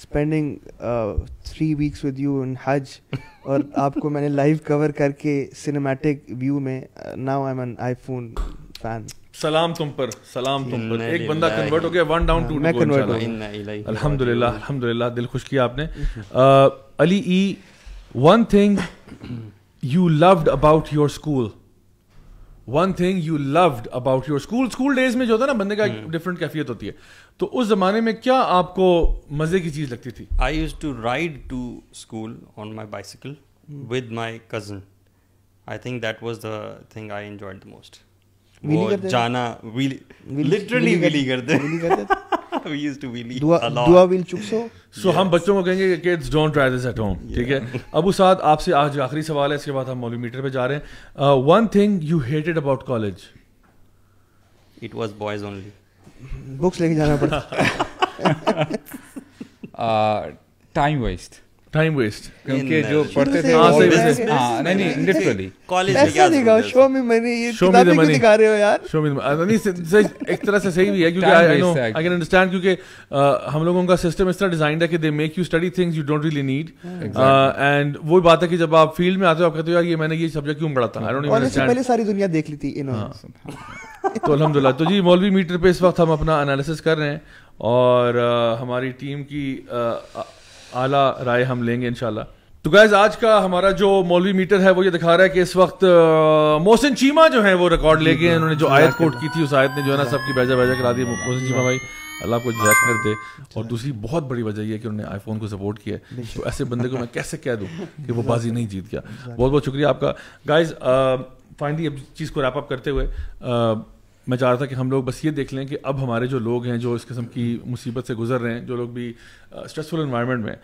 spending three weeks with you in हज और आपको मैंने लाइव कवर करके सिनेमैटिक व्यू में now I am an iPhone fan सलाम तुम पर सलाम तुम पर एक बंदा कन्वर्ट हो गया वन डाउन टू मैं कन्वर्ट हो अल्हम्दुलिल्लाह अल्हम्दुलिल्लाह दिल खुश किया आपने अली ई one thing you loved about your school one thing you loved about your school school days में जो होता है ना बंदे का डिफरेंट हम्म। कैफियत होती है तो उस जमाने में क्या आपको मजे की चीज लगती थी I use to ride to school on my bicycle with my cousin I think that was the thing I enjoyed the most wheelie कर जाना विली अब उस आपसे आज आखिरी सवाल है इसके बाद हम मोलीमीटर पे जा रहे हैं one thing you hated about college it was boys only books लेके जाना पड़ता time waste uh, time waste क्योंकि जो पढ़ते थे हां सही हां नहीं नहीं लिटरली कॉलेज में क्या दिखाओ शो में मैंने ये किताब में दिखा रहे हो यार शो में नहीं सही एक तरह से सही भी है क्योंकि I know I can understand क्योंकि हम लोगों का सिस्टम इस तरह डिजाइंड है कि they make you study things you don't really need and वो बात है कि जब आप फील्ड में आते हो आप कहते हो यार ये मैंने ये सब्जेक्ट क्यों पढ़ा था आई डोंट अंडरस्टैंड पहले सारी दुनिया देख ली थी इन्होंने तो अल्हम्दुलिल्लाह तो जी मौलवी मीटर पे इस वक्त हम अपना एनालिसिस कर रहे हैं और आ, हमारी टीम की आला राय हम लेंगे इनशाला तो गैज आज का हमारा जो मौलवी मीटर है वो ये दिखा रहा है कि इस वक्त मोहसिन चीमा जो है वो रिकॉर्ड ले गए उन्होंने जो आयत कोट की थी उस आयत ने जो है ना सबकी बैजा बैजा करा दी मोहसिन चीमा भाई अल्लाह को जैक कर दे और दूसरी बहुत बड़ी वजह यह कि उन्होंने आईफोन को सपोर्ट किया तो ऐसे बंदे को मैं कैसे कह दूँ कि वो बाजी नहीं जीत गया बहुत बहुत शुक्रिया आपका गाइज फाइनली अब चीज़ को रैप अप करते हुए मैं चाह रहा था कि हम लोग बस ये देख लें कि अब हमारे जो लोग हैं जो इस किस्म की मुसीबत से गुजर रहे हैं जो लोग भी स्ट्रेसफुल इन्वायरमेंट में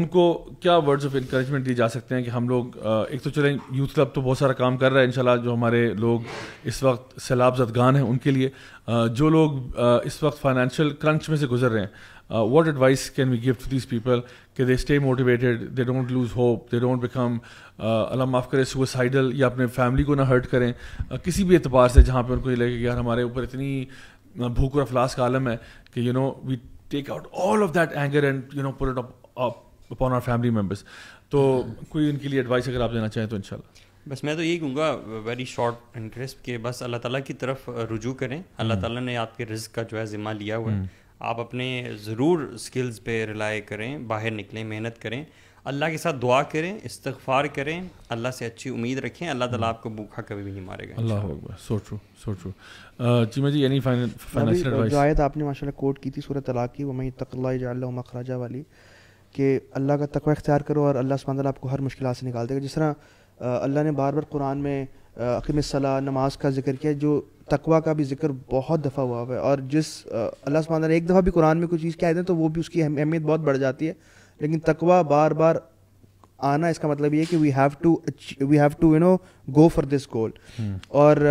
उनको क्या वर्ड्स ऑफ इंक्रेजमेंट दिए जा सकते हैं कि हम लोग एक तो चलें यूथ क्लब तो बहुत सारा काम कर रहा है इनशाला जो हमारे लोग इस वक्त सैलाब जदगान हैं उनके लिए जो लोग इस वक्त फाइनेंशियल क्रंच में से गुजर रहे हैं what advice can we give to this people कि they stay motivated they don't lose hope they don't become अल्लाह माफ़ करे सुसाइडल या अपने फैमिली को ना हर्ट करें uh, किसी भी एतबार से जहाँ पे उनको ये लगे कि यार हमारे ऊपर इतनी भूख और अफलास का आलम है कि you know we take out all of that anger and you know put upon our family members तो कोई उनके लिए एडवाइस अगर आप देना चाहें तो इनशाला बस मैं तो यही कहूँगा वेरी शॉर्ट एंड क्रिस्प कि बस अल्लाह ताला की तरफ रुजू करें अल्लाह हम्म। ताला ने आपके रिस्क का जो है ज़िम्मा लिया हुआ है हम्म। आप अपने ज़रूर स्किल्स पे रिलाई करें बाहर निकलें मेहनत करें अल्लाह के साथ दुआ करें इस्तफार करें अल्लाह से अच्छी उम्मीद रखें अल्लाह ताला हम्म। आपको भूखा कभी भी नहीं मारेगा अल्लाह अकबर so true so true Cheema ji यानी फाइनेंशियल एडवाइस जो आयत आपने माशाल्लाह कोट की थी सूरत तलाक की मैं तकल्ला मखराजा वाली कि अल्लाह का तकवा इख्तियार करो और अल्लाह सुबह आपको हर मुश्किल से निकाल देगा जिस तरह अल्लाह ने बार बार कुरान में अकीम सलाह नमाज का जिक्र किया जो तकवा का भी जिक्र बहुत दफ़ा हुआ हुआ है और जिस अल्लाह सुबहाना एक दफ़ा भी कुरान में कोई चीज़ कह दें तो वो भी उसकी अहमियत बहुत बढ़ जाती है लेकिन तकवा बार बार आना इसका मतलब ये कि we have to we have to you know go for this goal और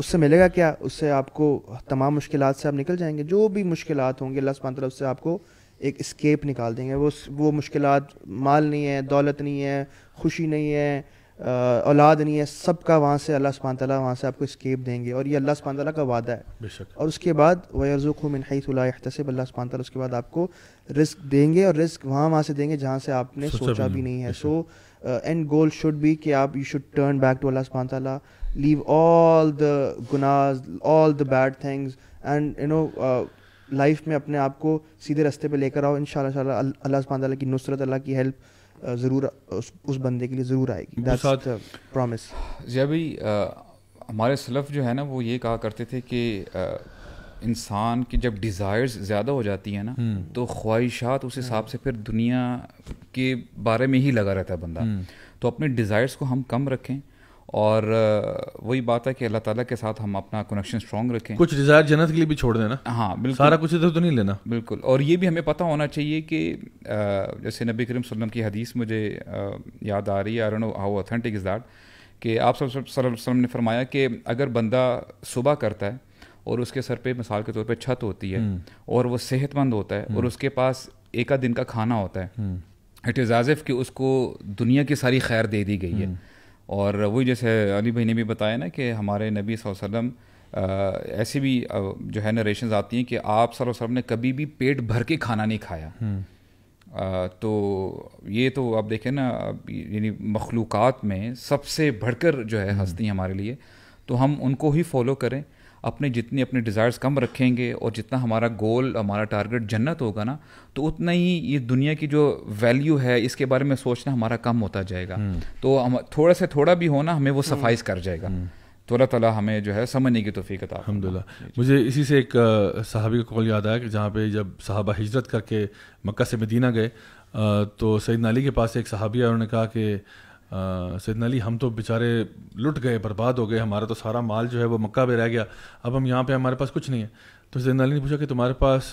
उससे मिलेगा क्या उससे आपको तमाम मुश्किल से आप निकल जाएंगे जो भी मुश्किल होंगे अल्लाह सुबह तरफ से आपको एक स्केप निकाल देंगे वो वो मुश्किल माल नहीं है दौलत नहीं है खुशी नहीं है औलाद नहीं है सब का वहाँ से अल्लाह सुबह तला वहाँ से आपको स्केप देंगे और ये अल्लाह सुबहान तला का वादा है और उसके बाद वरजुक मिनहसब अल्लाह सुबह ताली उसके बाद आपको रिस्क देंगे और रिस्क वहाँ वहाँ से देंगे जहाँ से आपने सोचा भी नहीं है so end goal should be कि आप you should turn back to अल्लाह सुबहान ताली लीव ऑल द गुनाज all the bad things and you know life में अपने आप को सीधे रास्ते पर लेकर आओ इन शाला अल्लाह सुबह की नुसरत अल्लाह की हेल्प ज़रूर उस, उस बंदे के लिए ज़रूर आएगी प्रॉमिस जिया भाई हमारे सलफ जो है ना वो ये कहा करते थे कि इंसान की जब डिज़ायर्स ज़्यादा हो जाती है ना हम्म। तो ख्वाहिशात उस हिसाब से हम्म। फिर दुनिया के बारे में ही लगा रहता है बंदा हम्म। तो अपने डिज़ायर्स को हम कम रखें और वही बात है कि अल्लाह ताला के साथ हम अपना कनेक्शन स्ट्रॉन्ग रखें कुछ डिज़ायर जन्नत के लिए भी छोड़ देना हाँ बिल्कुल सारा कुछ इधर तो नहीं लेना बिल्कुल और ये भी हमें पता होना चाहिए कि जैसे नबी करीम वसल्लम की हदीस मुझे याद आ रही है I know how authentic is that कि आप सब वसल्लम ने फरमाया कि अगर बंदा सुबह करता है और उसके सर पे मिसाल के तौर पे छत होती है हम्म। और वो सेहतमंद होता है और हम्म। उसके पास एक दिन का खाना होता है इट इज़ आज़िफ कि उसको दुनिया की सारी खैर दे दी गई है हम्म। और वही जैसे अली भाई ने भी बताया ना कि हमारे नबी वसम ऐसी भी जो है नरेशन आती हैं कि आप वसम ने कभी भी पेट भर के खाना नहीं खाया आ, हम्म। तो ये तो आप देखें ना यानी मखलूक़ात में सबसे बढ़कर जो है हस्ती हमारे लिए तो हम उनको ही फॉलो करें अपने जितने अपने डिज़ायर्स कम रखेंगे और जितना हमारा गोल हमारा टारगेट जन्नत होगा ना तो उतना ही ये दुनिया की जो वैल्यू है इसके बारे में सोचना हमारा कम होता जाएगा हम्म। तो हम थोड़ा से थोड़ा भी होना हमें वो सफाइस हम्म। कर जाएगा तो हम्म। अल्लाह ताला हमें जो है समझने की तोफ़ी अलहमदिल्ला मुझे इसी से एक सहाबी का कॉल याद आया कि जहाँ पे जब साहबा हिजरत करके मक्का से मदीना गए तो सईद नाली के पास एक सहाबिया है उन्होंने कहा कि सैदन अली हम तो बेचारे लुट गए बर्बाद हो गए हमारा तो सारा माल जो है वो मक्का पर रह गया अब हम यहाँ पे हमारे पास कुछ नहीं है तो सैदन अली ने पूछा कि तुम्हारे पास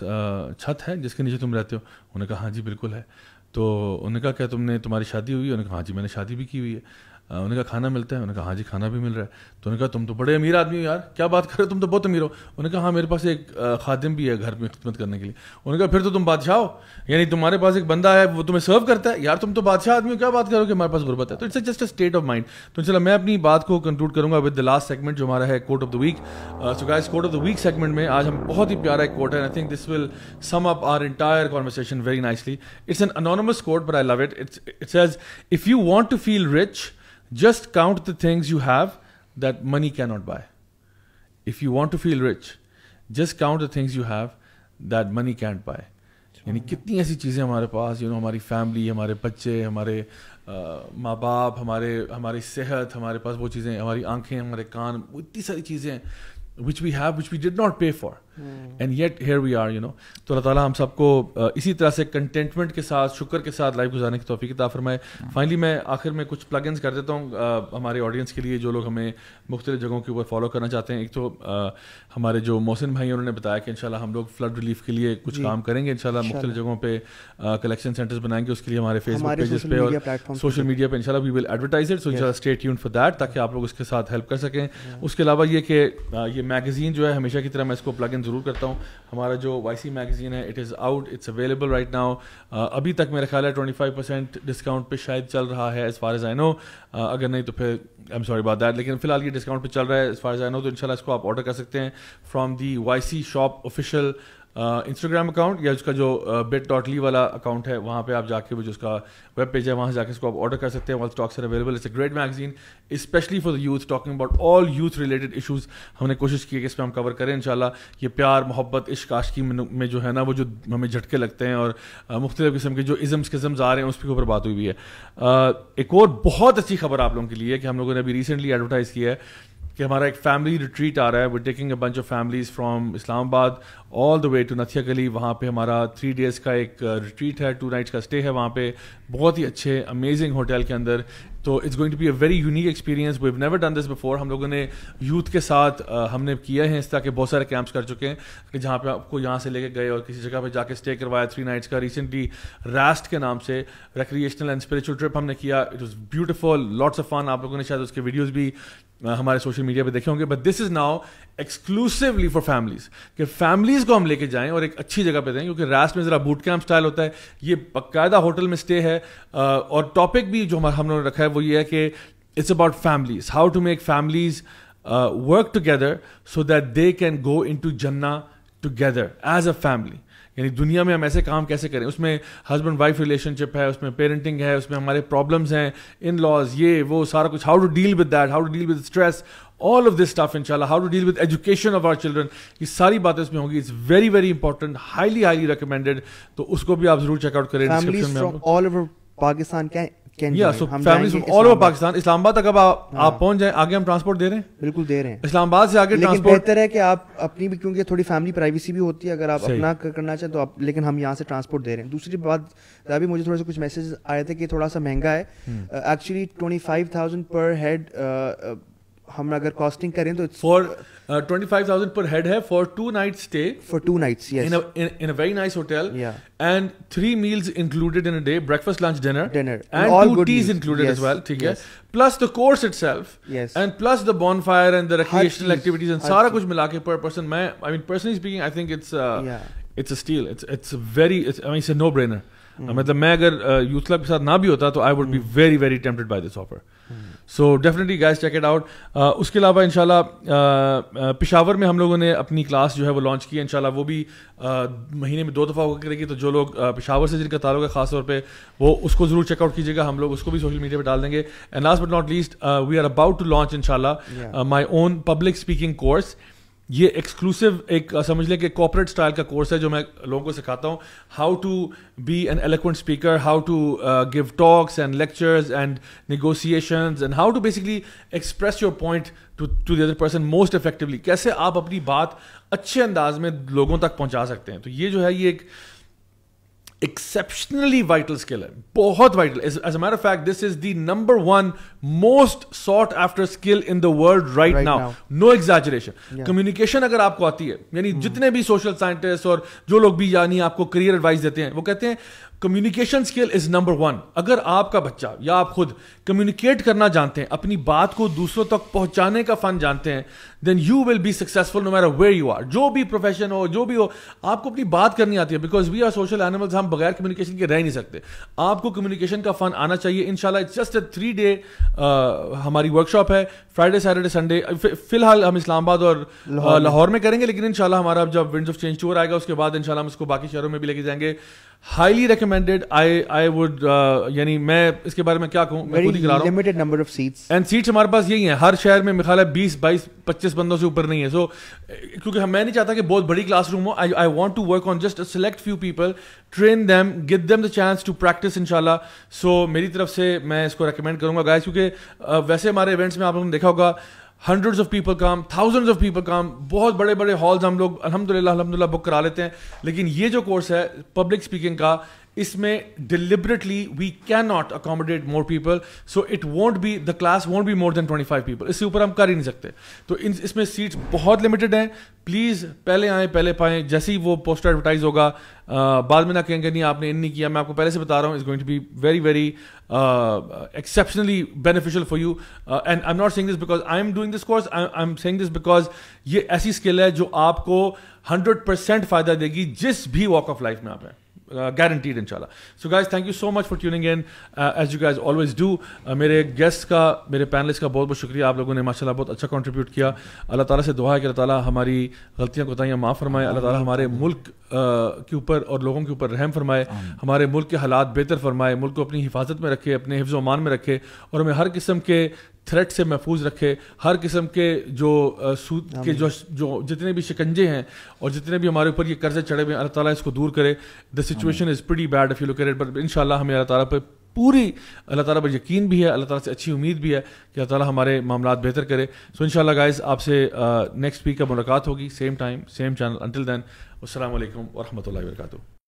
छत है जिसके नीचे तुम रहते हो उन्होंने कहा हाँ जी बिल्कुल है तो उन्होंने कहा क्या तुमने तुम्हारी शादी हुई उन्होंने कहा हाँ जी मैंने शादी भी की हुई है उन्होंने कहा खाना मिलता है उन्होंने कहा हाँ जी खाना भी मिल रहा है तो उन्होंने कहा तुम तो बड़े अमीर आदमी हो यार क्या बात कर रहे हो तुम तो बहुत अमीर हो उन्होंने कहा हाँ मेरे पास एक खादिम भी है घर में खिदमत करने के लिए उन्होंने कहा फिर तो तुम बादशाह हो यानी तुम्हारे पास एक बंदा है वो तुम्हें सर्व करता है यार तुम तो बादशाह आदमी हो क्या बात करो कि हमारे पास गुर्बत है तो it's just a state of mind तो चलो मैं अपनी बात को कंक्लूड करूंगा विद द लास्ट सेगमेंट जो हमारा है quote of the week so guys quote of the week segment में आज हम बहुत ही प्यारा एक कोर्ट है I think this will sum up our entire conversation very nicely it's an anonymous quote but I love it it's it's as if you want to feel rich Just count the things you have that money cannot buy. If you want to feel rich, just count the things you have that money can't buy. यानी कितनी ऐसी चीज़ें हमारे पास you know हमारी family हमारे बच्चे हमारे माँ बाप हमारे हमारी सेहत हमारे पास वो चीज़ें हमारी आंखें हमारे कान इतनी सारी चीज़ें which we have which we did not pay for and yet here we are you know तो अल्लाह ताला हम सबको इसी तरह से कंटेंटमेंट के साथ शुक्र के साथ लाइफ गुजारने की तौफीक किताब फरमाए फाइनली hmm. मैं आखिर में कुछ प्लग कर देता हूँ हमारे ऑडियंस के लिए जो लोग हमें मुख्तलिफ जगहों के ऊपर फॉलो करना चाहते हैं एक तो आ, हमारे जो मोहसिन भाई उन्होंने बताया कि इंशाल्लाह हम लोग फ्लड रिलीफ के लिए कुछ काम करेंगे इंशाल्लाह मुख्तलिफ जगहों पर कलेक्शन सेंटर्स बनाएंगे उसके लिए हमारे फेसबुक पेजेस पे और सोशल मीडिया पर इंशाल्लाह we will advertise it so इंशाल्लाह स्टे ट्यून फॉर दैट ताकि आप लोग उसके साथ हेल्प कर सकें hmm. उसके अलावा ये कि ये मैगजीन जो है हमेशा की तरह मैं इसको प्लग इन ज़रूर करता हूँ हमारा जो वाई सी मैगज़ीन है it is out it's available right now अभी तक मेरा ख्याल है ट्वेंटी फाइव परसेंट डिस्काउंट पर शायद चल रहा है as far as I know अगर नहीं तो फिर आई एम सॉरी बात दैट लेकिन फिलहाल ये डिस्काउंट पर चल रहा है as far as I know तो इनशाला इसको आप ऑर्डर कर सकते हैं from the Y shop official Instagram uh, account या उसका जो बेट डॉट ली वाला अकाउंट है वहाँ पे आप जाके वो जो उसका वेब पेज है वहाँ जाके इसको आप ऑर्डर कर सकते हैं wall stocks are available it's a great magazine specially for the youth talking about all youth related issues हमने कोशिश की है कि इसमें हम कवर करें शाला ये प्यार मोहब्बत इश्क आशकी में जो है ना वो जो हमें झटके लगते हैं और मुख्तलिफ किस्म के जो इज़म्स किस्म्स आ रहे हैं उसके ऊपर बात हुई है uh, एक और बहुत अच्छी खबर आप लोगों के लिए कि हम लोगों ने अभी रिसेंटली एडवर्टाइज़ किया है कि हमारा एक फैमिली रिट्रीट आ रहा है we taking a bunch of families from Islamabad all the way to Nathia Gali वहाँ पे हमारा थ्री डेज़ का एक रिट्रीट uh, है टू नाइट्स का स्टे है वहाँ पे बहुत ही अच्छे अमेजिंग होटल के अंदर तो it's going to be a very unique experience we have never done this before हम लोगों ने यूथ के साथ uh, हमने किया है इस तरह के बहुत सारे कैंप्स कर चुके हैं कि जहाँ पे आपको यहाँ से लेके गए और किसी जगह पे जाके स्टे करवाया थ्री नाइट्स का रिसेंटली रास्ट के नाम से रिक्रिएशनल एंड स्पिरिचुअल ट्रिप हमने किया it was beautiful lots of fun आप लोगों ने शायद उसके वीडियोज़ भी हाँ, हमारे सोशल मीडिया पे देखे होंगे but this is now exclusively for families कि फैमिलीज़ को हम लेके जाएं और एक अच्छी जगह पे दें क्योंकि रास्ट में ज़रा बूट कैंप स्टाइल होता है ये बकायदा होटल में स्टे है और टॉपिक भी जो हम लोगों ने रखा है वो ये है कि it's about families how to make families work together so that they can go into जन्ना टुगेदर एज अ फैमिली यानी दुनिया में हम ऐसे काम कैसे करें उसमें हस्बैंड वाइफ रिलेशनशिप है उसमें पेरेंटिंग है उसमें हमारे प्रॉब्लम्स हैं इन लॉज ये वो सारा कुछ how to deal with that how to deal with stress all of this stuff इनशाला how to deal with education of our children ये सारी बातें इसमें होंगी it's very very important highly highly recommended तो उसको भी आप जरूर चेकआउट करें डिस्क्रिप्शन में ऑल ओवर पाकिस्तान क्या कैन या so families from all over Pakistan Islamabad तक अब आप हाँ। आप पहुंच जाएं आगे हम ट्रांसपोर्ट दे रहे हैं बिल्कुल दे रहे हैं इस्लामाबाद से आगे ट्रांसपोर्ट बेहतर है कि आप अपनी भी क्योंकि थोड़ी फैमिली प्राइवेसी भी होती है अगर आप अपना करना चाहें तो आप लेकिन हम यहाँ से ट्रांसपोर्ट दे रहे हैं दूसरी बात अभी मुझे थोड़ा सा कुछ मैसेज आए थे कि थोड़ा सा महंगा है actually twenty five thousand per head हम अगर कॉस्टिंग करें तो for twenty five thousand per head है for two night stay for two night in very nice hotel and three meals included in a day breakfast lunch dinner dinner and two teas included as well ठीक है plus the course itself and plus the bonfire and the recreational activities एंड सारा कुछ मिला के per person मैं I mean personally speaking I think it's it's a steal it's it's very I mean it's a no brainer मतलब मैं अगर youth uh, club के साथ ना भी होता तो I would be very very tempted by this offer so definitely guys check it out उसके अलावा इन पिशावर में हम लोगों ने अपनी क्लास जो है वो लॉन्च की इनशाला वो भी uh, महीने में दो दफ़ा होकर करेगी तो जो लोग uh, पिशावर से जिनका ताल्लुक है खासतौर पर वो उसको ज़रूर चेकआउट कीजिएगा हम लोग उसको भी सोशल मीडिया पर डाल देंगे and last but not least we are about to launch in my own public speaking course ये एक्सक्लूसिव एक समझ लें कि कॉपरेट स्टाइल का कोर्स है जो मैं लोगों को सिखाता हूँ how to be an eloquent speaker how to give talks and lectures and negotiation and how to basically express your point to to the other person most effectively कैसे आप अपनी बात अच्छे अंदाज में लोगों तक पहुँचा सकते हैं तो ये जो है ये एक एक्सेप्शनली वाइटल स्किल है बहुत vital as a matter fact this is the number one most sought after skill in the world right now no exaggeration communication अगर आपको आती है यानी hmm. जितने भी सोशल साइंटिस्ट और जो लोग भी यानी आपको करियर एडवाइस देते हैं वो कहते हैं communication skill is number one अगर आपका बच्चा या आप खुद कम्युनिकेट करना जानते हैं अपनी बात को दूसरों तक पहुंचाने का फन जानते हैं then you will be successful no matter where you are जो भी प्रोफेशन हो जो भी हो आपको अपनी बात करनी आती है because we are social animals हम बगैर कम्युनिकेशन के रह नहीं सकते आपको कम्युनिकेशन का फन आना चाहिए शाला it's just a three day हमारी वर्कशॉप है फ्राइडे सैटरडे संडे फिलहाल हम इस्लामाबाद और uh, लाहौर में करेंगे लेकिन इनशाला हमारा जब विंड ऑफ चेंज टूर आएगा उसके बाद इनशाला हम इसको बाकी शहरों में भी लेके जाएंगे highly recommended I I would यानी मैं इसके बारे में क्या कहूँ limited number of seats and seats हमारे पास यही है हर शहर में मिखाला बीस बाईस पच्चीस पच्चीस बंदों से ऊपर नहीं है सो so, क्योंकि मैं नहीं चाहता कि बहुत बड़ी क्लासरूम हो I I want to work on just select few people train them give them the chance to practice इनशाला सो मेरी तरफ से मैं इसको रिकमेंड करूंगा गाइस क्योंकि वैसे हमारे इवेंट्स में आप लोगों ने देखा होगा hundreds of people come thousands of people come बहुत बड़े बड़े हॉल्स हम लोग अलहमदिल्ला अलहमदिल्ला बुक करा लेते हैं लेकिन ये जो कोर्स है पब्लिक स्पीकिंग का इसमें deliberately we can not accommodate more people so it won't be the class won't be more than twenty five people इसके ऊपर हम कर ही नहीं सकते तो इन इसमें सीट्स बहुत लिमिटेड हैं प्लीज़ पहले आए पहले पाए जैसे ही वो पोस्टर एडवर्टाइज होगा बाद में ना कहेंगे नहीं आपने इन नहीं किया मैं आपको पहले से बता रहा हूँ is going to be very very exceptionally beneficial for you and I am not saying this because I am doing this course I am saying this because ये ऐसी स्किल है जो आपको हंड्रेड परसेंट फायदा देगी जिस भी वॉक ऑफ लाइफ में आप हैं Uh, इनशाला so guys thank you so much for tuning tuning as you guys always do मेरे गेस्ट का मेरे पैनलिस्ट का बहुत बहुत शुक्रिया आप लोगों ने माशाल्लाह बहुत अच्छा कंट्रीब्यूट किया अल्लाह ताला से दुआ है कि अल्लाह ताला हमारी गलतियां कोताहियाँ माफ़ फरमाए अल्लाह ताला हमारे मुल्क uh, के ऊपर और लोगों के ऊपर रहम फरमाए हमारे मुल्क के हालात बेहतर फरमाए मुल्क को अपनी हिफाजत में रखे अपने हिफ्ज़ मान में रखे और हमें हर किस्म के थ्रेट से महफूज रखे हर किस्म के जो सूद के जो जो जितने भी शिकंजे हैं और जितने भी हमारे ऊपर ये कर्जे चढ़े हुए अल्लाह ताला इसको दूर करे the situation is pretty bad if you look at it but इंशाल्लाह हमें अल्लाह ताला पे पूरी अल्लाह ताला पर यकीन भी है अल्लाह ताला से अच्छी उम्मीद भी है कि अल्लाह ताला हमारे मामला बेहतर करे सो इन शाला आपसे नेक्स्ट वीक का मुलाकात होगी same time same channel until then असल वरहमल वरक